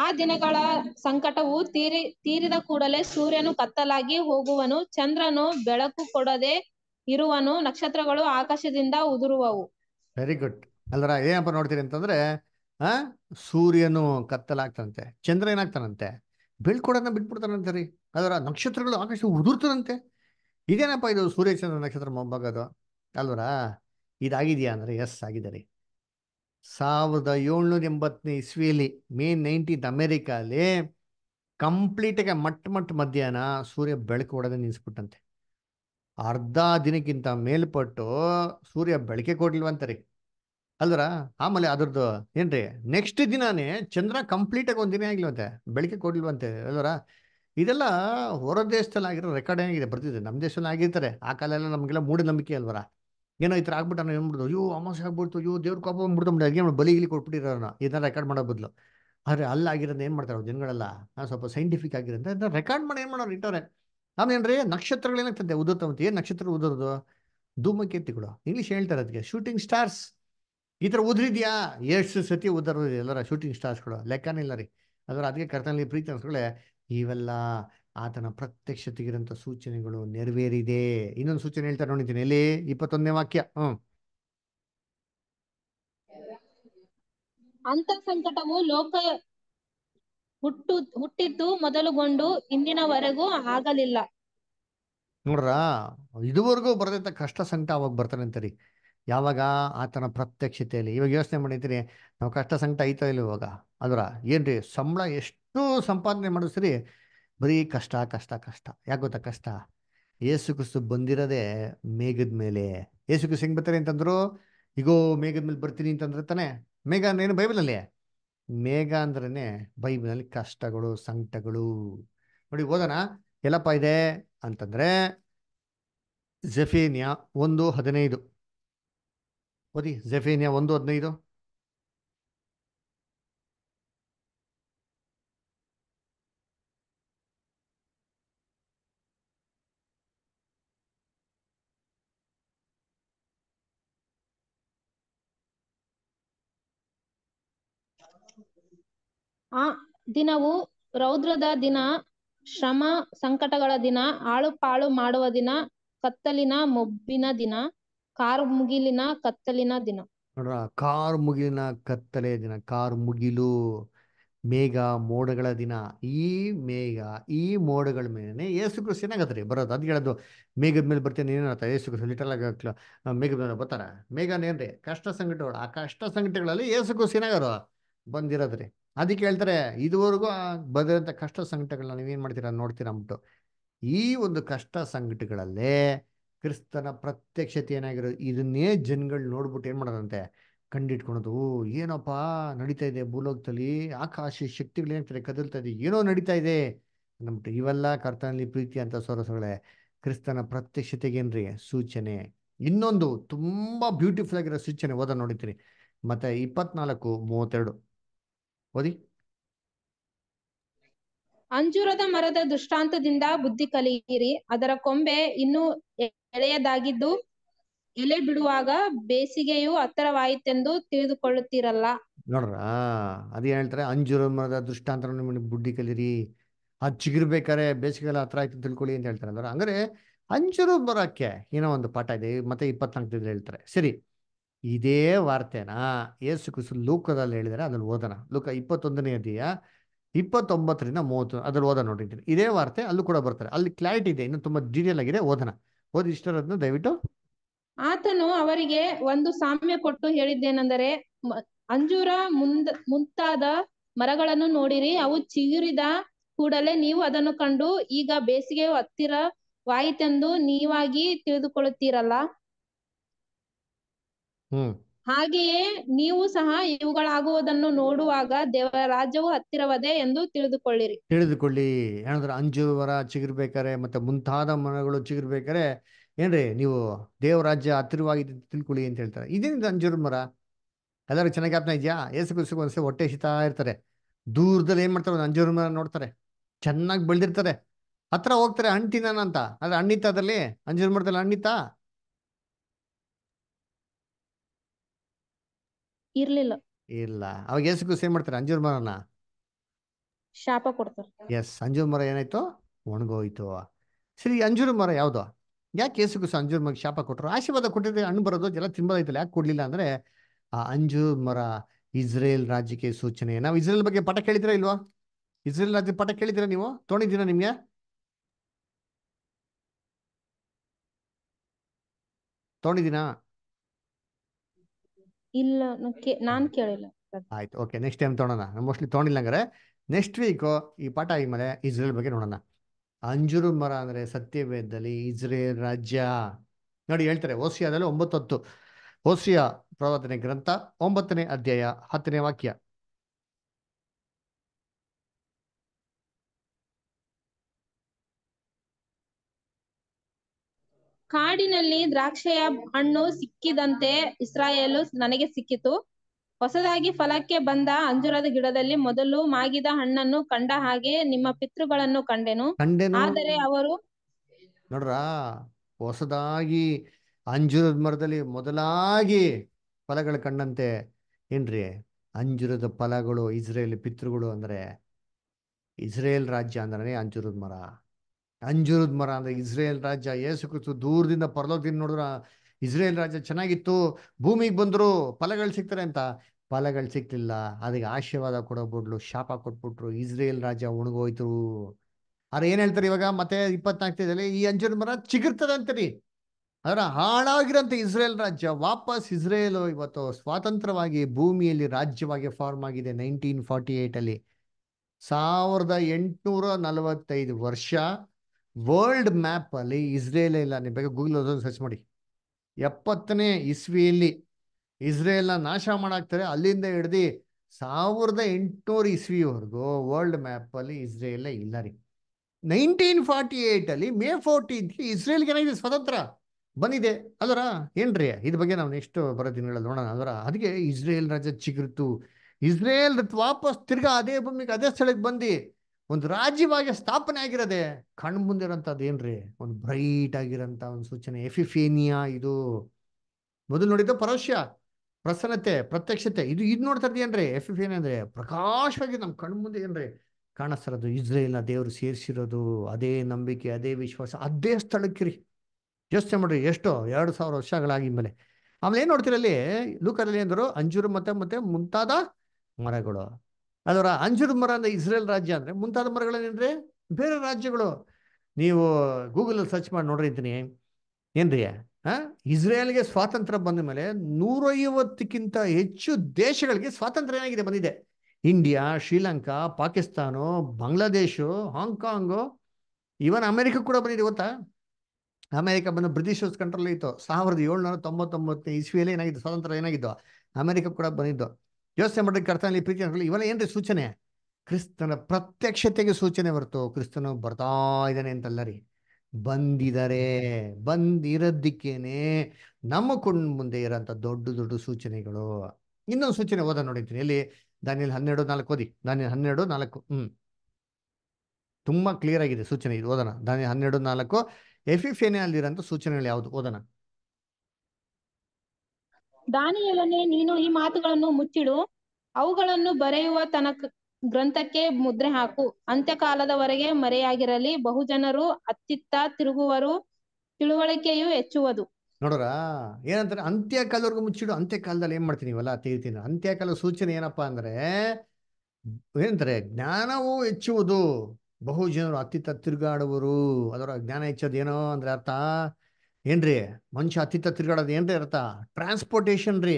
ಆ ದಿನಗಳ ಸಂಕಟವು ತೀರಿ ತೀರಿದ ಕೂಡಲೇ ಸೂರ್ಯನು ಕತ್ತಲಾಗಿ ಹೋಗುವನು ಚಂದ್ರನು ಬೆಳಕು ಕೊಡದೆ ಇರುವನು ನಕ್ಷತ್ರಗಳು ಆಕಾಶದಿಂದ ಉದುರುವವು
ವೆರಿ ಗುಡ್ ಅಲ್ರ ಏನಪ್ಪ ನೋಡ್ತೀರಿ ಅಂತಂದ್ರೆ ಆ ಸೂರ್ಯನು ಕತ್ತಲಾಗ್ತಾನಂತೆ ಚಂದ್ರ ಏನಾಗ್ತಾನಂತೆ ಬೆಳ್ಕೊಡೋದನ್ನ ಬಿಟ್ಬಿಡ್ತಾನಂತೆ ರೀ ಅದರ ನಕ್ಷತ್ರಗಳು ಆಕಾಶ ಉದುರ್ತಾನಂತೆ ಇದೇನಪ್ಪ ಇದು ಸೂರ್ಯ ಚಂದ್ರ ನಕ್ಷತ್ರ ಅದು ಅಲ್ವರ ಇದಾಗಿದೆಯಾ ಅಂದ್ರೆ ಎಸ್ ಆಗಿದೆ ರೀ ಸಾವಿರದ ಏಳ್ನೂರ ಎಂಬತ್ತನೇ ಇಸ್ವಿಯಲ್ಲಿ ಮೇ ನೈನ್ಟೀನ್ ಅಮೇರಿಕಾಲಿ ಕಂಪ್ಲೀಟಾಗಿ ಮಟ್ಟ ಮಟ್ಟ ಮಧ್ಯಾಹ್ನ ಸೂರ್ಯ ಬೆಳಕು ಹೊಡೆದ ನಿಲ್ಲಿಸ್ಬಿಟ್ಟಂತೆ ಅರ್ಧ ದಿನಕ್ಕಿಂತ ಮೇಲ್ಪಟ್ಟು ಸೂರ್ಯ ಬೆಳಕೆ ಕೊಡ್ಲಿಲ್ವಂತಾರೆ ಅಲ್ರ ಆಮೇಲೆ ಅದ್ರದ್ದು ಏನ್ರಿ ನೆಕ್ಸ್ಟ್ ದಿನಾನೇ ಚಂದ್ರ ಕಂಪ್ಲೀಟಾಗಿ ಒಂದು ದಿನ ಆಗಿಲ್ವಂತೆ ಬೆಳಕೆ ಕೊಡ್ಲಿಲ್ವಂತೆ ಅಲ್ವರ ಇದೆಲ್ಲ ಹೊರ ದೇಶದಲ್ಲಿ ಆಗಿರೋ ರೆಕಾರ್ಡ್ ಏನಿದೆ ಬರ್ತಿದೆ ನಮ್ಮ ದೇಶದಲ್ಲಿ ಆಗಿರ್ತಾರೆ ಆ ಕಾಲೆಲ್ಲ ನಮಗೆಲ್ಲ ಮೂಢನಂಬಿಕೆ ಅಲ್ವರ ಏನೋ ಈ ಥರ ಆಗ್ಬಿಟ್ಟು ನಾನು ಏನ್ಬಿಡ್ದು ಅಯ್ಯೋ ಅಮಾಸೆ ಆಗ್ಬಿಡ್ತು ಅಯ್ಯೋ ದೇವ್ರ ಕೋಪ ಬಂದ್ಬಿಡ್ತು ಅದೇನು ಬಲಿ ಇಲ್ಲಿ ಕೊಟ್ಬಿಟ್ಟಿರೋಣ ಇದನ್ನ ರೆಕಾರ್ಡ್ ಮಾಡೋ ಬದಲು ಆದರೆ ಅಲ್ಲ ಆಗಿರೋದು ಏನು ಮಾಡ್ತಾರೆ ಜನಗಳೆಲ್ಲ ನಾನು ಸ್ವಲ್ಪ ಸೈಂಟಿಫಿಕ್ ಆಗಿರೋದು ಇದನ್ನ ರೆಕಾರ್ಡ್ ಮಾಡಿ ಏನು ಮಾಡೋರು ಇಟ್ಟವ್ರೆ ಆಮೇಲೆ ನಕ್ಷತ್ರಗಳೇನಾಗ್ತದೆ ಉದುತ್ತವಂತೆ ಏನು ನಕ್ಷತ್ರ ಉದುರೋದು ಧೂಮಕೇತಿಗಳು ಇಂಗ್ಲೀಷ್ ಹೇಳ್ತಾರೆ ಅದಕ್ಕೆ ಶೂಟಿಂಗ್ ಸ್ಟಾರ್ಸ್ ಈ ಥರ ಉದ್ರಿದ್ಯಾ ಎಷ್ಟು ಸತಿ ಉದರೋದು ಎಲ್ಲರ ಶೂಟಿಂಗ್ ಸ್ಟಾರ್ಸ್ಗಳು ಲೆಕ್ಕನೇ ಇಲ್ಲ ರೀ ಅದರ ಅದಕ್ಕೆ ಕರ್ತನಲ್ಲಿ ಪ್ರೀತಿ ಅನ್ಸ್ಕೊಳ್ಳೆ ಇವೆಲ್ಲ ಆತನ ಪ್ರತ್ಯಕ್ಷತೆಗಿರಂತ ಸೂಚನೆಗಳು ನೆರವೇರಿದೆ ಇನ್ನೊಂದು ಸೂಚನೆ ಹೇಳ್ತಾ ನೋಡಿದ್ದೀನಿ ಎಲ್ಲಿ ಇಪ್ಪತ್ತೊಂದನೇ ವಾಕ್ಯ ಹ್ಮ್
ಅಂತ ಸಂಕಟವು ಲೋಕ ಹುಟ್ಟು ಹುಟ್ಟಿದ್ದು ಮೊದಲುಗೊಂಡು ಇಂದಿನವರೆಗೂ ಆಗಲಿಲ್ಲ
ನೋಡ್ರ ಇದುವರೆಗೂ ಬರದಂತ ಕಷ್ಟ ಸಂಕಟ ಅವಾಗ ಬರ್ತಾನೆ ಅಂತರಿ ಯಾವಾಗ ಆತನ ಪ್ರತ್ಯಕ್ಷತೆಯಲ್ಲಿ ಇವಾಗ ಯೋಚನೆ ಮಾಡಿದ್ರಿ ನಾವು ಕಷ್ಟ ಸಂಕಟ ಐತಾ ಇಲ್ಲ ಇವಾಗ ಅದ್ರ ಏನ್ರಿ ಸಂಬಳ ಎಷ್ಟು ಸಂಪಾದನೆ ಮಾಡಿಸ್ರಿ ಬರೀ ಕಷ್ಟ ಕಷ್ಟ ಕಷ್ಟ ಯಾಕೆ ಗೊತ್ತಾ ಕಷ್ಟ ಏಸು ಕ್ರಿಸ್ತು ಬಂದಿರೋದೆ ಮೇಘದ ಮೇಲೆ ಏಸು ಕ್ರಿಸ್ತು ಹೆಂಗ್ ಬರ್ತಾರೆ ಅಂತಂದ್ರು ಈಗೋ ಮೇಘದ ಮೇಲೆ ಬರ್ತೀನಿ ಅಂತಂದ್ರೆ ತಾನೆ ಮೇಘ ಅಂದ್ರೆ ಏನು ಬೈಬಲಲ್ಲಿ ಮೇಘ ಅಂದ್ರೇನೆ ಬೈಬಲಲ್ಲಿ ಕಷ್ಟಗಳು ಸಂಕಟಗಳು ನೋಡಿ ಓದೋಣ ಎಲ್ಲಪ್ಪ ಇದೆ ಅಂತಂದ್ರೆ ಜೆಫೇನಿಯಾ ಒಂದು ಹದಿನೈದು ಓದಿ ಜೆಫೇನಿಯಾ ಒಂದು ಹದಿನೈದು
ಆ ದಿನವು ರೌದ್ರದ ದಿನ ಶ್ರಮ ಸಂಕಟಗಳ ದಿನ ಆಳು ಪಾಳು ಮಾಡುವ ದಿನ ಕತ್ತಲಿನ ಮೊಬ್ಬಿನ ದಿನ ಕಾರ್ ಮುಗಿಲಿನ ಕತ್ತಲಿನ ದಿನ
ನೋಡ್ರ ಕಾರ್ ಮುಗಿಲಿನ ಕತ್ತಲೆ ದಿನ ಕಾರ್ ಮುಗಿಲು ಮೇಘ ಮೋಡಗಳ ದಿನ ಈ ಮೇಘ ಈ ಮೋಡಗಳ ಮೇಲೆ ಏಸು ಕೃಷಿ ಏನಾಗತ್ತೆ ಬರೋದು ಅದು ಹೇಳೋದು ಮೇಘದ ಮೇಲೆ ಬರ್ತೀನಿ ಅರ್ಥ ಏಸು ಕೃಷಿ ಲಿಟಲ್ ಮೇಘದ ಮೇಲೆ ಬರ್ತಾರ ಮೇಘ ಏನ್ರಿ ಕಷ್ಟ ಸಂಘಟಗಳು ಆ ಕಷ್ಟ ಸಂಕಟಗಳಲ್ಲಿ ಏಸು ಕೃಷಿ ಬಂದಿರದ್ರಿ ಬಂದಿರೋದ್ರಿ ಅದಕ್ಕೆ ಹೇಳ್ತಾರೆ ಇದುವರೆಗೂ ಬಂದಿರೋಂಥ ಕಷ್ಟ ಸಂಕಟಗಳನ್ನ ನೀವೇನು ಮಾಡ್ತೀರಾ ನೋಡ್ತೀರಾ ಅಂದ್ಬಿಟ್ಟು ಈ ಒಂದು ಕಷ್ಟ ಸಂಕಟಗಳಲ್ಲೇ ಕ್ರಿಸ್ತನ ಪ್ರತ್ಯಕ್ಷತೆ ಏನಾಗಿರೋದು ಇದನ್ನೇ ಜನಗಳು ನೋಡ್ಬಿಟ್ಟು ಏನು ಮಾಡೋದಂತೆ ಕಂಡಿಟ್ಕೊಳೋದು ಏನಪ್ಪ ನಡೀತಾ ಇದೆ ಭೂಲೋಕದಲ್ಲಿ ಆಕಾಶ ಶಕ್ತಿಗಳು ಏನಂತಾರೆ ಕದಲ್ತಾ ಇದೆ ಏನೋ ನಡೀತಾ ಇದೆ ಅಂದ್ಬಿಟ್ಟು ಇವೆಲ್ಲ ಕರ್ತನಲ್ಲಿ ಪ್ರೀತಿ ಅಂತ ಸೊರಸುಗಳೇ ಕ್ರಿಸ್ತನ ಪ್ರತ್ಯಕ್ಷತೆಗೇನ್ರಿ ಸೂಚನೆ ಇನ್ನೊಂದು ತುಂಬ ಬ್ಯೂಟಿಫುಲ್ ಆಗಿರೋ ಸೂಚನೆ ಓದ ನೋಡಿತೀರಿ ಮತ್ತೆ ಇಪ್ಪತ್ನಾಲ್ಕು ಮೂವತ್ತೆರಡು ಓದಿ
ಅಂಜೂರದ ಮರದ ದೃಷ್ಟಾಂತದಿಂದ ಬುದ್ಧಿ ಕಲಿಯಿರಿ ಅದರ ಕೊಂಬೆ ಇನ್ನೂ ಎಳೆಯದಾಗಿದ್ದು ಎಲೆ ಬಿಡುವಾಗ ಬೇಸಿಗೆಯು ಹತ್ತರವಾಯಿತೆಂದು ತಿಳಿದುಕೊಳ್ಳುತ್ತೀರಲ್ಲ
ನೋಡ್ರ ಅದೇ ಹೇಳ್ತಾರೆ ಅಂಜೂರ ಮರದ ದೃಷ್ಟಾಂತ ಬುದ್ಧಿ ಕಲಿಯಿರಿ ಅದು ಚಿಗಿರ್ಬೇಕಾರೆ ಬೇಸಿಗೆಲ್ಲ ಹತ್ರ ಆಯ್ತು ತಿಳ್ಕೊಳ್ಳಿ ಅಂತ ಹೇಳ್ತಾರೆ ಅಂದ್ರೆ ಅಂಜೂರ ಮರಕ್ಕೆ ಏನೋ ಒಂದು ಪಾಠ ಇದೆ ಮತ್ತೆ ಇಪ್ಪತ್ನಾಲ್ಕು ಹೇಳ್ತಾರೆ ಸರಿ ಇದೇ ವಾರ್ತೆನಾ ಯೇಸು ಕ್ರಿಸ್ತು ಲೂಕದಲ್ಲಿ ಹೇಳಿದರೆ ಅದ್ರಲ್ಲಿ ಓದೋಣ ಲೂಕ ಇಪ್ಪತ್ತೊಂದನೇ ಅಧ್ಯಾಯ ಇಪ್ಪತ್ತೊಂಬತ್ತರಿಂದ ಮೂವತ್ತು ಅದ್ರಲ್ಲಿ ಓದ ನೋಡಿರ್ತೀನಿ ಇದೇ ವಾರ್ತೆ ಅಲ್ಲೂ ಕೂಡ ಬರ್ತಾರೆ ಅಲ್ಲಿ ಕ್ಲಾರಿಟಿ ಇದೆ ಇನ್ನು ತುಂಬಾ ಡೀಟೇಲ್ ಆಗಿದೆ ಓದನ ಓದಿ ಇಷ್ಟರದ್ನ ದಯವಿಟ್ಟು
ಆತನು ಅವರಿಗೆ ಒಂದು ಸಾಮ್ಯ ಕೊಟ್ಟು ಹೇಳಿದ್ದೇನೆಂದರೆ ಅಂಜೂರ ಮುಂದ ಮುಂತಾದ ಮರಗಳನ್ನು ನೋಡಿರಿ ಅವು ಚಿಗುರಿದ ಕೂಡಲೇ ನೀವು ಅದನ್ನು ಕಂಡು ಈಗ ಹತ್ತಿರ ಹತ್ತಿರವಾಯಿತೆಂದು ನೀವಾಗಿ ತಿಳಿದುಕೊಳ್ಳುತ್ತೀರಲ್ಲ ಹಾಗೆಯೇ ನೀವು ಸಹ ಇವುಗಳಾಗುವುದನ್ನು ನೋಡುವಾಗ ದೇವರ ರಾಜ್ಯವು ಹತ್ತಿರವದೆ ಎಂದು ತಿಳಿದುಕೊಳ್ಳಿರಿ
ತಿಳಿದುಕೊಳ್ಳಿ ಏನಂದ್ರೆ ಅಂಜೂರ ಚಿಗಿರ್ಬೇಕಾರೆ ಮತ್ತೆ ಮುಂತಾದ ಮರಗಳು ಚಿಗಿರ್ಬೇಕಾರೆ ಏನ್ರಿ ನೀವು ದೇವರಾಜ್ಯ ಹತ್ತಿರವಾಗಿ ತಿಳ್ಕೊಳ್ಳಿ ಅಂತ ಹೇಳ್ತಾರೆ ಇದೇನಿದೆ ಅಂಜೂರ್ ಮರ ಎಲ್ಲರಿಗೂ ಚೆನ್ನಾಗಿ ಜ್ಞಾಪನ ಇದೆಯಾ ಏಸು ಕುಸು ಹೊಟ್ಟೆ ಶೀತ ಇರ್ತಾರೆ ದೂರದಲ್ಲಿ ಏನ್ ಮಾಡ್ತಾರೆ ಒಂದು ಅಂಜೂರ ಮರ ನೋಡ್ತಾರೆ ಚೆನ್ನಾಗಿ ಬೆಳೆದಿರ್ತಾರೆ ಹತ್ರ ಹೋಗ್ತಾರೆ ಹಣ್ಣು ಅಂತ ಅದ್ರ ಹಣ್ಣಿತ್ತ ಅದರಲ್ಲಿ ಅಂಜೂರ ಮರದಲ್ಲಿ ಹಣ್ಣಿತ್ತಾ ಇರ್ಲಿಲ್ಲ ಇಲ್ಲ ಅವಾಗ ಏನ್ ಕ್ರಿಸ್ತ ಏನ್ ಮಾಡ್ತಾರೆ ಅಂಜೂರ್ ಮರನ
ಶಾಪ ಕೊಡ್ತಾರ
ಎಸ್ ಅಂಜೂರ್ ಮರ ಏನಾಯ್ತು ಒಣಗೋಯ್ತು ಸರಿ ಅಂಜೂರ್ ಮರ ಯಾವ್ದು ಯಾಕೆ ಏಸು ಸಹ ಅಂಜೂರ್ ಮರ ಶಾಪ ಕೊಟ್ಟರು ಆಶೀರ್ವಾದ ಕೊಟ್ಟಿದ್ರೆ ಹಣ್ಣು ಬರೋದು ಜಲ ತಿನ್ಬೋದಾಯ್ತಲ್ಲ ಯಾಕೆ ಕೊಡ್ಲಿಲ್ಲ ಅಂದ್ರೆ ಆ ಅಂಜೂರ್ ಮರ ಇಸ್ರೇಲ್ ರಾಜ್ಯಕ್ಕೆ ಸೂಚನೆ ನಾವು ಇಸ್ರೇಲ್ ಬಗ್ಗೆ ಪಾಠ ಕೇಳಿದಿರಾ ಇಲ್ವಾ ಇಸ್ರೇಲ್ ರಾಜ್ಯ ಪಾಠ ಕೇಳಿದಿರಾ ನೀವು ತೊಗೊಂಡಿದ್ದೀರಾ ನಿಮ್ಗೆ ತೊಗೊಂಡಿದ್ದೀನಾ
ಇಲ್ಲ ನಾನ್ ಕೇಳಿಲ್ಲ
ಆಯ್ತು ಓಕೆ ನೆಕ್ಸ್ಟ್ ಟೈಮ್ ತೊಗೊಳೋಣ ಮೋಸ್ಟ್ಲಿ ತೊಗೊಂಡಿಲ್ಲ ನೆಕ್ಸ್ಟ್ ವೀಕ್ ಈ ಪಾಠ ಈ ಮೇಲೆ ಇಸ್ರೇಲ್ ಬಗ್ಗೆ ನೋಡೋಣ ಅಂಜುರು ಮರ ಅಂದ್ರೆ ಸತ್ಯವೇದದಲ್ಲಿ ಇಸ್ರೇಲ್ ರಾಜ್ಯ ನೋಡಿ ಹೇಳ್ತಾರೆ ಓಸಿಯಾದಲ್ಲಿ ಒಂಬತ್ತು ಹತ್ತು ಓಸಿಯಾ ಪ್ರವಾದನೆ ಗ್ರಂಥ ಒಂಬತ್ತನೇ ಅಧ್ಯಾಯ ಹತ್ತನೇ ವಾಕ್ಯ
ಕಾಡಿನಲ್ಲಿ ದ್ರಾಕ್ಷೆಯ ಹಣ್ಣು ಸಿಕ್ಕಿದಂತೆ ಇಸ್ರಾಯೇಲ್ ನನಗೆ ಸಿಕ್ಕಿತು ಹೊಸದಾಗಿ ಫಲಕ್ಕೆ ಬಂದ ಅಂಜುರದ ಗಿಡದಲ್ಲಿ ಮೊದಲು ಮಾಗಿದ ಹಣ್ಣನ್ನು ಕಂಡ ಹಾಗೆ ನಿಮ್ಮ ಪಿತೃಗಳನ್ನು ಕಂಡೆನು ಆದರೆ ಅವರು
ನೋಡ್ರ ಹೊಸದಾಗಿ ಅಂಜುರದ ಮರದಲ್ಲಿ ಮೊದಲಾಗಿ ಫಲಗಳು ಕಂಡಂತೆ ಏನ್ರಿ ಅಂಜುರದ ಫಲಗಳು ಇಸ್ರೇಲ್ ಪಿತೃಗಳು ಅಂದ್ರೆ ಇಸ್ರೇಲ್ ರಾಜ್ಯ ಅಂದ್ರೆ ಅಂಜುರದ ಮರ ಅಂಜೂರದ ಮರ ಅಂದ್ರೆ ಇಸ್ರೇಲ್ ರಾಜ್ಯ ಯೇಸು ದೂರದಿಂದ ಪರಲೋಕದಿಂದ ನೋಡಿದ್ರ ಇಸ್ರೇಲ್ ರಾಜ್ಯ ಚೆನ್ನಾಗಿತ್ತು ಭೂಮಿಗೆ ಬಂದ್ರು ಫಲಗಳು ಸಿಗ್ತಾರೆ ಅಂತ ಫಲಗಳು ಸಿಕ್ಲಿಲ್ಲ ಅದಕ್ಕೆ ಆಶೀರ್ವಾದ ಕೊಡೋಬಿಡ್ಲು ಶಾಪ ಕೊಟ್ಬಿಟ್ರು ಇಸ್ರೇಲ್ ರಾಜ್ಯ ಒಣಗೋಯ್ತು ಆದ್ರೆ ಏನ್ ಹೇಳ್ತಾರೆ ಇವಾಗ ಮತ್ತೆ ಇಪ್ಪತ್ನಾಲ್ಕನೇದಲ್ಲಿ ಈ ಅಂಜುರದ ಮರ ಚಿಗಿರ್ತದೆ ರೀ ಅದರ ಹಾಳಾಗಿರೋಂಥ ಇಸ್ರೇಲ್ ರಾಜ್ಯ ವಾಪಸ್ ಇಸ್ರೇಲ್ ಇವತ್ತು ಸ್ವಾತಂತ್ರ್ಯವಾಗಿ ಭೂಮಿಯಲ್ಲಿ ರಾಜ್ಯವಾಗಿ ಫಾರ್ಮ್ ಆಗಿದೆ ನೈನ್ಟೀನ್ ಫಾರ್ಟಿ ಏಯ್ಟಲ್ಲಿ ಸಾವಿರದ ಎಂಟುನೂರ ನಲವತ್ತೈದು ವರ್ಷ ವರ್ಲ್ಡ್ ಮ್ಯಾಪ್ ಅಲ್ಲಿ ಇಸ್ರೇಲ್ ಇಲ್ಲ ನಿಮ್ ಬಗ್ಗೆ ಗೂಗಲ್ ಅದೊಂದು ಸರ್ಚ್ ಮಾಡಿ ಎಪ್ಪತ್ತನೇ ಇಸ್ವಿಯಲ್ಲಿ ಇಸ್ರೇಲ್ನ ನಾಶ ಮಾಡಾಕ್ತಾರೆ ಅಲ್ಲಿಂದ ಹಿಡ್ದು ಸಾವಿರದ ಎಂಟುನೂರು ಇಸ್ವಿವರೆಗೂ ವರ್ಲ್ಡ್ ಮ್ಯಾಪ್ ಅಲ್ಲಿ ಇಸ್ರೇಲ್ ಇಲ್ಲ ರೀ ನೈನ್ಟೀನ್ ಫಾರ್ಟಿ ಅಲ್ಲಿ ಮೇ ಫೋರ್ಟೀನ್ ಇಸ್ರೇಲ್ಗೆ ಏನಾಗಿದೆ ಸ್ವತಂತ್ರ ಬಂದಿದೆ ಅದರ ಏನ್ರಿ ಇದ್ರ ಬಗ್ಗೆ ನಾವು ನೆಕ್ಸ್ಟ್ ಬರೋ ದಿನಗಳಲ್ಲಿ ನೋಡೋಣ ಅದರ ಅದಕ್ಕೆ ಇಸ್ರೇಲ್ ರಾಜ್ಯ ಚಿಗುರ್ತು ಇಸ್ರೇಲ್ ವಾಪಸ್ ತಿರ್ಗಾ ಅದೇ ಭೂಮಿಗೆ ಅದೇ ಸ್ಥಳಕ್ಕೆ ಬಂದು ಒಂದು ರಾಜ್ಯವಾಗಿ ಸ್ಥಾಪನೆ ಆಗಿರೋದೆ ಕಣ್ಮುಂದಿರೋಂಥದ್ದು ಏನ್ರಿ ಒಂದು ಬ್ರೈಟ್ ಆಗಿರೋಂಥ ಒಂದು ಸೂಚನೆ ಎಫಿಫೇನಿಯಾ ಇದು ಮೊದಲು ನೋಡಿದ್ದು ಪರೋಷ್ಯ ಪ್ರಸನ್ನತೆ ಪ್ರತ್ಯಕ್ಷತೆ ಇದು ಇದು ನೋಡ್ತಾ ಏನ್ರಿ ಎಫಿಫೇನಿಯಾ ಅಂದ್ರೆ ಪ್ರಕಾಶವಾಗಿ ನಮ್ಮ ಮುಂದೆ ಏನ್ರಿ ಕಾಣಿಸ್ತಾರದು ಇಸ್ರೇಲ್ನ ದೇವರು ಸೇರಿಸಿರೋದು ಅದೇ ನಂಬಿಕೆ ಅದೇ ವಿಶ್ವಾಸ ಅದೇ ಸ್ಥಳಕ್ಕಿರಿ ಯೋಚನೆ ಮಾಡ್ರಿ ಎಷ್ಟೋ ಎರಡು ಸಾವಿರ ಮೇಲೆ ಆಮೇಲೆ ಏನು ನೋಡ್ತೀರಲ್ಲಿ ಲೂಕರಲ್ಲಿ ಅಂದರು ಅಂಜೂರು ಮತ್ತೆ ಮತ್ತೆ ಮುಂತಾದ ಮರಗಳು ಅದರ ಅಂಜೂರ್ ಮರ ಅಂದ್ರೆ ಇಸ್ರೇಲ್ ರಾಜ್ಯ ಅಂದ್ರೆ ಮುಂತಾದ ಮರಗಳೇನೇನ್ರಿ ಬೇರೆ ರಾಜ್ಯಗಳು ನೀವು ಗೂಗಲ್ ಸರ್ಚ್ ಮಾಡಿ ನೋಡ್ರಿ ಏನ್ರಿ ಇಸ್ರೇಲ್ಗೆ ಸ್ವಾತಂತ್ರ್ಯ ಬಂದ ಮೇಲೆ ನೂರೈವತ್ತಕ್ಕಿಂತ ಹೆಚ್ಚು ದೇಶಗಳಿಗೆ ಸ್ವಾತಂತ್ರ್ಯ ಏನಾಗಿದೆ ಬಂದಿದೆ India Sri Lanka Pakistan Bangladesh Hong Kong even America ಕೂಡ ಬಂದಿದೆ ಗೊತ್ತಾ ಅಮೆರಿಕ ಬಂದು ಬ್ರಿಟಿಷರ್ಸ್ ಕಂಟ್ರೋಲ್ ಇತ್ತು ಸಾವಿರದ ಏಳ್ನೂರ ತೊಂಬತ್ತೊಂಬತ್ತನೇ ಇಸ್ವಿಯಲ್ಲಿ ಏನಾಗಿತ್ತು ಸ್ವಾತಂತ್ರ್ಯ ಏನಾಗಿದ್ದು ಅಮೆರಿಕ ಕೂಡ ಬಂದಿದ್ದು ಯೋಚನೆ ಮಾಡೋದಕ್ಕೆ ಕರ್ತನಲ್ಲಿ ಪ್ರೀತಿ ಇವಾಗ ಇವೆಲ್ಲ ಏನ್ರಿ ಸೂಚನೆ ಕ್ರಿಸ್ತನ ಪ್ರತ್ಯಕ್ಷತೆಗೆ ಸೂಚನೆ ಬರ್ತು ಕ್ರಿಸ್ತನು ಬರ್ತಾ ಇದ್ದಾನೆ ಅಂತಲ್ಲ ರೀ ಬಂದಿದ್ದಾರೆ ನಮ್ಮ ಕುಣ್ ಮುಂದೆ ಇರೋಂಥ ದೊಡ್ಡ ದೊಡ್ಡ ಸೂಚನೆಗಳು ಇನ್ನೊಂದು ಸೂಚನೆ ಓದ ನೋಡಿದ್ದೀನಿ ಇಲ್ಲಿ ದಾನಿಯಲ್ಲಿ ಹನ್ನೆರಡು ನಾಲ್ಕು ಓದಿ ದಾನಿ ಹನ್ನೆರಡು ನಾಲ್ಕು ಹ್ಮ್ ತುಂಬಾ ಕ್ಲಿಯರ್ ಆಗಿದೆ ಸೂಚನೆ ಇದು ಓದೋಣ ದಾನಿ ಹನ್ನೆರಡು ನಾಲ್ಕು ಎಫಿಫೇನೆ ಅಲ್ಲಿರೋಂಥ ಸೂಚನೆಗಳು ಯಾವ್ದು ಓದೋಣ
ದಾನಿಯೇಲನೇ ನೀನು ಈ ಮಾತುಗಳನ್ನು ಮುಚ್ಚಿಡು ಅವುಗಳನ್ನು ಬರೆಯುವ ತನಕ ಗ್ರಂಥಕ್ಕೆ ಮುದ್ರೆ ಹಾಕು ಅಂತ್ಯಕಾಲದವರೆಗೆ ಮರೆಯಾಗಿರಲಿ ಬಹುಜನರು ಅತ್ತಿತ್ತ ತಿರುಗುವರು ತಿಳುವಳಿಕೆಯು ಹೆಚ್ಚುವುದು
ನೋಡ್ರ ಏನಂತಾರೆ ಅಂತ್ಯಕಾಲದವರೆಗೂ ಮುಚ್ಚಿಡು ಅಂತ್ಯಕಾಲದಲ್ಲಿ ಏನ್ ಮಾಡ್ತೀನಿ ಇವಲ್ಲ ತೀರ್ತೀನಿ ಅಂತ್ಯಕಾಲ ಸೂಚನೆ ಏನಪ್ಪಾ ಅಂದ್ರೆ ಏನಂತಾರೆ ಜ್ಞಾನವು ಹೆಚ್ಚುವುದು ಬಹು ಜನರು ಅತ್ತಿತ್ತ ತಿರುಗಾಡುವರು ಅದರ ಜ್ಞಾನ ಹೆಚ್ಚೋದು ಏನೋ ಅಂದ್ರೆ ಅರ್ಥ ಏನ್ರಿ ಮನುಷ್ಯ ಅತಿಥ ತಿರುಗಾಡೋದು ಏನ್ರಿ ಅರ್ಥ ಟ್ರಾನ್ಸ್ಪೋರ್ಟೇಷನ್ ರೀ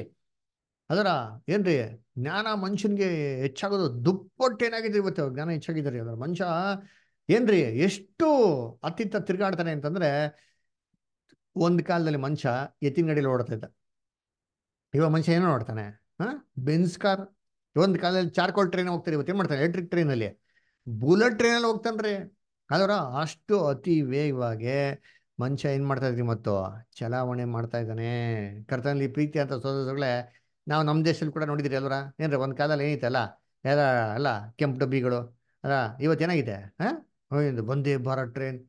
ಅದರ ಏನ್ರಿ ಜ್ಞಾನ ಮನುಷ್ಯನ್ಗೆ ಹೆಚ್ಚಾಗೋದು ದುಪ್ಪಟ್ಟು ಏನಾಗಿದೆ ಇವತ್ತು ಜ್ಞಾನ ಹೆಚ್ಚಾಗಿದ್ದಾರೆ ಅದರ ಮನುಷ್ಯ ಏನ್ರಿ ಎಷ್ಟು ಅತಿತ್ತ ತಿರ್ಗಾಡ್ತಾನೆ ಅಂತಂದ್ರೆ ಒಂದು ಕಾಲದಲ್ಲಿ ಮನುಷ್ಯ ಎತ್ತಿನ ಗಡಿಯಲ್ಲಿ ಓಡ್ತಾ ಇದ್ದ ಇವಾಗ ಮನುಷ್ಯ ಏನೋ ನೋಡ್ತಾನೆ ಹಾ ಬೆನ್ಸ್ ಕಾರ್ ಒಂದು ಕಾಲದಲ್ಲಿ ಚಾರ್ಕೋಲ್ ಟ್ರೈನ್ ಹೋಗ್ತಾರೆ ಇವತ್ತು ಏನು ಮಾಡ್ತಾನೆ ಎಲೆಕ್ಟ್ರಿಕ್ ಟ್ರೈನಲ್ಲಿ ಬುಲೆಟ್ ಟ್ರೈನಲ್ಲಿ ಹೋಗ್ತಾನ್ರಿ ಅದರ ಅಷ್ಟು ಅತಿ ವೇಗವಾಗಿ ಮನುಷ್ಯ ಏನು ಮಾಡ್ತಾ ಇದ್ರಿ ಮತ್ತು ಚಲಾವಣೆ ಮಾಡ್ತಾ ಇದ್ದಾನೆ ಕರ್ತನಲ್ಲಿ ಪ್ರೀತಿ ಅಂತ ಸೋದರಗಳೇ ನಾವು ನಮ್ಮ ದೇಶದಲ್ಲಿ ಕೂಡ ನೋಡಿದ್ರಿ ಅಲ್ವರ ಏನ್ರಿ ಒಂದು ಕಾಲದಲ್ಲಿ ಏನೈತಲ್ಲ ಯಾರ ಅಲ್ಲ ಕೆಂಪು ಡಬ್ಬಿಗಳು ಅಲ್ಲ ಇವತ್ತೇನಾಗಿದೆ ಹಾಂ ಬಂದೇ ಭಾರತ್ ಟ್ರೈನ್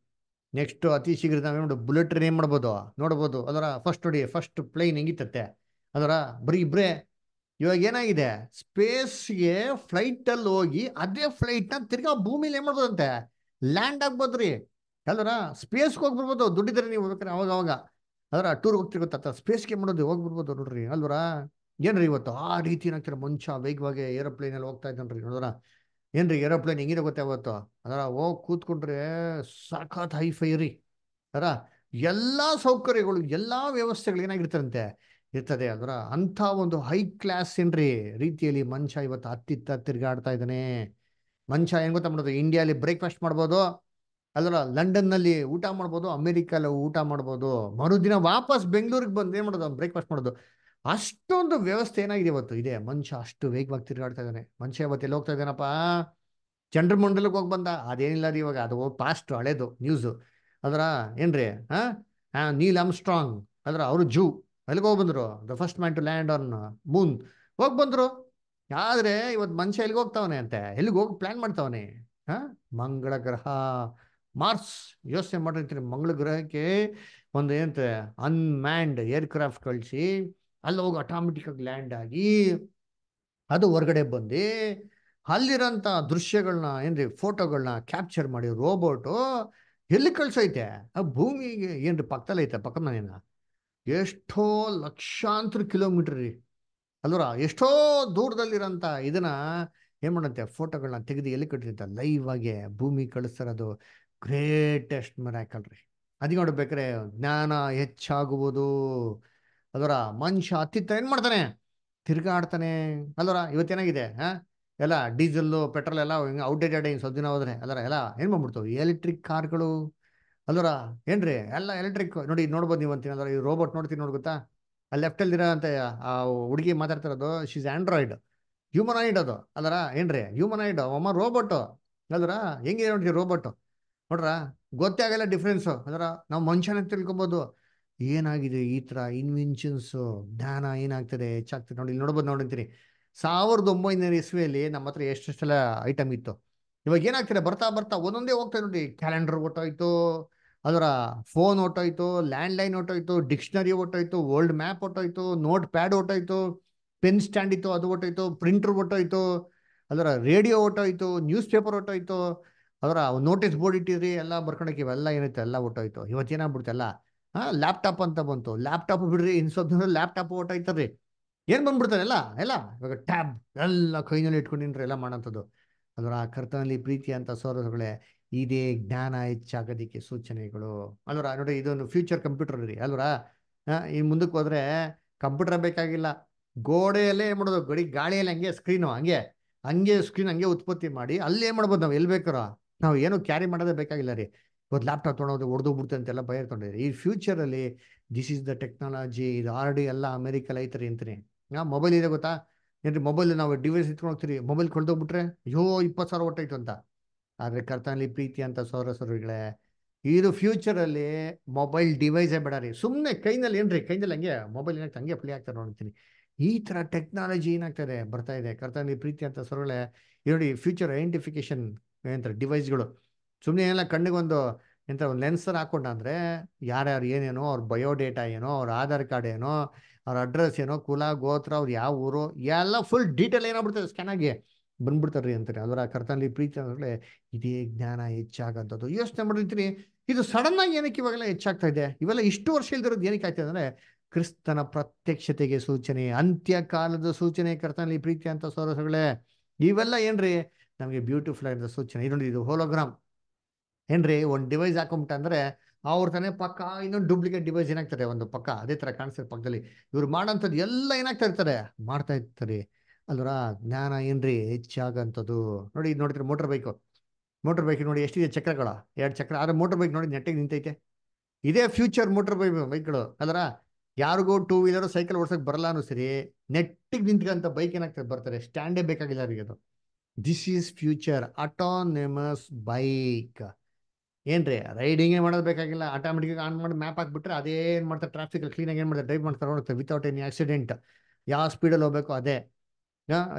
ನೆಕ್ಸ್ಟು ಅತಿ ಶೀಘ್ರ ನಾವು ಏನು ಬುಲೆಟ್ ಟ್ರೈನ್ ಏನು ಮಾಡ್ಬೋದು ನೋಡ್ಬೋದು ಅದರ ಫಸ್ಟ್ ನೋಡಿ ಫಸ್ಟ್ ಪ್ಲೇನ್ ಹೆಂಗಿತ್ತತ್ತೆ ಅದರ ಬರೀ ಇಬ್ಬರೇ ಇವಾಗ ಏನಾಗಿದೆ ಸ್ಪೇಸ್ಗೆ ಫ್ಲೈಟಲ್ಲಿ ಹೋಗಿ ಅದೇ ಫ್ಲೈಟ್ನ ತಿರ್ಗಾ ಭೂಮಿಲಿ ಏನು ಮಾಡ್ಬೋದಂತೆ ಲ್ಯಾಂಡ್ ಆಗ್ಬೋದ್ರಿ ಯಾವ್ದಾರ ಸ್ಪೇಸ್ಗೆ ಹೋಗಿ ಬರ್ಬೋದು ದುಡ್ಡಿದ್ರೆ ನೀವು ಹೋಗ್ಬೇಕಾರೆ ಅವಾಗ ಅವಾಗ ಅದರ ಟೂರ್ ಹೋಗ್ತಿರ್ಗುತ್ತೆ ಅಥವಾ ಸ್ಪೇಸ್ಗೆ ಮಾಡೋದು ಹೋಗಿ ಬರ್ಬೋದು ನೋಡ್ರಿ ಅಲ್ವರ ಏನ್ರಿ ಇವತ್ತು ಆ ರೀತಿ ಏನಾಗ್ತಾರೆ ಮುಂಚೆ ವೇಗವಾಗಿ ಏರೋಪ್ಲೇನಲ್ಲಿ ಹೋಗ್ತಾ ಇದ್ದಾನ್ರಿ ನೋಡ್ರ ಏನ್ರಿ ಏರೋಪ್ಲೇನ್ ಹೆಂಗಿದೆ ಗೊತ್ತಾ ಅವತ್ತು ಅದರ ಹೋಗಿ ಕೂತ್ಕೊಂಡ್ರೆ ಸಾಕಾತ್ ಹೈಫೈ ರೀ ಅದರ ಎಲ್ಲ ಸೌಕರ್ಯಗಳು ಎಲ್ಲ ವ್ಯವಸ್ಥೆಗಳು ಏನಾಗಿರ್ತಾರಂತೆ ಇರ್ತದೆ ಅದರ ಅಂಥ ಒಂದು ಹೈ ಕ್ಲಾಸ್ ಏನ್ರಿ ರೀತಿಯಲ್ಲಿ ಮಂಚ ಇವತ್ತು ಹತ್ತಿತ್ತ ತಿರ್ಗಾಡ್ತಾ ಇದ್ದಾನೆ ಮಂಚ ಏನು ಗೊತ್ತಾ ಮಾಡೋದು ಇಂಡಿಯಾಲಿ ಬ್ರೇಕ್ಫಾಸ್ಟ್ ಮಾಡ್ಬೋದು ಲಂಡನ್ ಲಂಡನ್ನಲ್ಲಿ ಊಟ ಮಾಡ್ಬೋದು ಅಮೆರಿಕಲ್ಲಿ ಊಟ ಮಾಡ್ಬೋದು ಮರುದಿನ ವಾಪಸ್ ಬೆಂಗಳೂರಿಗೆ ಬಂದು ಏನು ಮಾಡೋದು ಬ್ರೇಕ್ಫಾಸ್ಟ್ ಮಾಡೋದು ಅಷ್ಟೊಂದು ವ್ಯವಸ್ಥೆ ಏನಾಗಿದೆ ಇವತ್ತು ಇದೆ ಮನುಷ್ಯ ಅಷ್ಟು ವೇಗವಾಗಿ ತಿರುಗಾಡ್ತಾ ಇದ್ದಾನೆ ಮನುಷ್ಯ ಇವತ್ತು ಎಲ್ಲಿ ಹೋಗ್ತಾ ಇದ್ದಾನಪ್ಪ ಚಂದ್ರಮಂಡಲಕ್ಕೆ ಹೋಗಿ ಬಂದ ಅದೇನಿಲ್ಲ ಅದು ಇವಾಗ ಅದು ಪಾಸ್ಟ್ ಹಳೇದು ನ್ಯೂಸು ಅದರ ಏನ್ರಿ ಹಾಂ ನೀಲ್ ಆಮ್ ಸ್ಟ್ರಾಂಗ್ ಅದರ ಅವರು ಜೂ ಅಲ್ಲಿಗೆ ಹೋಗಿ ಬಂದರು the first man to land on moon ಹೋಗಿ ಬಂದರು ಆದರೆ ಇವತ್ತು ಮನುಷ್ಯ ಎಲ್ಲಿಗೆ ಹೋಗ್ತಾವನೆ ಅಂತೆ ಎಲ್ಲಿಗೆ ಹೋಗಿ ಪ್ಲ್ಯಾನ್ ಮಾಡ್ತಾವನೆ ಹಾಂ ಮಂಗಳ ಗ್ರಹ ಮಾರ್ಸ್ ಯೋಚನೆ ಮಾಡಿರ್ತೀನಿ ಮಂಗಳ ಗ್ರಹಕ್ಕೆ ಒಂದು ಏನಂತೆ ಅನ್ಮ್ಯಾಂಡ್ ಏರ್ಕ್ರಾಫ್ಟ್ ಕಳಿಸಿ ಅಲ್ಲಿ ಹೋಗಿ ಆಟೋಮೆಟಿಕಾಗಿ ಲ್ಯಾಂಡ್ ಆಗಿ ಅದು ಹೊರಗಡೆ ಬಂದು ಅಲ್ಲಿರೋಂಥ ದೃಶ್ಯಗಳನ್ನ ಏನ್ರಿ ಫೋಟೋಗಳನ್ನ ಕ್ಯಾಪ್ಚರ್ ಮಾಡಿ ರೋಬೋಟು ಎಲ್ಲಿ ಕಳ್ಸೈತೆ ಆ ಭೂಮಿಗೆ ಏನ್ರಿ ಪಕ್ಕದಲ್ಲಿ ಐತೆ ಪಕ್ಕ ಮನೇನ ಎಷ್ಟೋ ಲಕ್ಷಾಂತರ ಕಿಲೋಮೀಟರ್ ರೀ ಅಲ್ವರ ಎಷ್ಟೋ ದೂರದಲ್ಲಿರೋಂಥ ಇದನ್ನ ಏನ್ ಮಾಡಂತೆ ಫೋಟೋಗಳನ್ನ ತೆಗೆದು ಎಲ್ಲಿ ಕಟ್ಟಿರ್ತ ಲೈವ್ ಆಗಿ ಭೂಮಿ ಕಳಿಸ್ತಾರದು ಗ್ರೇಟೆಸ್ಟ್ ಮೆರಾಕಲ್ ರೀ ಅದಕ್ಕೆ ನೋಡ್ಬೇಕ್ರೆ ಜ್ಞಾನ ಹೆಚ್ಚಾಗುವುದು ಅದರ ಮನುಷ್ಯ ಅತ್ತಿತ್ತ ಏನು ಮಾಡ್ತಾನೆ ತಿರ್ಗಾಡ್ತಾನೆ ಅಲ್ಲರ ಇವತ್ತೇನಾಗಿದೆ ಹಾಂ ಎಲ್ಲ ಡೀಸೆಲ್ಲು ಪೆಟ್ರೋಲ್ ಎಲ್ಲ ಹಿಂಗೆ ಔಟ್ಡೇಟೆಡ್ ಹಿಂಗೆ ಸ್ವಲ್ಪ ಹೋದ್ರೆ ಅಲ್ಲರ ಎಲ್ಲ ಏನು ಬಂದ್ಬಿಡ್ತಾವೆ ಎಲೆಕ್ಟ್ರಿಕ್ ಕಾರ್ಗಳು ಅಲ್ಲರ ಏನ್ರಿ ಎಲ್ಲ ಎಲೆಕ್ಟ್ರಿಕ್ ನೋಡಿ ನೋಡ್ಬೋದು ನೀವು ಅಂತೀನಿ ಅಂದ್ರೆ ಈ ರೋಬೋಟ್ ನೋಡ್ತೀನಿ ನೋಡಿ ಗೊತ್ತಾ ಆ ಇರೋ ಅಂತ ಆ ಹುಡುಗಿ ಮಾತಾಡ್ತಿರೋದು ಶೀಸ್ ಆ್ಯಂಡ್ರಾಯ್ಡ್ ಹ್ಯೂಮನಾಯ್ಡ್ ಅದು ಅಲ್ಲರ ಏನ್ರಿ ಹ್ಯೂಮನಾಯ್ಡ್ ಒಮ್ಮ ರೋಬೋಟು ಅಲ್ಲರ ಹೆಂಗಿದೆ ನೋಡ್ರಿ ರೋಬೋಟು ನೋಡ್ರ ಗೊತ್ತೇ ಆಗಲ್ಲ ಡಿಫ್ರೆನ್ಸು ಅದರ ನಾವು ಮನುಷ್ಯನ ತಿಳ್ಕೊಬೋದು ಏನಾಗಿದೆ ಈ ತರ ಇನ್ವೆನ್ಷನ್ಸ್ ಜ್ಞಾನ ಏನಾಗ್ತದೆ ಹೆಚ್ಚಾಗ್ತದೆ ನೋಡಿ ಇಲ್ಲಿ ನೋಡ್ಬೋದು ನೋಡಂತೀರಿ ಸಾವಿರದ ಒಂಬೈನೂರ ಇಸ್ವಿಯಲ್ಲಿ ನಮ್ಮ ಹತ್ರ ಎಷ್ಟೆಷ್ಟೆಲ್ಲ ಐಟಮ್ ಇತ್ತು ಇವಾಗ ಏನಾಗ್ತಿದೆ ಬರ್ತಾ ಬರ್ತಾ ಒಂದೊಂದೇ ಹೋಗ್ತಾ ನೋಡಿ ಕ್ಯಾಲೆಂಡರ್ ಆಯ್ತು ಅದರ ಫೋನ್ ಆಯ್ತು ಲ್ಯಾಂಡ್ ಲೈನ್ ಒಟ್ಟೋಯ್ತು ಡಿಕ್ಷನರಿ ಆಯ್ತು ವರ್ಲ್ಡ್ ಮ್ಯಾಪ್ ಒಟ್ಟೋಯ್ತು ನೋಟ್ ಪ್ಯಾಡ್ ಒಟ್ಟೋಯ್ತು ಪೆನ್ ಸ್ಟ್ಯಾಂಡ್ ಇತ್ತು ಅದು ಒಟ್ಟೋಯ್ತು ಪ್ರಿಂಟರ್ ಓಟೋಯ್ತು ಅದರ ರೇಡಿಯೋ ಆಯ್ತು ನ್ಯೂಸ್ ಪೇಪರ್ ಒಟ್ಟೋಯ್ತು ಅದರ ನೋಟಿಸ್ ಬೋರ್ಡ್ ಇಟ್ಟಿದ್ರಿ ಎಲ್ಲ ಬರ್ಕೊಂಡಕ್ಕೆ ಇವೆಲ್ಲ ಏನಿತ್ತು ಎಲ್ಲ ಒಟ್ಟೋಯ್ತು ಬಿಡ್ತಲ್ಲ ಹಾಂ ಲ್ಯಾಪ್ಟಾಪ್ ಅಂತ ಬಂತು ಲ್ಯಾಪ್ಟಾಪ್ ಬಿಡ್ರಿ ಇನ್ ಸ್ವಲ್ಪ ದಿನ ಲ್ಯಾಪ್ಟಾಪ್ ಒಟ್ಟೋಯ್ತದ್ರಿ ಏನು ಬಂದ್ಬಿಡ್ತಾರೆ ಎಲ್ಲ ಎಲ್ಲ ಇವಾಗ ಟ್ಯಾಬ್ ಎಲ್ಲ ಕೈನಲ್ಲಿ ಇಟ್ಕೊಂಡಿನ್ರಿ ಎಲ್ಲ ಮಾಡೋಂಥದ್ದು ಅದರ ಕರ್ತನಲ್ಲಿ ಪ್ರೀತಿ ಅಂತ ಸೋದರಗಳೇ ಇದೇ ಜ್ಞಾನ ಹೆಚ್ಚಾಗೋದಕ್ಕೆ ಸೂಚನೆಗಳು ಅಲ್ವರ ನೋಡಿ ಇದೊಂದು ಫ್ಯೂಚರ್ ಕಂಪ್ಯೂಟರ್ ರೀ ಅಲ್ವರ ಈ ಮುಂದಕ್ಕೆ ಹೋದ್ರೆ ಕಂಪ್ಯೂಟರ್ ಬೇಕಾಗಿಲ್ಲ ಗೋಡೆಯಲ್ಲೇ ಏನು ಮಾಡೋದು ಗಡಿ ಗಾಳಿಯಲ್ಲಿ ಹಂಗೆ ಸ್ಕ್ರೀನು ಹಂಗೆ ಹಂಗೆ ಸ್ಕ್ರೀನ್ ಹಂಗೆ ಉತ್ಪತ್ತಿ ಮಾಡಿ ಅಲ್ಲೇ ಮಾಡ್ಬೋದು ನಾವು ಎಲ್ಲಿ ಬೇಕಾರ ನಾವು ಏನು ಕ್ಯಾರಿ ಮಾಡೋದೇ ಬೇಕಾಗಿಲ್ಲ ರೀ ಇವತ್ತು ಲ್ಯಾಪ್ಟಾಪ್ ಒಡ್ದೋಗ್ಬಿಡ್ತು ಅಂತ ಅಂತೆಲ್ಲ ಭಯ ತೊಗೊಂಡಿರಿ ಈ ಫ್ಯೂಚರಲ್ಲಿ ದಿಸ್ ಈಸ್ ದ ಟೆಕ್ನಾಲಜಿ ಇದು ಆರ್ ಡಿ ಎಲ್ಲ ಅಮೇರಿಕಲ್ ಐತ್ರಿ ಅಂತೀನಿ ಹಾಂ ಮೊಬೈಲ್ ಇದೆ ಗೊತ್ತಾ ರೀ ಮೊಬೈಲ್ ನಾವು ಡಿವೈಸ್ ಇಟ್ಕೊಂಡು ಹೋಗ್ತೀರಿ ಮೊಬೈಲ್ ಕೊಡ್ದೋಗ್ಬಿಟ್ರೆ ಯೋ ಇಪ್ಪತ್ತು ಸಾವಿರ ಹೊಟ್ಟಾಯ್ತು ಅಂತ ಆದರೆ ಕರ್ತನಲ್ಲಿ ಪ್ರೀತಿ ಅಂತ ಸೌರ ಸೌರಗಳೇ ಇದು ಫ್ಯೂಚರಲ್ಲಿ ಮೊಬೈಲ್ ಡಿವೈಸೇ ಬೇಡ ರೀ ಸುಮ್ಮನೆ ಕೈನಲ್ಲಿ ಏನ್ರಿ ಕೈನಲ್ಲಿ ಹಂಗೆ ಮೊಬೈಲ್ ಏನಾಗ್ತದೆ ಹಂಗೆ ಪ್ಲೇ ಆಗ್ತಾರೆ ನೋಡ್ತೀನಿ ಈ ಥರ ಟೆಕ್ನಾಲಜಿ ಏನಾಗ್ತದೆ ಬರ್ತಾ ಇದೆ ಕರ್ತನಲ್ಲಿ ಪ್ರೀತಿ ಅಂತ ಸೌರಗಳೇ ನೋಡಿ ಫ್ಯೂಚರ್ ಐಡೆಂಟಿಫಿಕೇಶನ್ ಏನಂತಾರೆ ಡಿವೈಸ್ಗಳು ಸುಮ್ಮನೆ ಏನಿಲ್ಲ ಕಣ್ಣಿಗೆ ಒಂದು ಎಂತ ಒಂದು ಲೆನ್ಸರ್ ಹಾಕೊಂಡ ಅಂದರೆ ಯಾರ್ಯಾರು ಏನೇನೋ ಅವ್ರ ಬಯೋಡೇಟಾ ಏನೋ ಅವ್ರ ಆಧಾರ್ ಕಾರ್ಡ್ ಏನೋ ಅವ್ರ ಅಡ್ರೆಸ್ ಏನೋ ಕುಲ ಗೋತ್ರ ಅವ್ರು ಯಾವ ಊರು ಎಲ್ಲ ಫುಲ್ ಡೀಟೇಲ್ ಏನಾಗ್ಬಿಡ್ತದೆ ಸ್ಕ್ಯಾನ್ ಆಗಿ ಬಂದ್ಬಿಡ್ತಾರೆ ರೀ ಅಂತಾರೆ ಅದರ ಕರ್ತನಲ್ಲಿ ಪ್ರೀತಿ ಅಂದ್ರೆ ಇದೇ ಜ್ಞಾನ ಹೆಚ್ಚಾಗಂಥದ್ದು ಯೋಚನೆ ಮಾಡಿರ್ತೀರಿ ಇದು ಸಡನ್ ಆಗಿ ಏನಕ್ಕೆ ಇವಾಗೆಲ್ಲ ಹೆಚ್ಚಾಗ್ತಾ ಇದೆ ಇವೆಲ್ಲ ಇಷ್ಟು ವರ್ಷ ಇಲ್ದಿರೋದು ಏನಕ್ಕೆ ಆಯ್ತದೆ ಅಂದರೆ ಕ್ರಿಸ್ತನ ಪ್ರತ್ಯಕ್ಷತೆಗೆ ಸೂಚನೆ ಅಂತ್ಯ ಕಾಲದ ಸೂಚನೆ ಕರ್ತನಲ್ಲಿ ಪ್ರೀತಿ ಅಂತ ಸೌರಸಗಳೇ ಇವೆಲ್ಲ ಏನ್ರಿ ನಮಗೆ ಬ್ಯೂಟಿಫುಲ್ ಆಗಿರೋ ಸೂಚನೆ ಇದೊಂದು ಇದು ಹೋಲೋಗ್ರಾಮ್ ಏನ್ರಿ ಒಂದು ಡಿವೈಸ್ ಅಂದ್ರೆ ಅವ್ರ ತಾನೇ ಪಕ್ಕ ಇನ್ನೊಂದು ಡೂಪ್ಲಿಕೇಟ್ ಡಿವೈಸ್ ಏನಾಗ್ತಾರೆ ಒಂದು ಪಕ್ಕ ಅದೇ ಥರ ಕಾಣಿಸ್ತಾರೆ ಪಕ್ಕದಲ್ಲಿ ಇವ್ರು ಮಾಡೋಂಥದ್ದು ಎಲ್ಲ ಏನಾಗ್ತಾ ಇರ್ತಾರೆ ಮಾಡ್ತಾ ಇರ್ತಾರೆ ಅಲ್ವರ ಜ್ಞಾನ ಏನ್ರಿ ಹೆಚ್ಚಾಗಂಥದ್ದು ನೋಡಿ ಇದು ನೋಡಿದ್ರೆ ಮೋಟರ್ ಬೈಕು ಮೋಟರ್ ಬೈಕ್ ನೋಡಿ ಎಷ್ಟಿದೆ ಚಕ್ರಗಳ ಎರಡು ಚಕ್ರ ಆದರೆ ಮೋಟರ್ ಬೈಕ್ ನೋಡಿ ನೆಟ್ಟಿಗೆ ನಿಂತೈತೆ ಇದೇ ಫ್ಯೂಚರ್ ಮೋಟರ್ ಬೈಕ್ ಬೈಕ್ಗಳು ಅಲ್ಲರ ಯಾರಿಗೂ ಟೂ ವೀಲರು ಸೈಕಲ್ ಓಡ್ಸೋಕೆ ಬರಲ್ಲ ಅನ್ನೋ ಸರಿ ನೆಟ್ಟಿಗೆ ನಿಂತ್ಕೊಂಥ ಬೈಕ್ ಏನಾಗ್ತದೆ ಬರ್ತಾರೆ ಸ್ಟ್ಯಾಂಡೇ ಬೇಕಾಗಿಲ್ಲ ಅವರಿಗೆ ಅದು this is future autonomous bike ಏನ್ರಿ ರೈಡಿಂಗೇ ಮಾಡೋದು ಬೇಕಾಗಿಲ್ಲ ಆಟೋಮೆಟಿಕ್ ಆನ್ ಮಾಡಿ ಮ್ಯಾಪ್ ಹಾಕ್ಬಿಟ್ರೆ ಅದೇ ಏನು ಮಾಡ್ತಾರೆ ಟ್ರಾಫಿಕಲ್ಲಿ ಕ್ಲೀನಾಗಿ ಏನು ಮಾಡ್ತಾರೆ ಡ್ರೈವ್ ಮಾಡ್ತಾರೆ ಹೋಗ್ತಾರೆ ವಿತೌಟ್ ಎನಿ ಆಕ್ಸಿಡೆಂಟ್ ಯಾವ ಸ್ಪೀಡಲ್ಲಿ ಹೋಗ್ಬೇಕು ಅದೇ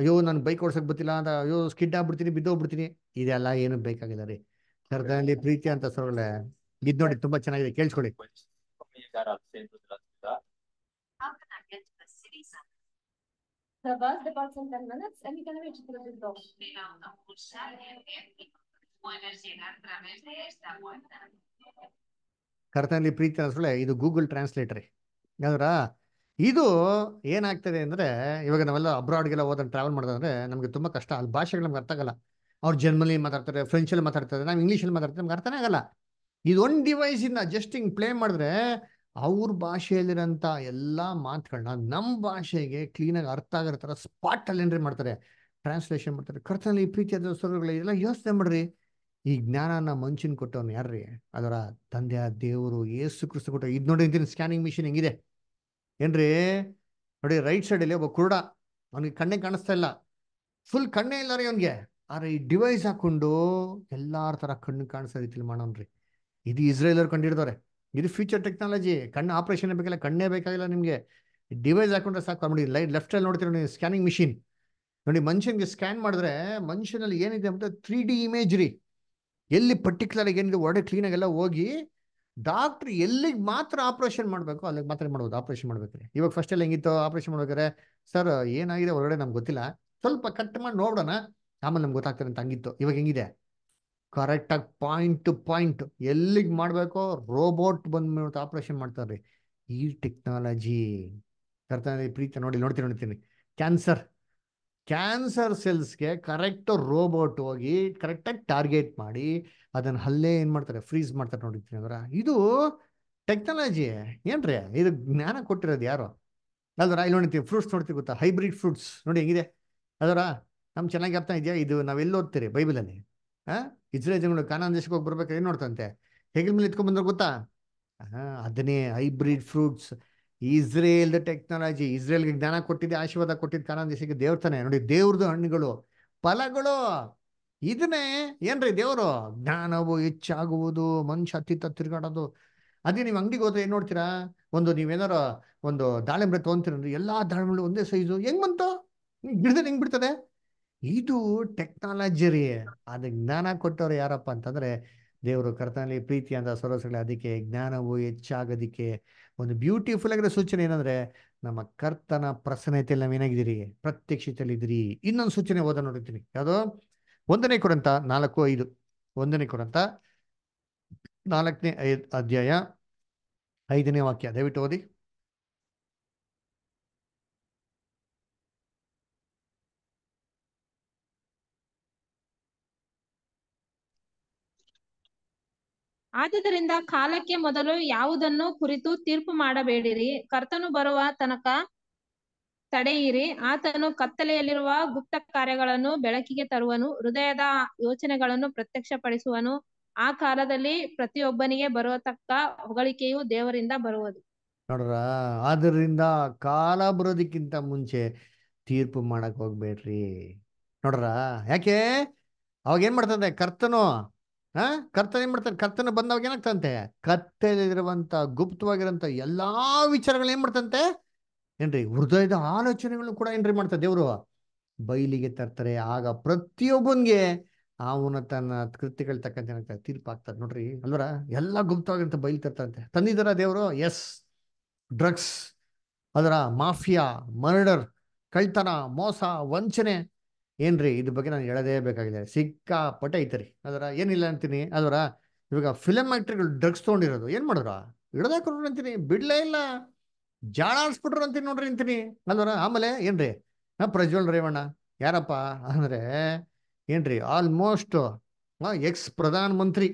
ಅಯ್ಯೋ ನಾನು ಬೈಕ್ ಓಡ್ಸೋಕೆ ಬರ್ತಿಲ್ಲ ಅಂತ ಅಯ್ಯೋ ಸ್ಕಿಡ್ ಆಗ್ಬಿಡ್ತೀನಿ ಬಿದ್ದು ಹೋಗ್ಬಿಡ್ತೀನಿ ಇದೆಲ್ಲ ಏನು ಬೇಕಾಗಿದೆ ರೀ ಸರ್ದಲ್ಲಿ ಪ್ರೀತಿ ಅಂತ ಸರ್ಗಳೇ ಇದು ನೋಡಿ ತುಂಬಾ ಚೆನ್ನಾಗಿದೆ ಕೇಳಿಸ್ಕೊಳ್ಳಿ de ಕರ್ತನಲ್ಲಿ ಪ್ರೀತಿ ಅನ್ಸಲೆ ಇದು ಗೂಗಲ್ ಟ್ರಾನ್ಸ್ಲೇಟ್ರಿ ಯಾವ್ದ್ರ ಇದು ಏನಾಗ್ತದೆ ಅಂದರೆ ಇವಾಗ ನಾವೆಲ್ಲ ಅಬ್ರಾಡ್ಗೆಲ್ಲ ಹೋದ್ರೆ ಟ್ರಾವೆಲ್ ಮಾಡೋದಂದ್ರೆ ನಮಗೆ ತುಂಬ ಕಷ್ಟ ಅಲ್ಲಿ ಭಾಷೆಗಳು ನಮ್ಗೆ ಅರ್ಥ ಆಗಲ್ಲ ಅವ್ರು ಜರ್ಮನಿ ಮಾತಾಡ್ತಾರೆ ಫ್ರೆಂಚಲ್ಲಿ ಮಾತಾಡ್ತಾರೆ ನಾವು ಇಂಗ್ಲೀಷಲ್ಲಿ ಮಾತಾಡ್ತಾರೆ ನಮ್ಗೆ ಅರ್ಥನೇ ಆಗಲ್ಲ ಇದು ಇದೊಂದು ಡಿವೈಸಿಂದ ಜಸ್ಟ್ ಹಿಂಗೆ ಪ್ಲೇ ಮಾಡಿದ್ರೆ ಅವ್ರ ಭಾಷೆಯಲ್ಲಿರೋಂಥ ಎಲ್ಲ ಮಾತುಗಳನ್ನ ನಮ್ಮ ಭಾಷೆಗೆ ಕ್ಲೀನಾಗಿ ಅರ್ಥ ಆಗಿರೋ ಥರ ಸ್ಪಾಟಲ್ಲಿ ಏನ್ರಿ ಮಾಡ್ತಾರೆ ಟ್ರಾನ್ಸ್ಲೇಷನ್ ಮಾಡ್ತಾರೆ ಕರ್ತನಲ್ಲಿ ಈ ಪ್ರೀತಿಯಾದ ಸ್ವರಗಳು ಎಲ್ಲ ಯೋಚನೆ ಮಾಡ್ರಿ ಈ ಜ್ಞಾನನ ಮಂಚಿನ ಕೊಟ್ಟವನು ಯಾರ್ರಿ ಅದರ ತಂದೆಯ ದೇವರು ಏಸು ಕ್ರಿಸ್ತ ಕೊಟ್ಟ ಇದು ನೋಡಿ ಅಂತೀನಿ ಸ್ಕ್ಯಾನಿಂಗ್ ಮಿಷಿನ್ ಹೆಂಗಿದೆ ಏನ್ರಿ ನೋಡಿ ರೈಟ್ ಸೈಡಲ್ಲಿ ಒಬ್ಬ ಕುರುಡ ಅವನಿಗೆ ಕಣ್ಣೆ ಕಾಣಿಸ್ತಾ ಇಲ್ಲ ಫುಲ್ ಕಣ್ಣೇ ಇಲ್ಲ ರೀ ಅವನಿಗೆ ಆದ್ರೆ ಈ ಡಿವೈಸ್ ಹಾಕೊಂಡು ಎಲ್ಲಾರ ಥರ ಕಣ್ಣು ಕಾಣಿಸೋ ರೀತಿಲಿ ಮಾಡೋನ್ರಿ ಇದು ಇಸ್ರೇಲರ್ ಕಂಡಿಡ್ದವ್ರೆ ಇದು ಫ್ಯೂಚರ್ ಟೆಕ್ನಾಲಜಿ ಕಣ್ಣು ಆಪರೇಷನ್ ಬೇಕಿಲ್ಲ ಕಣ್ಣೇ ಬೇಕಾಗಿಲ್ಲ ನಿಮಗೆ ಡಿವೈಸ್ ಹಾಕೊಂಡ್ರೆ ಸಾಕು ನೋಡಿ ಲೈಟ್ ಲೆಫ್ಟಲ್ಲಿ ನೋಡ್ತೀರ ನೋಡಿ ಸ್ಕ್ಯಾನಿಂಗ್ ಮಿಷಿನ್ ನೋಡಿ ಮನುಷ್ಯನಿಗೆ ಸ್ಕ್ಯಾನ್ ಮಾಡಿದ್ರೆ ಮನುಷ್ಯನಲ್ಲಿ ಏನಿದೆ ಅಂತ ತ್ರೀ ಡಿ ಇಮೇಜ್ರಿ ಎಲ್ಲಿ ಪರ್ಟಿಕ್ಯುಲರ್ ಏನಿದೆ ಒಡೆ ಕ್ಲೀನಾಗೆಲ್ಲ ಹೋಗಿ ಡಾಕ್ಟ್ರ್ ಎಲ್ಲಿಗೆ ಮಾತ್ರ ಆಪ್ರೇಷನ್ ಮಾಡಬೇಕು ಅಲ್ಲಿಗೆ ಮಾತ್ರ ಮಾಡ್ಬೋದು ಆಪ್ರೇಷನ್ ಮಾಡ್ಬೇಕ್ರಿ ಇವಾಗ ಫಸ್ಟ್ ಅಲ್ಲಿ ಹೆಂಗಿತ್ತು ಆಪ್ರೇಷನ್ ಮಾಡ್ಬೇಕಾದ್ರೆ ಸರ್ ಏನಾಗಿದೆ ಹೊರಗಡೆ ನಮ್ಗೆ ಗೊತ್ತಿಲ್ಲ ಸ್ವಲ್ಪ ಕಟ್ ಮಾಡಿ ನೋಡೋಣ ಆಮೇಲೆ ನಮ್ಗೆ ಗೊತ್ತಾಗ್ತಾರೆ ಅಂತ ಹಂಗಿತ್ತು ಇವಾಗ ಹೆಂಗಿದೆ ಕರೆಕ್ಟಾಗಿ ಪಾಯಿಂಟ್ ಟು ಪಾಯಿಂಟ್ ಎಲ್ಲಿಗೆ ಮಾಡಬೇಕು ರೋಬೋಟ್ ಮೇಲೆ ಆಪ್ರೇಷನ್ ಮಾಡ್ತಾರೆ ಈ ಟೆಕ್ನಾಲಜಿ ಕರ್ತಾನೆ ಪ್ರೀತಿ ನೋಡಿ ನೋಡ್ತೀನಿ ನೋಡ್ತೀನಿ ಕ್ಯಾನ್ಸರ್ ಕ್ಯಾನ್ಸರ್ ಸೆಲ್ಸ್ಗೆ ಕರೆಕ್ಟ್ ರೋಬೋಟ್ ಹೋಗಿ ಕರೆಕ್ಟಾಗಿ ಟಾರ್ಗೆಟ್ ಮಾಡಿ ಅದನ್ನು ಅಲ್ಲೇ ಏನು ಮಾಡ್ತಾರೆ ಫ್ರೀಸ್ ಮಾಡ್ತಾರೆ ನೋಡಿರ್ತೀನಿ ಅವರ ಇದು ಟೆಕ್ನಾಲಜಿ ಏನ್ರಿ ಇದು ಜ್ಞಾನ ಕೊಟ್ಟಿರೋದು ಯಾರು ಅದರ ಇಲ್ಲಿ ನೋಡ್ತೀವಿ ಫ್ರೂಟ್ಸ್ ನೋಡ್ತೀವಿ ಗೊತ್ತಾ ಹೈಬ್ರಿಡ್ ಫ್ರೂಟ್ಸ್ ನೋಡಿ ಹೆಂಗಿದೆ ಅದರ ನಮ್ಗೆ ಚೆನ್ನಾಗಿ ಅರ್ಥ ಇದೆಯಾ ಇದು ನಾವೆಲ್ಲಿ ಓದ್ತೀರಿ ಬೈಬಲಲ್ಲಿ ಆ ಇಸ್ರೇಲ್ ಜನಗಳು ಕಾನಾನ್ ದೇಶಕ್ಕೆ ಹೋಗಿ ಬರ್ಬೇಕಾದ್ರೆ ಏನ್ ನೋಡ್ತಂತೆ ಹೇಗೆ ಮೇಲೆ ಇಟ್ಕೊಂಡ್ ಬಂದ್ರೆ ಗೊತ್ತಾ ಅದನ್ನೇ ಹೈಬ್ರಿಡ್ ಫ್ರೂಟ್ಸ್ ದ ಟೆಕ್ನಾಲಜಿ ಇಸ್ರೇಲ್ಗೆ ಜ್ಞಾನ ಕೊಟ್ಟಿದ್ದೆ ಆಶೀರ್ವಾದ ಕೊಟ್ಟಿದ್ದು ಕಾನಾನ್ ದೇಶಕ್ಕೆ ದೇವ್ರತಾನೆ ನೋಡಿ ದೇವ್ರದ್ದು ಹಣ್ಣುಗಳು ಫಲಗಳು ಇದನ್ನೇ ಏನ್ರಿ ದೇವರು ಜ್ಞಾನವು ಹೆಚ್ಚಾಗುವುದು ಮನುಷ್ಯ ಅತ್ತಿತ್ತ ತಿರುಗಾಡೋದು ಅದೇ ನೀವು ಅಂಗಡಿಗೆ ಹೋದ್ರೆ ಏನು ನೋಡ್ತೀರಾ ಒಂದು ನೀವೇನಾರು ಒಂದು ದಾಳಿಂಬೆ ತಗೊಂತೀರ ಎಲ್ಲಾ ದಾಳಿಂಬ್ರೆ ಒಂದೇ ಸೈಜು ಹೆಂಗ್ ಬಂತು ಗಿಡದಲ್ಲಿ ಹೆಂಗ್ ಬಿಡ್ತದೆ ಇದು ಟೆಕ್ನಾಲಜಿ ರೀ ಅದ ಜ್ಞಾನ ಕೊಟ್ಟವ್ರು ಯಾರಪ್ಪ ಅಂತಂದ್ರೆ ದೇವರು ಕರ್ತನಲ್ಲಿ ಪ್ರೀತಿ ಅಂತ ಸರಸ್ಗಳ ಅದಕ್ಕೆ ಜ್ಞಾನವು ಹೆಚ್ಚಾಗೋದಿಕ್ಕೆ ಒಂದು ಬ್ಯೂಟಿಫುಲ್ ಆಗಿರೋ ಸೂಚನೆ ಏನಂದ್ರೆ ನಮ್ಮ ಕರ್ತನ ಪ್ರಸನ್ನತೆಯಲ್ಲಿ ಏನಾಗಿದ್ದೀರಿ ಪ್ರತ್ಯಕ್ಷತೆಯಲ್ಲಿದ್ದೀರಿ ಇನ್ನೊಂದು ಸೂಚನೆ ಓದ ನೋಡಿರ್ತೀನಿ ಯಾವುದೋ ಒಂದನೇ ಕೊಡಂತ ನಾಲ್ಕು ಐದು ಒಂದನೇ ಕೊಡಂತ ನಾಲ್ಕನೇ ಐದು ಅಧ್ಯಾಯ ಐದನೇ ವಾಕ್ಯ ದಯವಿಟ್ಟು ಓದಿ
ಆದುದರಿಂದ ಕಾಲಕ್ಕೆ ಮೊದಲು ಯಾವುದನ್ನು ಕುರಿತು ತೀರ್ಪು ಮಾಡಬೇಡಿರಿ ಕರ್ತನು ಬರುವ ತನಕ ತಡೆಯಿರಿ ಆತನು ಕತ್ತಲೆಯಲ್ಲಿರುವ ಗುಪ್ತ ಕಾರ್ಯಗಳನ್ನು ಬೆಳಕಿಗೆ ತರುವನು ಹೃದಯದ ಯೋಚನೆಗಳನ್ನು ಪ್ರತ್ಯಕ್ಷಪಡಿಸುವನು ಆ ಕಾಲದಲ್ಲಿ ಪ್ರತಿಯೊಬ್ಬನಿಗೆ ಬರುವ ತಕ್ಕ ಹೊಗಳಿಕೆಯು ದೇವರಿಂದ ಬರುವುದು
ನೋಡ್ರ ಆದ್ರಿಂದ ಕಾಲ ಬರೋದಕ್ಕಿಂತ ಮುಂಚೆ ತೀರ್ಪು ಮಾಡಕ್ ಹೋಗ್ಬೇಡ್ರಿ ನೋಡ್ರ ಯಾಕೆ ಅವಾಗ ಏನ್ ಮಾಡ್ತದೆ ಕರ್ತನು ಕರ್ತನ ಏನ್ ಮಾಡ್ತಾನೆ ಕರ್ತನ ಬಂದವಾಗ ಏನಾಗ್ತಂತೆ ಕತ್ತಲಿರುವಂತ ಗುಪ್ತವಾಗಿರುವಂತ ಎಲ್ಲಾ ವಿಚಾರಗಳು ಏನ್ ಮಾಡ್ತಂತೆ ಏನ್ರಿ ಹೃದಯದ ಆಲೋಚನೆಗಳು ಕೂಡ ಏನ್ರಿ ಮಾಡ್ತಾರೆ ದೇವರು ಬೈಲಿಗೆ ತರ್ತಾರೆ ಆಗ ಪ್ರತಿಯೊಬ್ಬನ್ಗೆ ಅವನ ತನ್ನ ಕೃತ್ಯಗಳ ತಕ್ಕಂತ ಏನಾಗ್ತದೆ ತೀರ್ಪು ಆಗ್ತದೆ ನೋಡ್ರಿ ಅಲ್ವರ ಎಲ್ಲ ಗುಪ್ತವಾಗಿರಂತ ಬೈಲಿ ತರ್ತಾರಂತೆ ತಂದಿದಾರ ದೇವರು ಎಸ್ ಡ್ರಗ್ಸ್ ಅದರ ಮಾಫಿಯಾ ಮರ್ಡರ್ ಕಳ್ತನ ಮೋಸ ವಂಚನೆ ಏನ್ರಿ ಇದ್ರ ಬಗ್ಗೆ ನಾನು ಹೇಳದೇ ಬೇಕಾಗಿದೆ ಸಿಕ್ಕಾಪಟ್ಟೆ ಐತ್ರಿ ಅದರ ಏನಿಲ್ಲ ಅಂತೀನಿ ಅದರ ಇವಾಗ ಫಿಲಮ್ ಆಕ್ಟ್ರಿಗಳು ಡ್ರಗ್ಸ್ ತೊಗೊಂಡಿರೋದು ಏನು ಮಾಡಿದ್ರ ಹಿಡ್ದಾಕ್ರು ಅಂತೀನಿ ಬಿಡಲೇ ಇಲ್ಲ ಜಾಳ ಆಡಿಸ್ಬಿಟ್ರು ಅಂತೀನಿ ನೋಡ್ರಿ ಅಂತೀನಿ ಅದರ ಆಮೇಲೆ ಏನ್ರಿ ಹಾಂ ಪ್ರಜ್ವಲ್ ರೇವಣ್ಣ ಯಾರಪ್ಪ ಅಂದ್ರೆ ಏನ್ರಿ ಆಲ್ಮೋಸ್ಟ್ ಎಕ್ಸ್ ಪ್ರಧಾನ ಮಂತ್ರಿ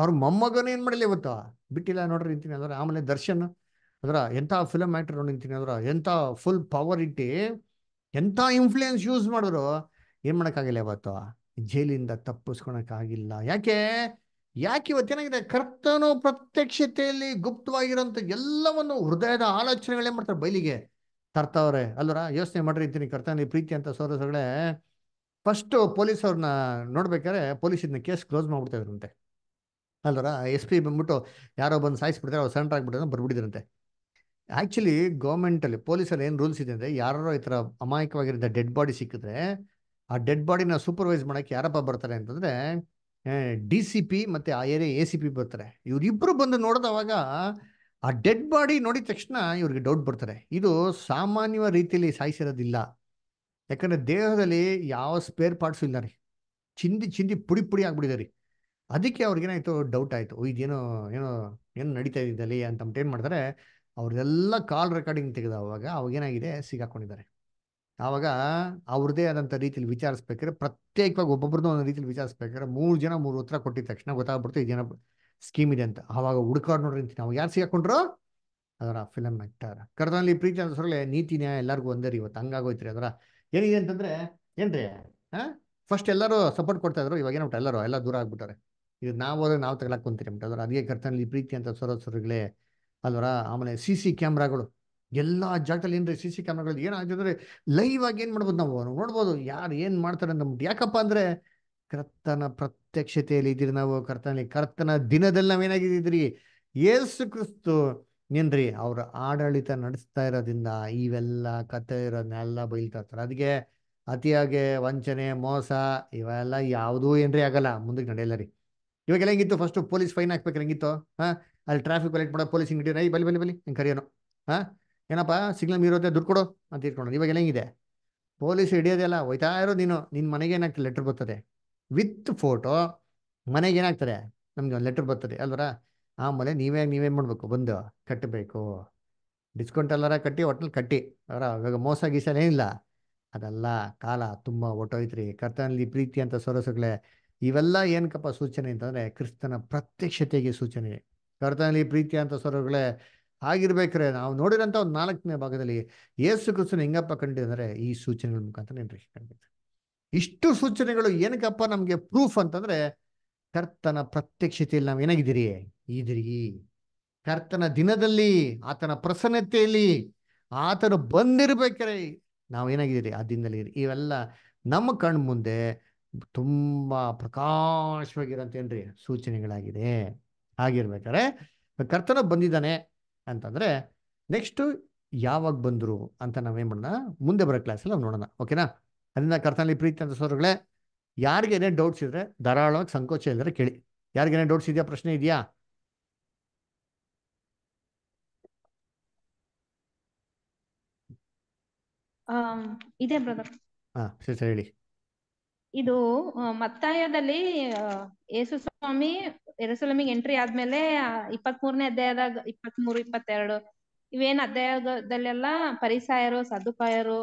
ಅವ್ರ ಮೊಮ್ಮಗನ ಏನು ಮಾಡಲಿ ಇವತ್ತು ಬಿಟ್ಟಿಲ್ಲ ನೋಡ್ರಿ ನಿಂತೀನಿ ಅಂದ್ರೆ ಆಮೇಲೆ ದರ್ಶನ್ ಅದರ ಎಂತ ಫಿಲಮ್ ನೋಡಿ ನಿಂತೀನಿ ಅದರ ಎಂತ ಫುಲ್ ಪವರ್ ಇಟ್ಟಿ ಎಂಥ ಇನ್ಫ್ಲೂಯೆನ್ಸ್ ಯೂಸ್ ಮಾಡೋರು ಏನು ಮಾಡೋಕ್ಕಾಗಿಲ್ಲ ಇವತ್ತು ಜೈಲಿಂದ ತಪ್ಪಿಸ್ಕೊಳಕ್ಕಾಗಿಲ್ಲ ಯಾಕೆ ಯಾಕೆ ಏನಾಗಿದೆ ಕರ್ತನು ಪ್ರತ್ಯಕ್ಷತೆಯಲ್ಲಿ ಗುಪ್ತವಾಗಿರೋಂಥ ಎಲ್ಲವನ್ನು ಹೃದಯದ ಆಲೋಚನೆಗಳೇ ಮಾಡ್ತಾರೆ ಬಯಲಿಗೆ ತರ್ತವ್ರೆ ಅಲ್ಲರ ಯೋಚನೆ ಮಾಡ್ರಿ ಇರ್ತೀನಿ ಕರ್ತನ ಪ್ರೀತಿ ಅಂತ ಸೋದರಗಳೇ ಫಸ್ಟು ಪೊಲೀಸ್ ಅವ್ರನ್ನ ನೋಡ್ಬೇಕಾದ್ರೆ ಪೊಲೀಸ್ ಇದನ್ನ ಕೇಸ್ ಕ್ಲೋಸ್ ಮಾಡ್ಬಿಡ್ತಾ ಇದ್ರಂತೆ ಅಲ್ಲರ ಎಸ್ ಪಿ ಬಂದ್ಬಿಟ್ಟು ಯಾರೋ ಬಂದು ಸಾಯಿಸ್ಬಿಡ್ತಾರೆ ಅವ್ರು ಸೆಂಟ್ರ್ ಆಗಿಬಿಟ್ರೆ ಬರ್ಬಿಟ್ಟಿದ್ರಂತೆ ಆ್ಯಕ್ಚುಲಿ ಗೌರ್ಮೆಂಟಲ್ಲಿ ಪೊಲೀಸಲ್ಲಿ ಏನು ರೂಲ್ಸ್ ಇದೆ ಅಂದರೆ ಯಾರೋ ಈ ಥರ ಅಮಾಯಕವಾಗಿರೋ ಡೆಡ್ ಬಾಡಿ ಸಿಕ್ಕಿದ್ರೆ ಆ ಡೆಡ್ ಬಾಡಿನ ಸೂಪರ್ವೈಸ್ ಮಾಡೋಕ್ಕೆ ಯಾರಪ್ಪ ಬರ್ತಾರೆ ಅಂತಂದರೆ ಡಿ ಸಿ ಪಿ ಮತ್ತು ಆ ಏರಿಯಾ ಎ ಸಿ ಪಿ ಬರ್ತಾರೆ ಇವರಿಬ್ಬರು ಬಂದು ನೋಡಿದವಾಗ ಆ ಡೆಡ್ ಬಾಡಿ ನೋಡಿದ ತಕ್ಷಣ ಇವ್ರಿಗೆ ಡೌಟ್ ಬರ್ತಾರೆ ಇದು ಸಾಮಾನ್ಯ ರೀತಿಯಲ್ಲಿ ಸಾಯಿಸಿರೋದಿಲ್ಲ ಯಾಕಂದರೆ ದೇಹದಲ್ಲಿ ಯಾವ ಸ್ಪೇರ್ ಪಾರ್ಟ್ಸು ಇಲ್ಲ ರೀ ಚಿಂದಿ ಚಿಂದಿ ಪುಡಿ ಪುಡಿ ಆಗ್ಬಿಟ್ಟಿದೆ ರೀ ಅದಕ್ಕೆ ಅವ್ರಿಗೇನಾಯಿತು ಡೌಟ್ ಆಯಿತು ಇದೇನೋ ಏನೋ ಏನು ನಡೀತಾ ಇದ್ದಲ್ಲಿ ಅಂತ ಏನು ಮಾಡ್ತಾರೆ ಅವ್ರದೆಲ್ಲ ಕಾಲ್ ರೆಕಾರ್ಡಿಂಗ್ ತೆಗೆದ ಅವಾಗ ಅವಾಗ ಏನಾಗಿದೆ ಸಿಗಾಕೊಂಡಿದ್ದಾರೆ ಆವಾಗ ಅವ್ರದ್ದೇ ಆದಂಥ ರೀತಿಯಲ್ಲಿ ವಿಚಾರಿಸ್ಬೇಕಾದ್ರೆ ಪ್ರತ್ಯೇಕವಾಗಿ ಒಬ್ಬೊಬ್ರದ್ದು ಒಂದು ರೀತಿಯಲ್ಲಿ ವಿಚಾರಿಸ್ಬೇಕಾದ್ರೆ ಮೂರು ಜನ ಮೂರು ಉತ್ತರ ಕೊಟ್ಟಿದ ತಕ್ಷಣ ಗೊತ್ತಾಗ್ಬಿಡ್ತು ಈ ಜನ ಸ್ಕೀಮ್ ಇದೆ ಅಂತ ಅವಾಗ ಹುಡ್ಕಾಡ್ ನೋಡ್ರಿ ಅಂತ ನಾವು ಯಾರು ಸಿಗಾಕೊಂಡ್ರು ಅದರ ಫಿಲಮ್ ಆಕ್ಟರ್ ಕರ್ದಲ್ಲಿ ಪ್ರೀತಿ ಅನ್ಸರಲ್ಲೇ ನೀತಿ ನ್ಯಾಯ ಎಲ್ಲರಿಗೂ ಒಂದೇ ರೀ ಇವತ್ತು ಹಂಗಾಗೋಯ್ತ್ರಿ ಅದರ ಏನಿದೆ ಅಂತಂದ್ರೆ ಏನ್ರಿ ಫಸ್ಟ್ ಎಲ್ಲರೂ ಸಪೋರ್ಟ್ ಕೊಡ್ತಾ ಇದ್ರು ಇವಾಗ ಏನಬಿಟ್ಟು ಎಲ್ಲರೂ ಎಲ್ಲ ದೂರ ಆಗ್ಬಿಟ್ಟಾರೆ ಇದು ನಾವು ಹೋದ್ರೆ ನಾವು ತಗೊಳಕ್ ಕುಂತೀರಿ ಅದ್ರ ಅದೇ ಕರ್ತನಲ್ಲಿ ಪ್ರೀತಿ ಅಂತ ಸರೋಸರುಗಳೇ ಅಲ್ವರ ಆಮೇಲೆ ಸಿ ಸಿ ಕ್ಯಾಮ್ರಾಗಳು ಎಲ್ಲ ಜಾಗದಲ್ಲಿ ಏನ್ರಿ ಸಿ ಸಿ ಕ್ಯಾಮ್ರಾಗಳು ಏನಾಗ್ತದೆ ಲೈವ್ ಆಗಿ ಏನ್ ಮಾಡ್ಬೋದು ನಾವು ನೋಡ್ಬೋದು ಯಾರು ಏನು ಮಾಡ್ತಾರೆ ನಮ್ದು ಯಾಕಪ್ಪ ಅಂದ್ರೆ ಕರ್ತನ ಪ್ರತ್ಯಕ್ಷತೆಯಲ್ಲಿ ಇದ್ರೆ ನಾವು ಕರ್ತನಲ್ಲಿ ಕರ್ತನ ದಿನದಲ್ಲಿ ನಾವೇನಾಗಿದ್ದೀರಿ ಏಸು ಕ್ರಿಸ್ತು ಏನ್ರಿ ಅವ್ರ ಆಡಳಿತ ನಡೆಸ್ತಾ ಇರೋದ್ರಿಂದ ಇವೆಲ್ಲ ಕತೆ ಇರೋದನ್ನೆಲ್ಲ ಬೈಲ್ತಾ ಇರ್ತಾರೆ ಅದಕ್ಕೆ ಅತಿಯಾಗಿ ವಂಚನೆ ಮೋಸ ಇವೆಲ್ಲ ಯಾವುದೂ ಏನ್ರಿ ಆಗಲ್ಲ ಮುಂದಕ್ಕೆ ನಡೆಯಲ್ಲ ರೀ ಇವಾಗೆಲ್ಲ ಹೆಂಗಿತ್ತು ಫಸ್ಟು ಪೊಲೀಸ್ ಫೈನ್ ಹಾಕ್ಬೇಕು ಹೆಂಗಿತ್ತು ಹಾಂ ಅಲ್ಲಿ ಟ್ರಾಫಿಕ್ ಕಲೆಕ್ಟ್ ಮಾಡೋ ಪೊಲೀಸ್ ಹಿಂಗೆ ಐ ಬಲಿ ಬಲಿ ಬಲಿ ಹಿಂಗೆ ಕರೆಯೋನು ಹಾಂ ಏನಪ್ಪ ಸಿಗ್ನಲ್ ಮೀರೋದೆ ದುಡ್ಡು ಕೊಡು ಅಂತ ಇಟ್ಕೊಂಡು ಇವಾಗೆಲ್ಲ ಹೆಂಗಿದೆ ಪೊಲೀಸ್ ಹಿಡಿಯೋದೆಲ್ಲ ಹೋಯ್ತಾ ಇರೋ ನೀನು ನಿನ್ನ ಮನೆಗೆ ಏನಾಗ್ತದೆ ಲೆಟ್ರ್ ಬರ್ತದೆ ವಿತ್ ಫೋಟೋ ಮನೆಗೆ ಏನಾಗ್ತದೆ ನಮಗೆ ಒಂದು ಲೆಟ್ರ್ ಬರ್ತದೆ ಅಲ್ವರ ಆಮೇಲೆ ನೀವೇ ನೀವೇನು ಮಾಡಬೇಕು ಬಂದು ಕಟ್ಟಬೇಕು ಡಿಸ್ಕೌಂಟ್ ಎಲ್ಲರ ಕಟ್ಟಿ ಒಟ್ಟಲ್ಲಿ ಕಟ್ಟಿ ಅವರ ಇವಾಗ ಮೋಸ ಗೀಸಲೇನಿಲ್ಲ ಅದೆಲ್ಲ ಕಾಲ ತುಂಬ ರೀ ಕರ್ತನಲ್ಲಿ ಪ್ರೀತಿ ಅಂತ ಸೊರಸುಗಳೇ ಇವೆಲ್ಲ ಏನಕ್ಕಪ್ಪ ಸೂಚನೆ ಅಂತಂದರೆ ಕ್ರಿಸ್ತನ ಪ್ರತ್ಯಕ್ಷತೆಗೆ ಸೂಚನೆ ಕರ್ತನಲ್ಲಿ ಪ್ರೀತಿ ಅಂತ ಸ್ವರಗಳೇ ಆಗಿರ್ಬೇಕ್ರೆ ನಾವು ನೋಡಿರೋಂಥ ಒಂದು ನಾಲ್ಕನೇ ಭಾಗದಲ್ಲಿ ಏಸು ಕ್ರಿಸ್ತನ ಹೆಂಗಪ್ಪ ಅಂದರೆ ಈ ಸೂಚನೆಗಳ ಮುಖಾಂತರ ನೆನಪಿ ಕಂಡಿದ್ದೆ ಇಷ್ಟು ಸೂಚನೆಗಳು ಏನಕ್ಕಪ್ಪ ನಮಗೆ ಪ್ರೂಫ್ ಅಂತಂದರೆ ಕರ್ತನ ಪ್ರತ್ಯಕ್ಷತೆಯಲ್ಲಿ ನಾವು ಏನಾಗಿದ್ದೀರಿ ಇದಿರಿ ಕರ್ತನ ದಿನದಲ್ಲಿ ಆತನ ಪ್ರಸನ್ನತೆಯಲ್ಲಿ ಆತನು ಬಂದಿರ್ಬೇಕಾರೆ ನಾವು ಏನಾಗಿದ್ದೀರಿ ಆ ದಿನದಲ್ಲಿ ಇವೆಲ್ಲ ನಮ್ಮ ಕಣ್ಮುಂದೆ ತುಂಬಾ ಪ್ರಕಾಶವಾಗಿರಂತೇನ್ರಿ ಸೂಚನೆಗಳಾಗಿದೆ ಆಗಿರ್ಬೇಕಾರೆ ಕರ್ತನ ಬಂದಿದ್ದಾನೆ ಅಂತಂದ್ರೆ ನೆಕ್ಸ್ಟು ಯಾವಾಗ ಬಂದರು ಅಂತ ನಾವೇನ್ ಮಾಡೋಣ ಮುಂದೆ ಬರೋ ಕ್ಲಾಸಲ್ಲಿ ನಾವು ನೋಡೋಣ ಓಕೆನಾ ಅದರಿಂದ ಕರ್ತನಲ್ಲಿ ಪ್ರೀತಿ ಅಂತ ಸೋದರುಗಳೇ ಯಾರಿಗೇನೇ ಡೌಟ್ಸ್ ಇದ್ರೆ ಧಾರಾಳವಾಗಿ ಸಂಕೋಚ ಇಲ್ದ್ರೆ ಕೇಳಿ ಯಾರಿಗೇನೇ ಡೌಟ್ಸ್ ಇದೆಯಾ ಪ್ರಶ್ನೆ ಇದೆಯಾ ಇದೆ ಸರಿ ಹೇಳಿ
ಇದು ಮತ್ತಾಯದಲ್ಲಿ ಯೇಸು ಸ್ವಾಮಿ ಎರಸುಲಮಿಗೆ ಎಂಟ್ರಿ ಆದ್ಮೇಲೆ ಇಪ್ಪತ್ ಮೂರನೇ ಅಧ್ಯಾಯದಾಗ ಇಪ್ಪತ್ ಮೂರು ಇಪ್ಪತ್ತೆರಡು ಇವೇನ್ ಅಧ್ಯಾಯದಲ್ಲೆಲ್ಲ ಪರಿಸಾಯರು ಸದುಪಾಯರು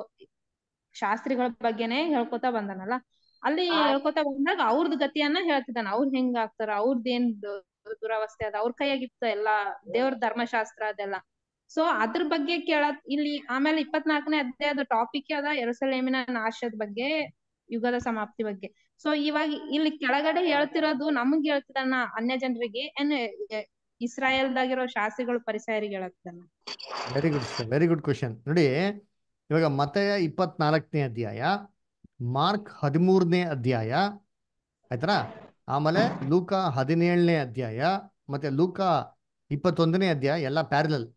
ಶಾಸ್ತ್ರಿಗಳ ಬಗ್ಗೆನೆ ಹೇಳ್ಕೊತಾ ಬಂದನಲ್ಲ ಅಲ್ಲಿ ಹೇಳ್ಕೊತಾ ಬಂದಾಗ ಅವ್ರದ್ ಗತಿಯನ್ನ ಹೇಳ್ತಿದ್ದಾನ ಅವ್ರ ಹೆಂಗ್ ಆಗ್ತಾರ ಅವ್ರದ್ ಏನ್ ದುರಾವಸ್ಥೆ ಅದ ಅವ್ರ ಕೈಯಾಗಿತ್ತ ಎಲ್ಲಾ ದೇವ್ರ ಧರ್ಮಶಾಸ್ತ್ರ ಅದೆಲ್ಲ ಸೊ ಅದ್ರ ಬಗ್ಗೆ ಕೇಳ ಇಲ್ಲಿ ಆಮೇಲೆ ಇಪ್ಪತ್ನಾಲ್ಕನೇ ಅಧ್ಯಾಯದ ಟಾಪಿಕ್ ಅದ ಎರಸಲೇಮಿನ ನಾಶದ ಬಗ್ಗೆ ಯುಗದ ಸಮಾಪ್ತಿ ಬಗ್ಗೆ ಸೊ ಇವಾಗ ಇಲ್ಲಿ ಕೆಳಗಡೆ ಹೇಳ್ತಿರೋದು ನಮಗ್ ಹೇಳ್ತಿದಾನ ಅನ್ಯ ಜನರಿಗೆ ಏನ್ ದಾಗಿರೋ ಶಾಸ್ತ್ರಿಗಳು ಪರಿಸರಿಗೆ ಹೇಳತ್ತಲ್ಲ
very good very good question ನೋಡಿ ಇವಾಗ ಮತ್ತೆ ಇಪ್ಪತ್ನಾಲ್ಕನೇ ಅಧ್ಯಾಯ ಮಾರ್ಕ್ ಹದಿಮೂರನೇ ಅಧ್ಯಾಯ ಆಯ್ತಾ ಆಮೇಲೆ ಲೂಕ ಹದಿನೇಳನೇ ಅಧ್ಯಾಯ ಮತ್ತೆ ಲೂಕ ಇಪ್ಪತ್ತೊಂದನೇ ಅಧ್ಯಾಯ ಎಲ್ಲ ಪ್ಯಾರಲಲ್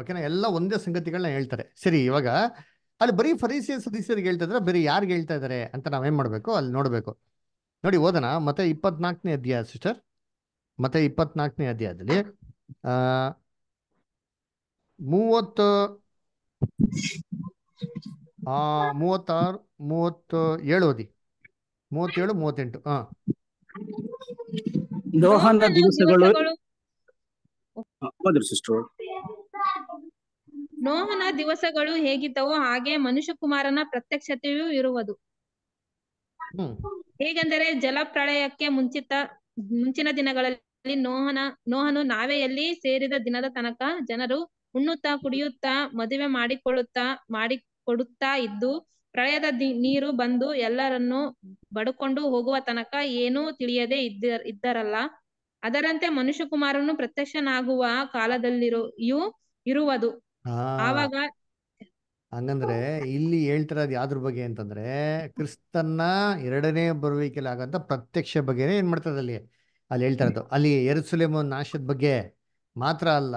ಓಕೆನಾ ಎಲ್ಲ ಒಂದೇ ಸಂಗತಿಗಳನ್ನ ಹೇಳ್ತಾರೆ ಸರಿ ಇವಾಗ ಅಲ್ಲಿ ಬರೀ ಫರೀಸಿಯ ಸದಸ್ಯರಿಗೆ ಹೇಳ್ತಾ ಇದ್ರೆ ಬೇರೆ ಯಾರಿಗೆ ಹೇಳ್ತಾ ಇದ್ದಾರೆ ಅಂತ ನಾವೇನ್ ಮಾಡ್ಬೇಕು ಅಲ್ಲಿ ನೋಡ್ಬೇಕು ನೋಡಿ ಓದೋಣ ಮತ್ತೆ ಇಪ್ಪತ್ನಾಲ್ಕನೇ ಅಧ್ಯಾಯ ಸಿಸ್ಟರ್ ಮತ್ತೆ ಇಪ್ಪತ್ನಾಲ್ಕನೇ ಅಧ್ಯಾಯದಲ್ಲಿ ಆ ಮೂವತ್ತು ಆ ಮೂವತ್ತಾರು ಮೂವತ್ತ ಏಳು ಓದಿ ಮೂವತ್ತೇಳು ಮೂವತ್ತೆಂಟು ಹಾ
ದಿವಸಗಳು ಸಿಸ್ಟರ್ ನೋಹನ ದಿವಸಗಳು ಹೇಗಿದ್ದವೋ ಹಾಗೆ ಮನುಷ್ಯಕುಮಾರನ ಪ್ರತ್ಯಕ್ಷತೆಯೂ ಇರುವುದು ಹೇಗೆಂದರೆ ಜಲಪ್ರಳಯಕ್ಕೆ ಮುಂಚಿತ ಮುಂಚಿನ ದಿನಗಳಲ್ಲಿ ನೋಹನ ನೋಹನು ನಾವೆಯಲ್ಲಿ ಸೇರಿದ ದಿನದ ತನಕ ಜನರು ಉಣ್ಣುತ್ತಾ ಕುಡಿಯುತ್ತಾ ಮದುವೆ ಮಾಡಿಕೊಳ್ಳುತ್ತಾ ಮಾಡಿಕೊಡುತ್ತಾ ಇದ್ದು ಪ್ರಳಯದ ನೀರು ಬಂದು ಎಲ್ಲರನ್ನು ಬಡ್ಕೊಂಡು ಹೋಗುವ ತನಕ ಏನೂ ತಿಳಿಯದೆ ಇದ್ದ ಇದ್ದರಲ್ಲ ಅದರಂತೆ ಕುಮಾರನು ಪ್ರತ್ಯಕ್ಷನಾಗುವ ಕಾಲದಲ್ಲಿರೋ ಇರುವುದು
ಆವಾಗ
ಹಂಗಂದ್ರೆ ಇಲ್ಲಿ ಹೇಳ್ತಿರೋದು ಯಾವ್ದ್ರ ಬಗ್ಗೆ ಅಂತಂದ್ರೆ ಕ್ರಿಸ್ತನ್ನ ಎರಡನೇ ಬರುವಿಕೆಯಲ್ಲಿ ಆಗಂತ ಪ್ರತ್ಯಕ್ಷ ಬಗ್ಗೆನೇ ಏನ್ ಮಾಡ್ತದ ಅಲ್ಲಿ ಅಲ್ಲಿ ಹೇಳ್ತಾ ಇರೋದು ಅಲ್ಲಿ ಎರಸುಲೇಮ ನಾಶದ ಬಗ್ಗೆ ಮಾತ್ರ ಅಲ್ಲ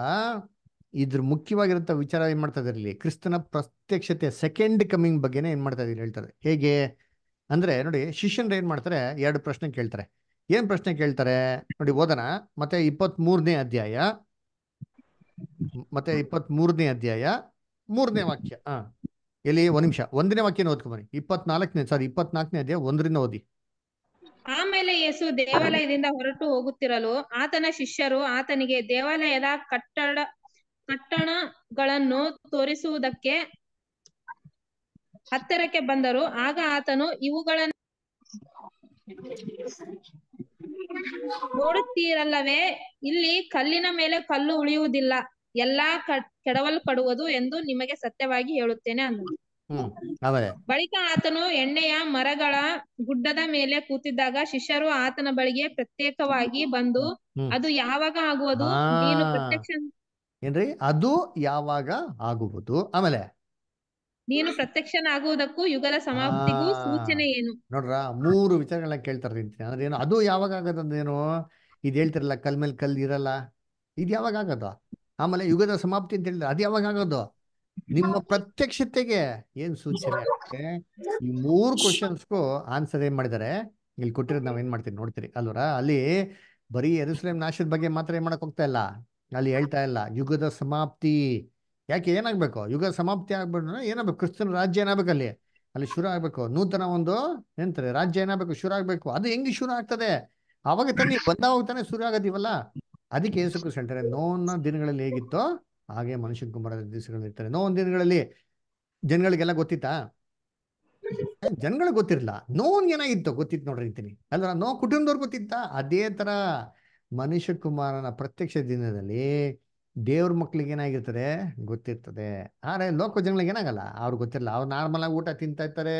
ಇದ್ರ ಮುಖ್ಯವಾಗಿರುವಂತ ವಿಚಾರ ಏನ್ ಮಾಡ್ತಾ ಇದ್ದಾರೆ ಇಲ್ಲಿ ಕ್ರಿಸ್ತನ ಪ್ರತ್ಯಕ್ಷತೆ ಸೆಕೆಂಡ್ ಕಮಿಂಗ್ ಬಗ್ಗೆನೆ ಏನ್ ಮಾಡ್ತಾ ಇಲ್ಲಿ ಹೇಳ್ತಾರೆ ಹೇಗೆ ಅಂದ್ರೆ ನೋಡಿ ಶಿಷ್ಯನ್ರ ಏನ್ ಮಾಡ್ತಾರೆ ಎರಡು ಪ್ರಶ್ನೆ ಕೇಳ್ತಾರೆ ಏನ್ ಪ್ರಶ್ನೆ ಕೇಳ್ತಾರೆ ನೋಡಿ ಓದನ ಮತ್ತೆ ಇಪ್ಪತ್ತ್ ಮೂರನೇ ಅಧ್ಯಾಯ ಮತ್ತೆ ಇಪ್ಪತ್ ಮೂರನೇ ಅಧ್ಯಾಯ ಮೂರನೇ ವಾಕ್ಯ ಹಾ ಎಲ್ಲಿ ಒಂದ್ ನಿಮಿಷ ಒಂದನೇ ವಾಕ್ಯನ ಓದ್ಕೊಂಬನಿ ಇಪ್ಪತ್ನಾಲ್ಕನೇ ಸಾರಿ ಇಪ್ಪತ್ನಾಲ್ಕನೇ ಅಧ್ಯಾಯ ಒಂದರಿಂದ ಓದಿ
ಆಮೇಲೆ ಯೇಸು ದೇವಾಲಯದಿಂದ ಹೊರಟು ಹೋಗುತ್ತಿರಲು ಆತನ ಶಿಷ್ಯರು ಆತನಿಗೆ ದೇವಾಲಯದ ಕಟ್ಟಡ ಕಟ್ಟಣಗಳನ್ನು ತೋರಿಸುವುದಕ್ಕೆ ಹತ್ತಿರಕ್ಕೆ ಬಂದರು ಆಗ ಆತನು ಇವುಗಳನ್ನು ನೋಡುತ್ತೀರಲ್ಲವೇ ಇಲ್ಲಿ ಕಲ್ಲಿನ ಮೇಲೆ ಕಲ್ಲು ಉಳಿಯುವುದಿಲ್ಲ ಎಲ್ಲಾ ಕೆಡವಲ್ಪಡುವುದು ಎಂದು ನಿಮಗೆ ಸತ್ಯವಾಗಿ ಹೇಳುತ್ತೇನೆ ಅಂದನು ಬಳಿಕ ಆತನು ಎಣ್ಣೆಯ ಮರಗಳ ಗುಡ್ಡದ ಮೇಲೆ ಕೂತಿದ್ದಾಗ ಶಿಷ್ಯರು ಆತನ ಬಳಿಗೆ ಪ್ರತ್ಯೇಕವಾಗಿ ಬಂದು ಅದು ಯಾವಾಗ ಆಗುವುದು
ಏನ್ರಿ ಅದು ಯಾವಾಗ ಆಗುವುದು ಆಮೇಲೆ
ನೀನು ಪ್ರತ್ಯಕ್ಷನಾಗುವುದಕ್ಕೂ ಯುಗಲ ಸಮಾಪ್ತಿಗೂ ಸೂಚನೆ ಏನು
ನೋಡ್ರ ಮೂರು ವಿಚಾರಗಳನ್ನ ಕೇಳ್ತಾರ ಅಂದ್ರೆ ಏನು ಅದು ಯಾವಾಗ ಆಗದಂದೇನು ಇದು ಹೇಳ್ತಿರಲ್ಲ ಕಲ್ ಮೇಲೆ ಕಲ್ ಇರಲ್ಲ ಇದು ಯಾವಾಗ ಆಗದ ಆಮೇಲೆ ಯುಗದ ಸಮಾಪ್ತಿ ಅಂತ ಹೇಳಿದ್ರೆ ಅದು ಯಾವಾಗ ಆಗೋದು ನಿಮ್ಮ ಪ್ರತ್ಯಕ್ಷತೆಗೆ ಏನ್ ಸೂಚನೆ ಆಗುತ್ತೆ ಈ ಮೂರು ಕ್ವಶನ್ಸ್ಗೂ ಆನ್ಸರ್ ಏನ್ ಮಾಡಿದ್ದಾರೆ ಇಲ್ಲಿ ಕೊಟ್ಟಿರೋದು ನಾವ್ ಏನ್ ಮಾಡ್ತೀವಿ ನೋಡ್ತೀರಿ ಅಲ್ವರ ಅಲ್ಲಿ ಬರೀ ಎರುಸಲೇಮ್ ನಾಶದ ಬಗ್ಗೆ ಮಾತ್ರ ಏನ್ ಮಾಡಕ್ ಹೋಗ್ತಾ ಇಲ್ಲ ಅಲ್ಲಿ ಹೇಳ್ತಾ ಇಲ್ಲ ಯುಗದ ಸಮಾಪ್ತಿ ಯಾಕೆ ಏನಾಗಬೇಕು ಯುಗ ಸಮಾಪ್ತಿ ಆಗ್ಬಿಟ್ಟು ಏನಾಗಬೇಕು ಕ್ರಿಸ್ತನ ರಾಜ್ಯ ಏನಾಗಬೇಕು ಅಲ್ಲಿ ಅಲ್ಲಿ ಶುರು ಆಗಬೇಕು ನೂತನ ಒಂದು ಎಂತಾರೆ ರಾಜ್ಯ ಏನಾಗಬೇಕು ಶುರು ಆಗಬೇಕು ಅದು ಹೆಂಗೆ ಶುರು ಆಗ್ತದೆ ಅವಾಗ ತಾನೆ ಬಂದ ಹೋಗ್ತಾನೆ ಶುರು ಆಗೋದಿವಲ್ಲ ಅದಕ್ಕೆ ಏಸು ಕೃಷ್ಣ ಹೇಳ್ತಾರೆ ದಿನಗಳಲ್ಲಿ ಹೇಗಿತ್ತೋ ಹಾಗೆ ಮನುಷ್ಯ ಕುಮಾರದ ದಿವಸಗಳು ಇರ್ತಾರೆ ನೋವಿನ ದಿನಗಳಲ್ಲಿ ಜನಗಳಿಗೆಲ್ಲ ಗೊತ್ತಿತ್ತಾ ಜನಗಳಿಗೆ ಗೊತ್ತಿರಲ್ಲ ನೋನ್ ಏನಾಗಿತ್ತು ಗೊತ್ತಿತ್ತು ನೋಡ್ರಿ ಇರ್ತೀನಿ ಅಲ್ಲ ನೋ ಕುಟುಂಬದವ್ರು ಗೊತ್ತಿತ್ತ ಅದೇ ತರ ಮನುಷ್ಯ ಕುಮಾರನ ಪ್ರತ್ಯಕ್ಷ ದಿನದಲ್ಲಿ ದೇವ್ರ ಮಕ್ಳಿಗೆ ಏನಾಗಿರ್ತದೆ ಗೊತ್ತಿರ್ತದೆ ಆದರೆ ಲೋಕ ಜನಗಳಿಗೆ ಏನಾಗಲ್ಲ ಅವ್ರ್ ಗೊತ್ತಿರಲ್ಲ ಅವ್ರು ನಾರ್ಮಲ್ ಆಗಿ ಊಟ ತಿಂತಾ ಇರ್ತಾರೆ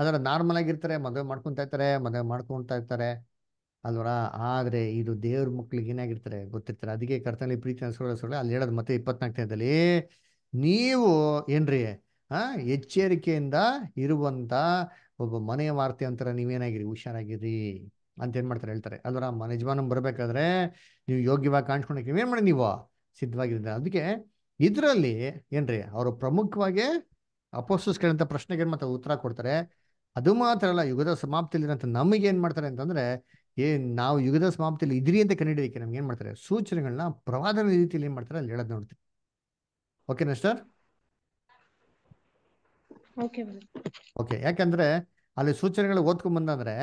ಅದರ ನಾರ್ಮಲ್ ಆಗಿರ್ತಾರೆ ಮದುವೆ ಮಾಡ್ಕೊಂತ ಇರ್ತಾರೆ ಮದುವೆ ಮಾಡ್ಕೊತಾ ಇರ್ತಾರೆ ಅಲ್ವರ ಆದ್ರೆ ಇದು ದೇವ್ರ ಮಕ್ಳಿಗೆ ಏನಾಗಿರ್ತಾರೆ ಗೊತ್ತಿರ್ತಾರೆ ಅದಕ್ಕೆ ಕರ್ತನಲ್ಲಿ ಪ್ರೀತಿ ಅನ್ಸ್ಕೊಳ್ಳೋ ಸುಳ್ಳು ಅಲ್ಲಿ ಹೇಳೋದು ಮತ್ತೆ ಇಪ್ಪತ್ನಾಲ್ಕನೇದಲ್ಲಿ ನೀವು ಏನ್ರಿ ಆ ಎಚ್ಚರಿಕೆಯಿಂದ ಇರುವಂತ ಒಬ್ಬ ಮನೆಯ ವಾರ್ತೆ ಅಂತಾರೆ ನೀವೇನಾಗಿರಿ ಹುಷಾರಾಗಿರಿ ಅಂತ ಏನ್ ಮಾಡ್ತಾರೆ ಹೇಳ್ತಾರೆ ಅಲ್ವರ ಮನೆ ಯಜಮಾನ ಬರ್ಬೇಕಾದ್ರೆ ನೀವು ಯೋಗ್ಯವಾಗಿ ಕಾಣಿಸ್ಕೊಂಡಿರ್ತೀವಿ ಏನ್ ಮಾಡಿ ನೀವು ಸಿದ್ಧವಾಗಿದ್ದಾರೆ ಅದಕ್ಕೆ ಇದರಲ್ಲಿ ಏನ್ರಿ ಅವರು ಪ್ರಮುಖವಾಗಿ ಕೇಳಿದಂಥ ಪ್ರಶ್ನೆಗೆ ಏನ್ ಮತ್ತೆ ಉತ್ತರ ಕೊಡ್ತಾರೆ ಅದು ಮಾತ್ರ ಅಲ್ಲ ಯುಗದ ಅಂತ ನಮಗೆ ಏನ್ ಮಾಡ್ತಾರೆ ಅಂತಂದ್ರೆ ಏನ್ ನಾವು ಯುಗದ ಸಮಾಪ್ತಿಯಲ್ಲಿ ಇದ್ರಿ ಅಂತ ಕಂಡುಹಿಡಿಯೋಕ್ಕೆ ನಮ್ಗೆ ಏನ್ ಮಾಡ್ತಾರೆ ಸೂಚನೆಗಳನ್ನ ಪ್ರವಾದನ ರೀತಿಯಲ್ಲಿ ಏನ್ ಮಾಡ್ತಾರೆ ಅಲ್ಲಿ ಹೇಳೋದ್ ನೋಡ್ತೀವಿ ಓಕೆನಾ ಸರ್ ಓಕೆ ಯಾಕಂದ್ರೆ ಅಲ್ಲಿ ಸೂಚನೆಗಳು ಓದ್ಕೊಂಡ್ ಬಂದಂದ್ರೆ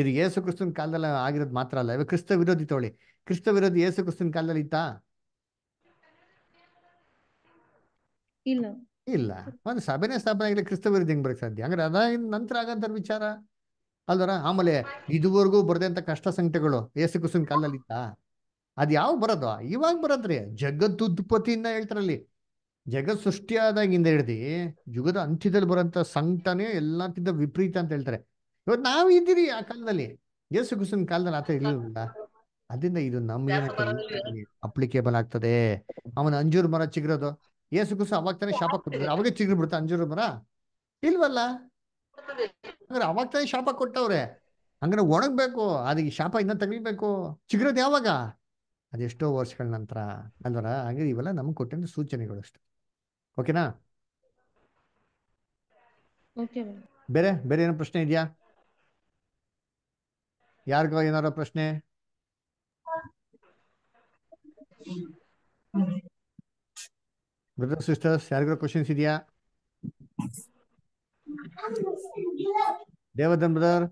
ಇದು ಯೇಸು ಕ್ರಿಸ್ತನ್ ಕಾಲದಲ್ಲಿ ಆಗಿರೋದು ಮಾತ್ರ ಅಲ್ಲ ಇವಾಗ ಕ್ರಿಸ್ತ ವಿರೋಧಿ ತೊಳಿ ಕ್ರಿಸ್ತ ವಿರೋಧಿ ಯೇಸು ಕ್ರಿಸ್ತನ್ ಕಾಲದಲ್ಲಿ ಇತ್ತಾ ಇಲ್ಲ ಇಲ್ಲ ಒಂದು ಸಭೆನೇ ಸ್ಥಾಪನೆ ಆಗಲಿ ಕ್ರಿಸ್ತ ವಿರುದ್ಧ ಹೆಂಗ್ ಬರಕ್ ಸಾಧ್ಯ ಹಂಗಾರೆ ಅದ ನಂತರ ಆಗಂತ ವಿಚಾರ ಅಲ್ದಾರ ಆಮೇಲೆ ಇದುವರೆಗೂ ಬರದಂತ ಕಷ್ಟ ಸಂಕಟಗಳು ಏಸು ಕುಸಿನ ಕಾಲದಲ್ಲಿ ಇತ್ತ ಅದ್ ಯಾವ ಬರೋದು ಇವಾಗ ಜಗದ್ ಜಗದ್ದುತ್ಪತ್ತಿಯಿಂದ ಹೇಳ್ತಾರಲ್ಲಿ ಜಗತ್ ಸೃಷ್ಟಿಯಾದಾಗಿಂದ ಹಿಡ್ದು ಯುಗದ ಅಂತ್ಯದಲ್ಲಿ ಬರೋಂಥ ಸಂಕಟನೇ ಎಲ್ಲಕ್ಕಿಂತ ವಿಪರೀತ ಅಂತ ಹೇಳ್ತಾರೆ ಇವತ್ತು ನಾವು ಇದ್ದೀರಿ ಆ ಕಾಲದಲ್ಲಿ ಯೇಸು ಕುಸಿನ ಕಾಲದಲ್ಲಿ ಆತ ಇರಲಿಲ್ಲ ಅದರಿಂದ ಇದು ನಮ್ಮ ಅಪ್ಲಿಕೇಬಲ್ ಆಗ್ತದೆ ಅವನ ಅಂಜೂರ್ ಮರ ಚಿಗ್ರೋದು ಯೇಸು ಕುಸ ಅವಾಗ ತಾನೇ ಶಾಪ ಕೊಟ್ಟಿದ್ರು ಅವಾಗ ಚಿಗ್ರಿ ಬಿಡುತ್ತೆ ಅಂಜೂರು ಮರ ಇಲ್ವಲ್ಲ ಹಂಗಾರೆ ಅವಾಗ ತಾನೇ ಶಾಪ ಕೊಟ್ಟವ್ರೆ ಹಂಗಾರೆ ಒಣಗ್ಬೇಕು ಅದಕ್ಕೆ ಶಾಪ ಇನ್ನ ತಗಲ್ಬೇಕು ಚಿಗುರೋದು ಯಾವಾಗ ಅದೆಷ್ಟೋ ವರ್ಷಗಳ ನಂತರ ಅಲ್ವರ ಹಾಗೆ ಇವೆಲ್ಲ ನಮ್ಗೆ ಕೊಟ್ಟಿದ್ದ ಸೂಚನೆಗಳು ಅಷ್ಟೆ ಓಕೆನಾ ಬೇರೆ ಬೇರೆ ಏನೋ ಪ್ರಶ್ನೆ ಇದೆಯಾ ಯಾರಿಗೋ ಏನಾರ ಪ್ರಶ್ನೆ ಬ್ರದರ್ ಸಿಸ್ಟರ್ಸ್ ಯಾರಿಗೂ ಕ್ವಶನ್ಸ್ ಇದೆಯಾ ದೇವಧನ್ ಬ್ರದರ್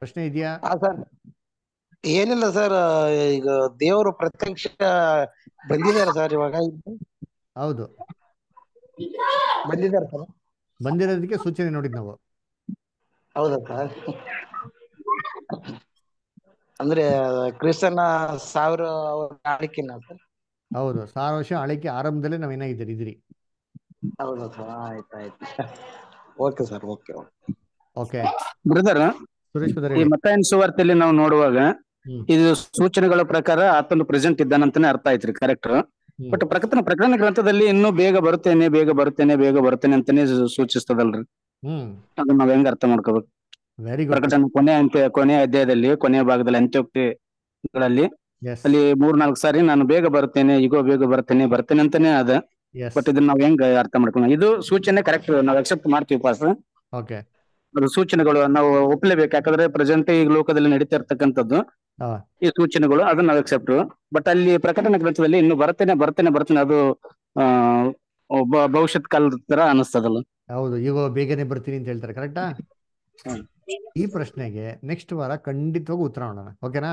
ಪ್ರಶ್ನೆ ಇದೆಯಾ ಏನಿಲ್ಲ ಸರ್ ಈಗ ದೇವರು ಪ್ರತ್ಯಕ್ಷ ಬಂದಿದ್ದಾರೆ ಸರ್ ಇವಾಗ
ಹೌದು ಬಂದಿದ್ದಾರೆ ಸರ್ ಬಂದಿರೋದಕ್ಕೆ ಸೂಚನೆ ನೋಡಿದ್ ನಾವು
ಹೌದಾ ಸರ್ ಅಂದ್ರೆ ಕ್ರಿಸ್ತನ ಸಾವಿರ ಅವ್ರ ಆಡಿಕೆನ ಸರ್
ಹೌದು ಸಾವಿರ ವರ್ಷ ಅಳಿಕೆ ಆರಂಭದಲ್ಲಿ ನಾವು
ಏನಾಗಿದ್ದೀರಿ ಇದ್ರಿ ಹೌದು sir
okay sir okay
okay brother Suresh brother ಈ ನಾವು ನೋಡುವಾಗ ಇದು ಸೂಚನೆಗಳ ಪ್ರಕಾರ ಆತನು ಪ್ರೆಸೆಂಟ್ ಇದ್ದಾನಂತಾನೆ ಅರ್ಥ ಆಯ್ತ್ರಿ ಕರೆಕ್ಟ್ ಬಟ್ ಪ್ರಕಟನ ಪ್ರಕರಣ ಗ್ರಂಥದಲ್ಲಿ ಇನ್ನೂ ಬೇಗ ಬರುತ್ತೇನೆ ಬೇಗ ಬರುತ್ತೇನೆ ಬೇಗ ಬರುತ್ತೇನೆ ಅಂತಾನೆ ಸೂಚಿಸ್ತದಲ್ರಿ ಹ್ಮ್ ಅದನ್ನ ನಾವ್ ಹೆಂಗ ಅರ್ಥ ಮಾಡ್ಕೋಬೇಕು ವೆರಿ ಪ್ರಕಟನ ಕೊನೆ ಅಂತ್ಯ ಕೊನೆ ಅಧ್ಯಾಯದಲ್ಲಿ ಕೊನೆಯ ಭಾಗದಲ್ಲಿ ಅಂತ್ಯೋಕ್ತಿಗಳಲ್ಲಿ ಅಲ್ಲಿ ಮೂರ್ ನಾಲ್ಕು ಸಾರಿ ನಾನು ಬೇಗ ಬರ್ತೇನೆ ಈಗೋ ಬೇಗ ಬರ್ತೇನೆ ಬರ್ತೇನೆ ಅಂತಾನೆ ಅದ ಬಟ್ ಇದನ್ನ ನಾವ್ ಹೆಂಗ್ ಅರ್ಥ ಮಾಡ್ಕೊಳ್ಳೋಣ ಇದು ಸೂಚನೆ ಕರೆಕ್ಟ್ ನಾವ್ ಅಕ್ಸೆಪ್ಟ್ ಮಾಡ್ತೀವಿ ಪಾಸ್ ಓಕೆ ಅದು ಸೂಚನೆಗಳು ನಾವು ಒಪ್ಲೇಬೇಕು ಯಾಕಂದ್ರೆ ಪ್ರೆಸೆಂಟ್ ಈಗ ಲೋಕದಲ್ಲಿ ನಡೀತಾ ಇರ್ತಕ್ಕಂಥದ್ದು ಈ ಸೂಚನೆಗಳು ಅದನ್ನ ನಾವು ಅಕ್ಸೆಪ್ಟ್ ಬಟ್ ಅಲ್ಲಿ ಪ್ರಕಟಣೆ ಗ್ರಂಥದಲ್ಲಿ ಇನ್ನು ಬರ್ತೇನೆ ಬರ್ತೇನೆ ಬರ್ತೇನೆ ಅದು ಆ ಭವಿಷ್ಯತ್ ಕಾಲದ ತರ ಅನಿಸ್ತದಲ್ಲ
ಹೌದು ಈಗ ಬೇಗನೆ ಬರ್ತೀನಿ ಅಂತ ಹೇಳ್ತಾರೆ ಕರೆಕ್ಟಾ ಈ ಪ್ರಶ್ನೆಗೆ ನೆಕ್ಸ್ಟ್ ವಾರ ಖಂಡಿತವಾಗಿ ಉತ್ತರ ಮಾಡೋಣ ಓಕೆನಾ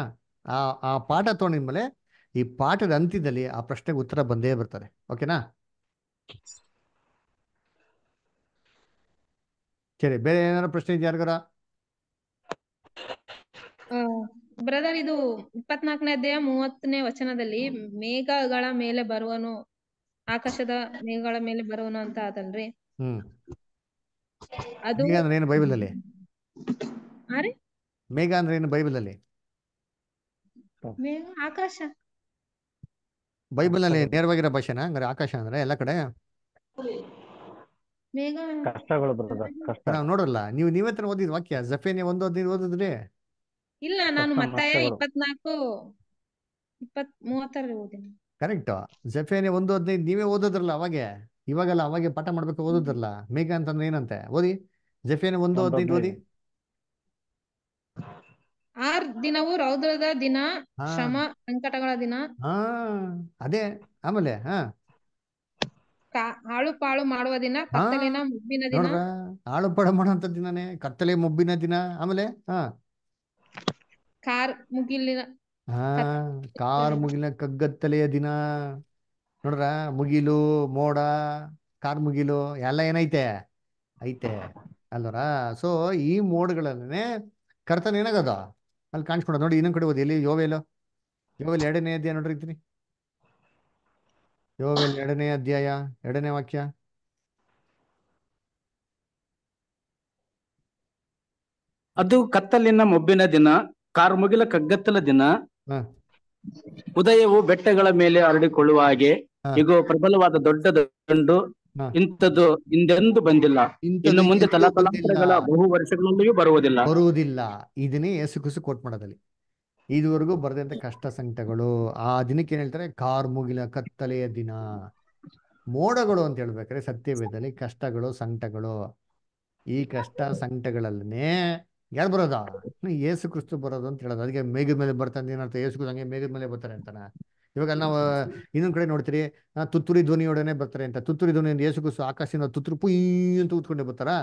ಆ ಆ ಪಾಠ ತೊಗೊಂಡಿದ್ಮೇಲೆ ಈ ಪಾಠದ ಅಂತ್ಯದಲ್ಲಿ ಆ ಪ್ರಶ್ನೆಗೆ ಉತ್ತರ ಬಂದೇ ಬರ್ತಾರೆ ಓಕೆನಾ ಸರಿ ಬೇರೆ ಏನಾದ್ರು ಪ್ರಶ್ನೆ ಇದೆಯಾ ಯಾರಿಗಾರ
ಬ್ರದರ್ ಇದು ಇಪ್ಪತ್ನಾಲ್ಕನೇ ಅಧ್ಯಾಯ ಮೂವತ್ತನೇ ವಚನದಲ್ಲಿ ಮೇಘಗಳ ಮೇಲೆ ಬರುವನು ಆಕಾಶದ ಮೇಘಗಳ ಮೇಲೆ ಬರುವನು ಅಂತ ಹ್ಮ್ ಅದು ಮೇಘ ಅಂದ್ರೆ ಏನು ಬೈಬಲ್
ಅಲ್ಲಿ ಮೇಘ ಅಂದ್ರೆ ಏನು ಬೈಬಲ್ ಅಲ್ಲಿ ಆಕಾಶ ಬೈಬಲ್ ನಲ್ಲಿ ನೇರವಾಗಿರೋ ಭಾಷೆನಾ ಹಂಗಾರೆ ಆಕಾಶ ಅಂದ್ರೆ ಎಲ್ಲ ಕಡೆ ಕಷ್ಟಗಳು ಬರ್ತದ ಕಷ್ಟ ನೋಡಲ್ಲ ನೀವು ನೀವೇ ತರ ಓದಿದ್ ವಾಕ್ಯ ಜಫೇನೆ ಒಂದು ಓದಿದ್ರಿ
ಇಲ್ಲ ನಾನು ಮತ್ತಾಯ ಇಪ್ಪತ್ನಾಲ್ಕು ಇಪ್ಪತ್ ಮೂವತ್ತರಲ್ಲಿ ಓದಿನಿ
ಕರೆಕ್ಟ್ ಜಫೇನೆ ಒಂದು ಹದಿನೈದು ನೀವೇ ಓದೋದ್ರಲ್ಲ ಅವಾಗೆ ಇವಾಗಲ್ಲ ಅವಾಗೆ ಪಾಠ ಮಾಡ್ಬೇಕು ಓದೋದ್ರಲ್ಲ ಮೇಘ ಅಂತಂದ್ರೆ ಏನಂತೆ ಓದಿ ಜಫೇನೆ ಒಂದು ಹದಿನೈದು ಓದಿ
ಆರ್ ದಿನವು ರೌದ್ರದ ದಿನ ಶ್ರಮ ಸಂಕಟಗಳ ದಿನ
ಆ ಅದೇ ಆಮೇಲೆ ಹಾ
ಹಾಳು ಪಾಳು ಮಾಡುವ ದಿನ ಕತ್ತಲಿನ ಮುಬ್ಬಿನ ದಿನ
ಹಾಳು ಪಾಳು ದಿನನೇ ಕತ್ತಲೆ ಮುಬ್ಬಿನ ದಿನ ಆಮೇಲೆ ಹಾ
ಕಾರ್ ಮುಗಿಲಿನ
ಹಾ ಕಾರ್ ಮುಗಿಲಿನ ಕಗ್ಗತ್ತಲೆಯ ದಿನ ನೋಡ್ರ ಮುಗಿಲು ಮೋಡ ಕಾರ್ ಮುಗಿಲು ಎಲ್ಲ ಏನೈತೆ ಐತೆ ಅಲ್ವರ ಸೊ ಈ ಮೋಡ್ಗಳನ್ನೇ ಕರ್ತನ ಏನಾಗದ ಅಲ್ಲಿ ಕಾಣಿಸ್ಕೊಂಡ ನೋಡಿ ಇನ್ನೊಂದು ಕಡೆ ಓದಿ ಎಲ್ಲಿ ಯೋವೆಲ್ ಯೋವೆಲ್ ಎರಡನೇ ಅಧ್ಯಾಯ ನೋಡ್ರಿ ಇದ್ರಿ ಯೋವೆಲ್ ಎರಡನೇ ಅಧ್ಯಾಯ ಎರಡನೇ ವಾಕ್ಯ
ಅದು ಕತ್ತಲಿನ ಮೊಬ್ಬಿನ ದಿನ ಮುಗಿಲ ಕಗ್ಗತ್ತಲ ದಿನ ಉದಯವು ಬೆಟ್ಟಗಳ ಮೇಲೆ ಹರಡಿಕೊಳ್ಳುವ ಹಾಗೆ ಈಗ ಪ್ರಬಲವಾದ ದೊಡ್ಡ ದಂಡು ಇಂಥದ್ದು ಹಿಂದೆಂದು ಬಂದಿಲ್ಲ ಇನ್ನು ಮುಂದೆ ತಲಾ ಬಹು ವರ್ಷಗಳಲ್ಲಿಯೂ ಬರುವುದಿಲ್ಲ ಬರುವುದಿಲ್ಲ
ಇದನ್ನೇ ಏಸುಕುಸು ಕೋಟ್ ಮಾಡೋದಲ್ಲಿ ಇದುವರೆಗೂ ಬರದಂತ ಕಷ್ಟ ಸಂಕಟಗಳು ಆ ದಿನಕ್ಕೆ ಏನ್ ಹೇಳ್ತಾರೆ ಕಾರ್ ಮುಗಿಲ ಕತ್ತಲೆಯ ದಿನ ಮೋಡಗಳು ಅಂತ ಹೇಳ್ಬೇಕಾದ್ರೆ ಸತ್ಯವೇದಲ್ಲಿ ಕಷ್ಟಗಳು ಸಂಕಟಗಳು ಈ ಕಷ್ಟ ಸಂಕಟಗಳಲ್ಲೇ ಯಾರು ಬರೋದಾ ಏಸು ಕ್ರಿಸ್ತು ಬರೋದು ಅಂತ ಹೇಳೋದು ಅದಕ್ಕೆ ಮೇಘದ ಮೇಲೆ ಬರ್ತಾನೆ ಏನಂತ ಏಸು ಹಂಗೆ ಮೇಘದ ಮೇಲೆ ಬರ್ತಾರೆ ಅಂತಾನ ಇವಾಗ ನಾವು ಇನ್ನೊಂದ್ ಕಡೆ ನೋಡ್ತೀರಿ ತುತ್ತೂರಿ ಧ್ವನಿಯೊಡನೆ ಬರ್ತಾರೆ ಅಂತ ತುತ್ತುರಿ ಧ್ವನಿ ಯೇಸು ಕುಸು ಆಕಾಶದಿಂದ ತುತ್ತೂರು ಪುಯ್ ಅಂತ ಊದ್ಕೊಂಡೆ ಬರ್ತಾರ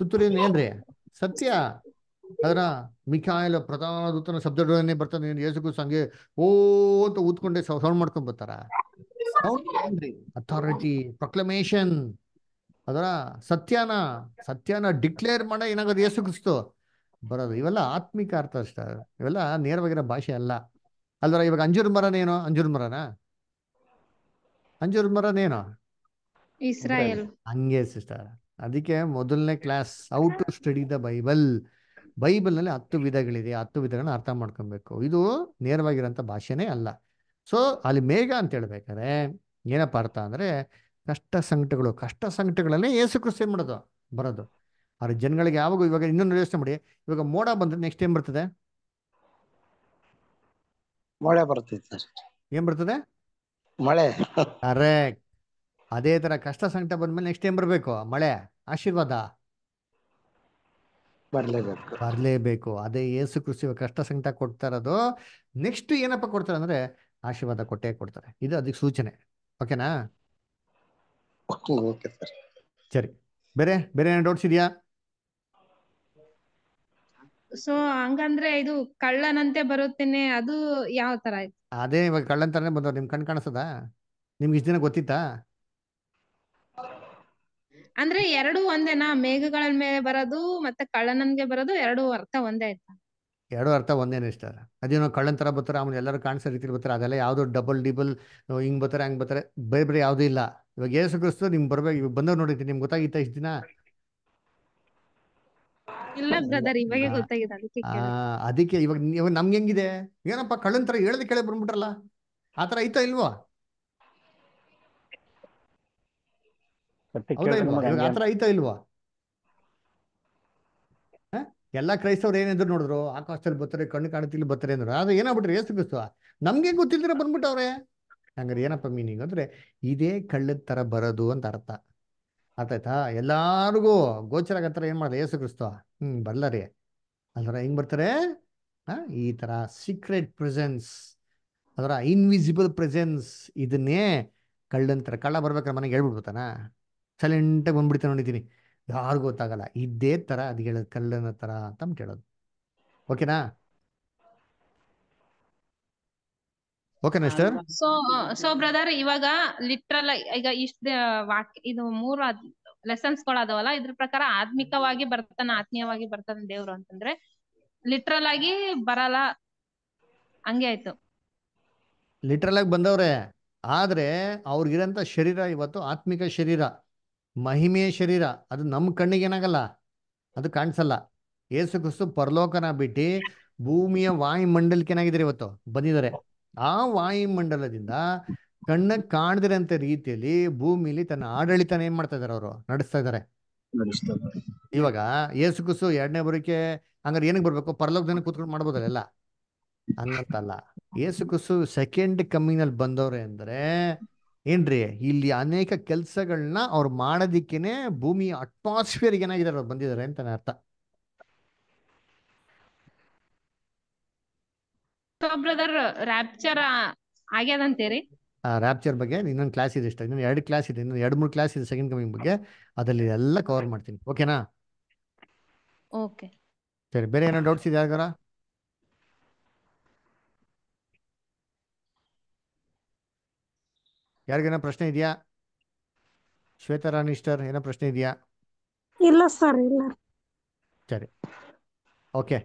ತುತ್ತೂರಿ ಏನ್ರಿ ಸತ್ಯ ಅದರ ಮಿಕಾಯಲ ಪ್ರಧಾನ ದೂತನ ಶಬ್ದದೊಡನೆ ಬರ್ತಾನೆ ಯೇಸು ಕುಸು ಹಂಗೆ ಓ ಅಂತ ಊತ್ಕೊಂಡೆ ಸೌಂಡ್ ಮಾಡ್ಕೊಂಡ್ ಬರ್ತಾರ ಏನ್ರಿ ಅಥಾರಿಟಿ ಪ್ರೊಕ್ಲಮೇಶನ್ ಅದರ ಸತ್ಯನ ಸತ್ಯನ ಡಿಕ್ಲೇರ್ ಮಾಡ ಏನಾಗೋದು ಯೇಸು ಕ್ರಿಸ್ತು ಬರೋದು ಇವೆಲ್ಲ ಆತ್ಮಿಕ ಅರ್ಥ ಅಷ್ಟ ಇವೆಲ್ಲ ನೇರವಾಗಿರೋ ಭಾಷೆ ಅಲ್ಲ ಅಲ್ದ್ರ ಇವಾಗ ಅಂಜೂರ್ ಮರನೇನೋ ಅಂಜೂರ್ ಮರನ ಅಂಜೂರ್ ಮರನೇನೋ ಇಸ್ರಾಯೇಲ್ ಹಂಗೆ ಸಿಸ್ಟರ್ ಅದಕ್ಕೆ ಮೊದಲನೇ class how to study the Bible Bible ನಲ್ಲಿ ಹತ್ತು ವಿಧಗಳಿದೆ ಹತ್ತು ವಿಧಗಳನ್ನ ಅರ್ಥ ಮಾಡ್ಕೊಬೇಕು ಇದು ನೇರವಾಗಿರೋಂಥ ಭಾಷೆನೇ ಅಲ್ಲ ಸೊ ಅಲ್ಲಿ ಮೇಘ ಅಂತ ಹೇಳ್ಬೇಕಾದ್ರೆ ಏನಪ್ಪಾ ಅರ್ಥ ಅಂದ್ರೆ ಕಷ್ಟ ಸಂಕಟಗಳು ಕಷ್ಟ ಸಂಕಟಗಳಲ್ಲೇ ಏಸು ಕೃಷಿ ಏನ್ ಮಾಡೋದು ಬರೋದು ಅವ್ರ ಜನಗಳಿಗೆ ಯಾವಾಗ ಇವಾಗ ಇನ್ನೊಂದು ವ್ಯವಸ್ಥೆ ಮಾಡಿ ಇವಾಗ ಮೋಡ ಬಂದ್ರೆ ನೆಕ್ಸ್ಟ್ ಏನ್ ಬರ್ತದೆ ಮಳೆ ಬರ್ತೈತೆ ಏನ್ ಬರ್ತದೆ ಮಳೆ ಅರೆ ಅದೇ ತರ ಕಷ್ಟ ಸಂಕಟ ಬಂದ್ಮೇಲೆ ನೆಕ್ಸ್ಟ್ ಏನ್ ಬರ್ಬೇಕು ಮಳೆ ಆಶೀರ್ವಾದ ಬರ್ಲೇಬೇಕು ಬರ್ಲೇಬೇಕು ಅದೇ ಏಸು ಕೃಷಿ ಕಷ್ಟ ಸಂಕಟ ಕೊಡ್ತಾರದು ನೆಕ್ಸ್ಟ್ ಏನಪ್ಪ ಕೊಡ್ತಾರೆ ಅಂದ್ರೆ ಆಶೀರ್ವಾದ ಕೊಟ್ಟೇ ಕೊಡ್ತಾರೆ ಇದು ಅದಕ್ಕೆ ಸೂಚನೆ ಓಕೆನಾ ಓಕೆ ಸರಿ ಬೇರೆ ಬೇರೆ ಏನೋ ಡೌಟ್ಸ್ ಇದೆಯಾ
ಸೊ ಹಂಗಂದ್ರೆ ಇದು ಕಳ್ಳನಂತೆ ಬರುತ್ತೇನೆ ಅದು ಯಾವ ತರ
ಅದೇ ಇವಾಗ ಕಳ್ಳನ್ ತರನೇ ಬಂದವ್ರು ನಿಮ್ ಕಣ್ ಕಾಣಿಸದ ನಿಮ್ಗೆ ಇಷ್ಟ ದಿನ ಗೊತ್ತಿತ್ತಾ
ಅಂದ್ರೆ ಎರಡು ಒಂದೇನಾ ಮೇಘಗಳ ಮೇಲೆ ಬರೋದು ಮತ್ತೆ ಕಳ್ಳನನ್ಗೆ ಬರೋದು ಎರಡು ಅರ್ಥ ಒಂದೇ ಆಯ್ತಾ
ಎರಡು ಅರ್ಥ ಒಂದೇನೆ ಇಷ್ಟ ಅದೇನೋ ಕಳ್ಳನ್ ತರ ಬರ್ತಾರೆ ಆಮೇಲೆ ಎಲ್ಲರೂ ಕಾಣಿಸೋ ರೀತಿ ಬರ್ತಾರೆ ಅದೆಲ್ಲ ಯಾವ್ದೋ ಡಬಲ್ ಡಿಬಲ್ ಹಿಂಗ್ ಬರ್ತಾರೆ ಹಂಗ್ ಬರ್ತಾರೆ ಬೇರೆ ಬೇರೆ ಯಾವ್ದು ಇಲ್ಲ ಇವಾಗ ಯೇಸು ಕ್ರಿಸ್ತು ನಿಮ್ಗೆ ಬರ್ಬೇಕು ಇವಾಗ ಬಂದವ್ರು ನೋಡಿದ್ರಿ ನಿಮ್ಗೆ ಗೊತ್ತಾಗಿತ್ತ ಇಷ್ಟ ದಿನ
ಇಲ್ಲ ಬ್ರದರ್ ಇವಾಗೆ ಗೊತ್ತಾಗಿದೆ
ಅದಕ್ಕೆ ಇವಾಗ ಇವಾಗ ನಮ್ಗೆ ಹೆಂಗಿದೆ ಏನಪ್ಪ ಕಳ್ಳನ್ ತರ ಹೇಳ್ದೆ ಕೇಳಿ ಬಂದ್ಬಿಟ್ರಲ್ಲ ಆತರ ಐತ ಇಲ್ವಾ ಆತರ ಐತ ಇಲ್ವಾ ಎಲ್ಲಾ ಕ್ರೈಸ್ತವ್ರು ಏನಿದ್ರು ನೋಡಿದ್ರು ಆಕಾಶದಲ್ಲಿ ಬರ್ತಾರೆ ಕಣ್ಣು ಕಾಣುತ್ತಿಲ್ಲ ಬರ್ತಾರೆ ಅಂದ್ರು ಆದ್ರೆ ಏನಾಗ್ಬಿಟ್ರೆ ಏಸು ಕ್ರಿಸ್ತ ನಮ್ಗೆ ಗೊತ್ತಿದ್ರೆ ಬಂದ್ಬಿಟ್ಟವ್ರೆ ಹಂಗಾರೆ ಏನಪ್ಪ ಮೀನಿಂಗ್ ಅಂದ್ರೆ ಇದೇ ಕಳ್ಳದ ತರ ಬರೋದು ಅಂತ ಅರ್ಥ ಆಯ್ತಾ ಎಲ್ಲಾರ್ಗು ಗೋಚರ ಆಗತ್ತರ ಏನ್ ಮಾಡ್ದೆ ಯೇಸು ಕ್ರಿಸ್ತ ಹ್ಮ್ ಬರ್ಲಾರಿ ಅದರ ಹೆಂಗ್ ಬರ್ತಾರೆ ಈ ತರ ಸೀಕ್ರೆಟ್ ಪ್ರೆಸೆನ್ಸ್ ಅದರ ಇನ್ವಿಸಿಬಲ್ ಪ್ರೆಸೆನ್ಸ್ ಇದನ್ನೇ ತರ ಕಳ್ಳ ಬರ್ಬೇಕಾರೆ ಮನೆಗೆ ಹೇಳ್ಬಿಡ್ಬೋತಾನ ಸೈಲೆಂಟಾಗಿ ಬಂದ್ಬಿಡ್ತಾನೆ ನೋಡಿದೀನಿ ಯಾರಿಗೂ ಗೊತ್ತಾಗಲ್ಲ ಇದೇ ತರ ಅದು ಹೇಳೋದು ಕಳ್ಳನ ತರ ಅಂತ ಕೇಳೋದು ಓಕೆನಾ ಓಕೆನಾ
ಸೊ ಸೊ ಬ್ರದರ್ ಇವಾಗ ಲಿಟ್ರಲ್ ಈಗ ಇಷ್ಟ ಇದು ಮೂರು ಲೆಸನ್ಸ್ ಗಳದಾವಲ್ಲ ಇದ್ರ ಪ್ರಕಾರ ಆತ್ಮಿಕವಾಗಿ ಬರ್ತಾನ ಆತ್ಮೀಯವಾಗಿ ಬರ್ತಾನ ದೇವ್ರು ಅಂತಂದ್ರೆ ಲಿಟ್ರಲ್ ಆಗಿ ಬರಲ್ಲ ಹಂಗೆ ಆಯ್ತು
ಲಿಟ್ರಲ್ ಆಗಿ ಬಂದವ್ರೆ ಆದ್ರೆ ಅವ್ರಿಗಿರಂತ ಶರೀರ ಇವತ್ತು ಆತ್ಮಿಕ ಶರೀರ ಮಹಿಮೆಯ ಶರೀರ ಅದು ನಮ್ ಕಣ್ಣಿಗೆ ಏನಾಗಲ್ಲ ಅದು ಕಾಣಿಸಲ್ಲ ಏಸು ಕ್ರಿಸ್ತು ಪರಲೋಕನ ಬಿಟ್ಟಿ ಭೂಮಿಯ ವಾಯುಮಂಡಲಕ್ಕೆ ಏನಾಗಿದ್ರೆ ಇವತ್ತು ಬಂದಿದ್ದಾರೆ ಆ ವಾಯುಮಂಡಲದಿಂದ ಕಣ್ಣ ಕಾಣದಿರಂತ ರೀತಿಯಲ್ಲಿ ಭೂಮಿಲಿ ತನ್ನ ಆಡಳಿತನ ಏನ್ ಮಾಡ್ತಾ ಇದಾರೆ ಅವರು ನಡೆಸ್ತಾ ಇದಾರೆ ಇವಾಗ ಏಸು ಕುಸು ಎರಡನೇ ಬರಕ್ಕೆ ಹಂಗಾರೆ ಏನಕ್ಕೆ ಬರ್ಬೇಕು ದಿನ ಕೂತ್ಕೊಂಡು ಮಾಡ್ಬೋದಲ್ಲ ಹಂಗಂತಲ್ಲ ಏಸು ಕುಸು ಸೆಕೆಂಡ್ ಕಮ್ಮಿನಲ್ಲಿ ಬಂದವ್ರೆ ಅಂದ್ರೆ ಏನ್ರಿ ಇಲ್ಲಿ ಅನೇಕ ಕೆಲ್ಸಗಳನ್ನ ಅವ್ರು ಮಾಡೋದಿಕ್ಕೇನೆ ಭೂಮಿ ಅಟ್ಮಾಸ್ಫಿಯರ್ ಏನಾಗಿದ್ದಾರೆ ಅವ್ರು ಬಂದಿದ್ದಾರೆ ಅಂತ ಅರ್ಥ
ಬ್ರದರ್ ಆಗ್ಯದಂತೇರಿ
ರ್ಯಾಪ್ಚರ್ ಬಗ್ಗೆ ಇನ್ನೊಂದು ಕ್ಲಾಸ್ ಇದೆ ಇಷ್ಟ ಇನ್ನೊಂದು ಎರಡು ಕ್ಲಾಸ್ ಇದೆ ಇನ್ನೊಂದು ಎರಡು ಮೂರು ಕ್ಲಾಸ್ ಇದೆ ಸೆಕೆಂಡ್ ಕಮಿಂಗ್ ಬಗ್ಗೆ ಅದರಲ್ಲಿ ಎಲ್ಲ ಕವರ್ ಮಾಡ್ತೀನಿ ಓಕೆನಾ ಓಕೆ ಸರಿ ಬೇರೆ ಏನೋ ಡೌಟ್ಸ್ ಇದೆ ಯಾರಿಗಾರ ಯಾರಿಗೇನೋ ಪ್ರಶ್ನೆ ಇದೆಯಾ ಶ್ವೇತರಾಣಿಸ್ಟರ್ ಏನೋ ಪ್ರಶ್ನೆ ಇದೆಯಾ
ಇಲ್ಲ ಸರ್ ಇಲ್ಲ
ಸರಿ ಓಕೆ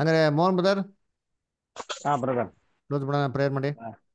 ಅಂದ್ರೆ ಮೋಹನ್ ಬ್ರದರ್ ಹಾ ಬ್ರದರ್ ಕ್ಲೋಸ್ ಮಾಡೋಣ ಪ್ರೇಯರ್ ಮಾಡಿ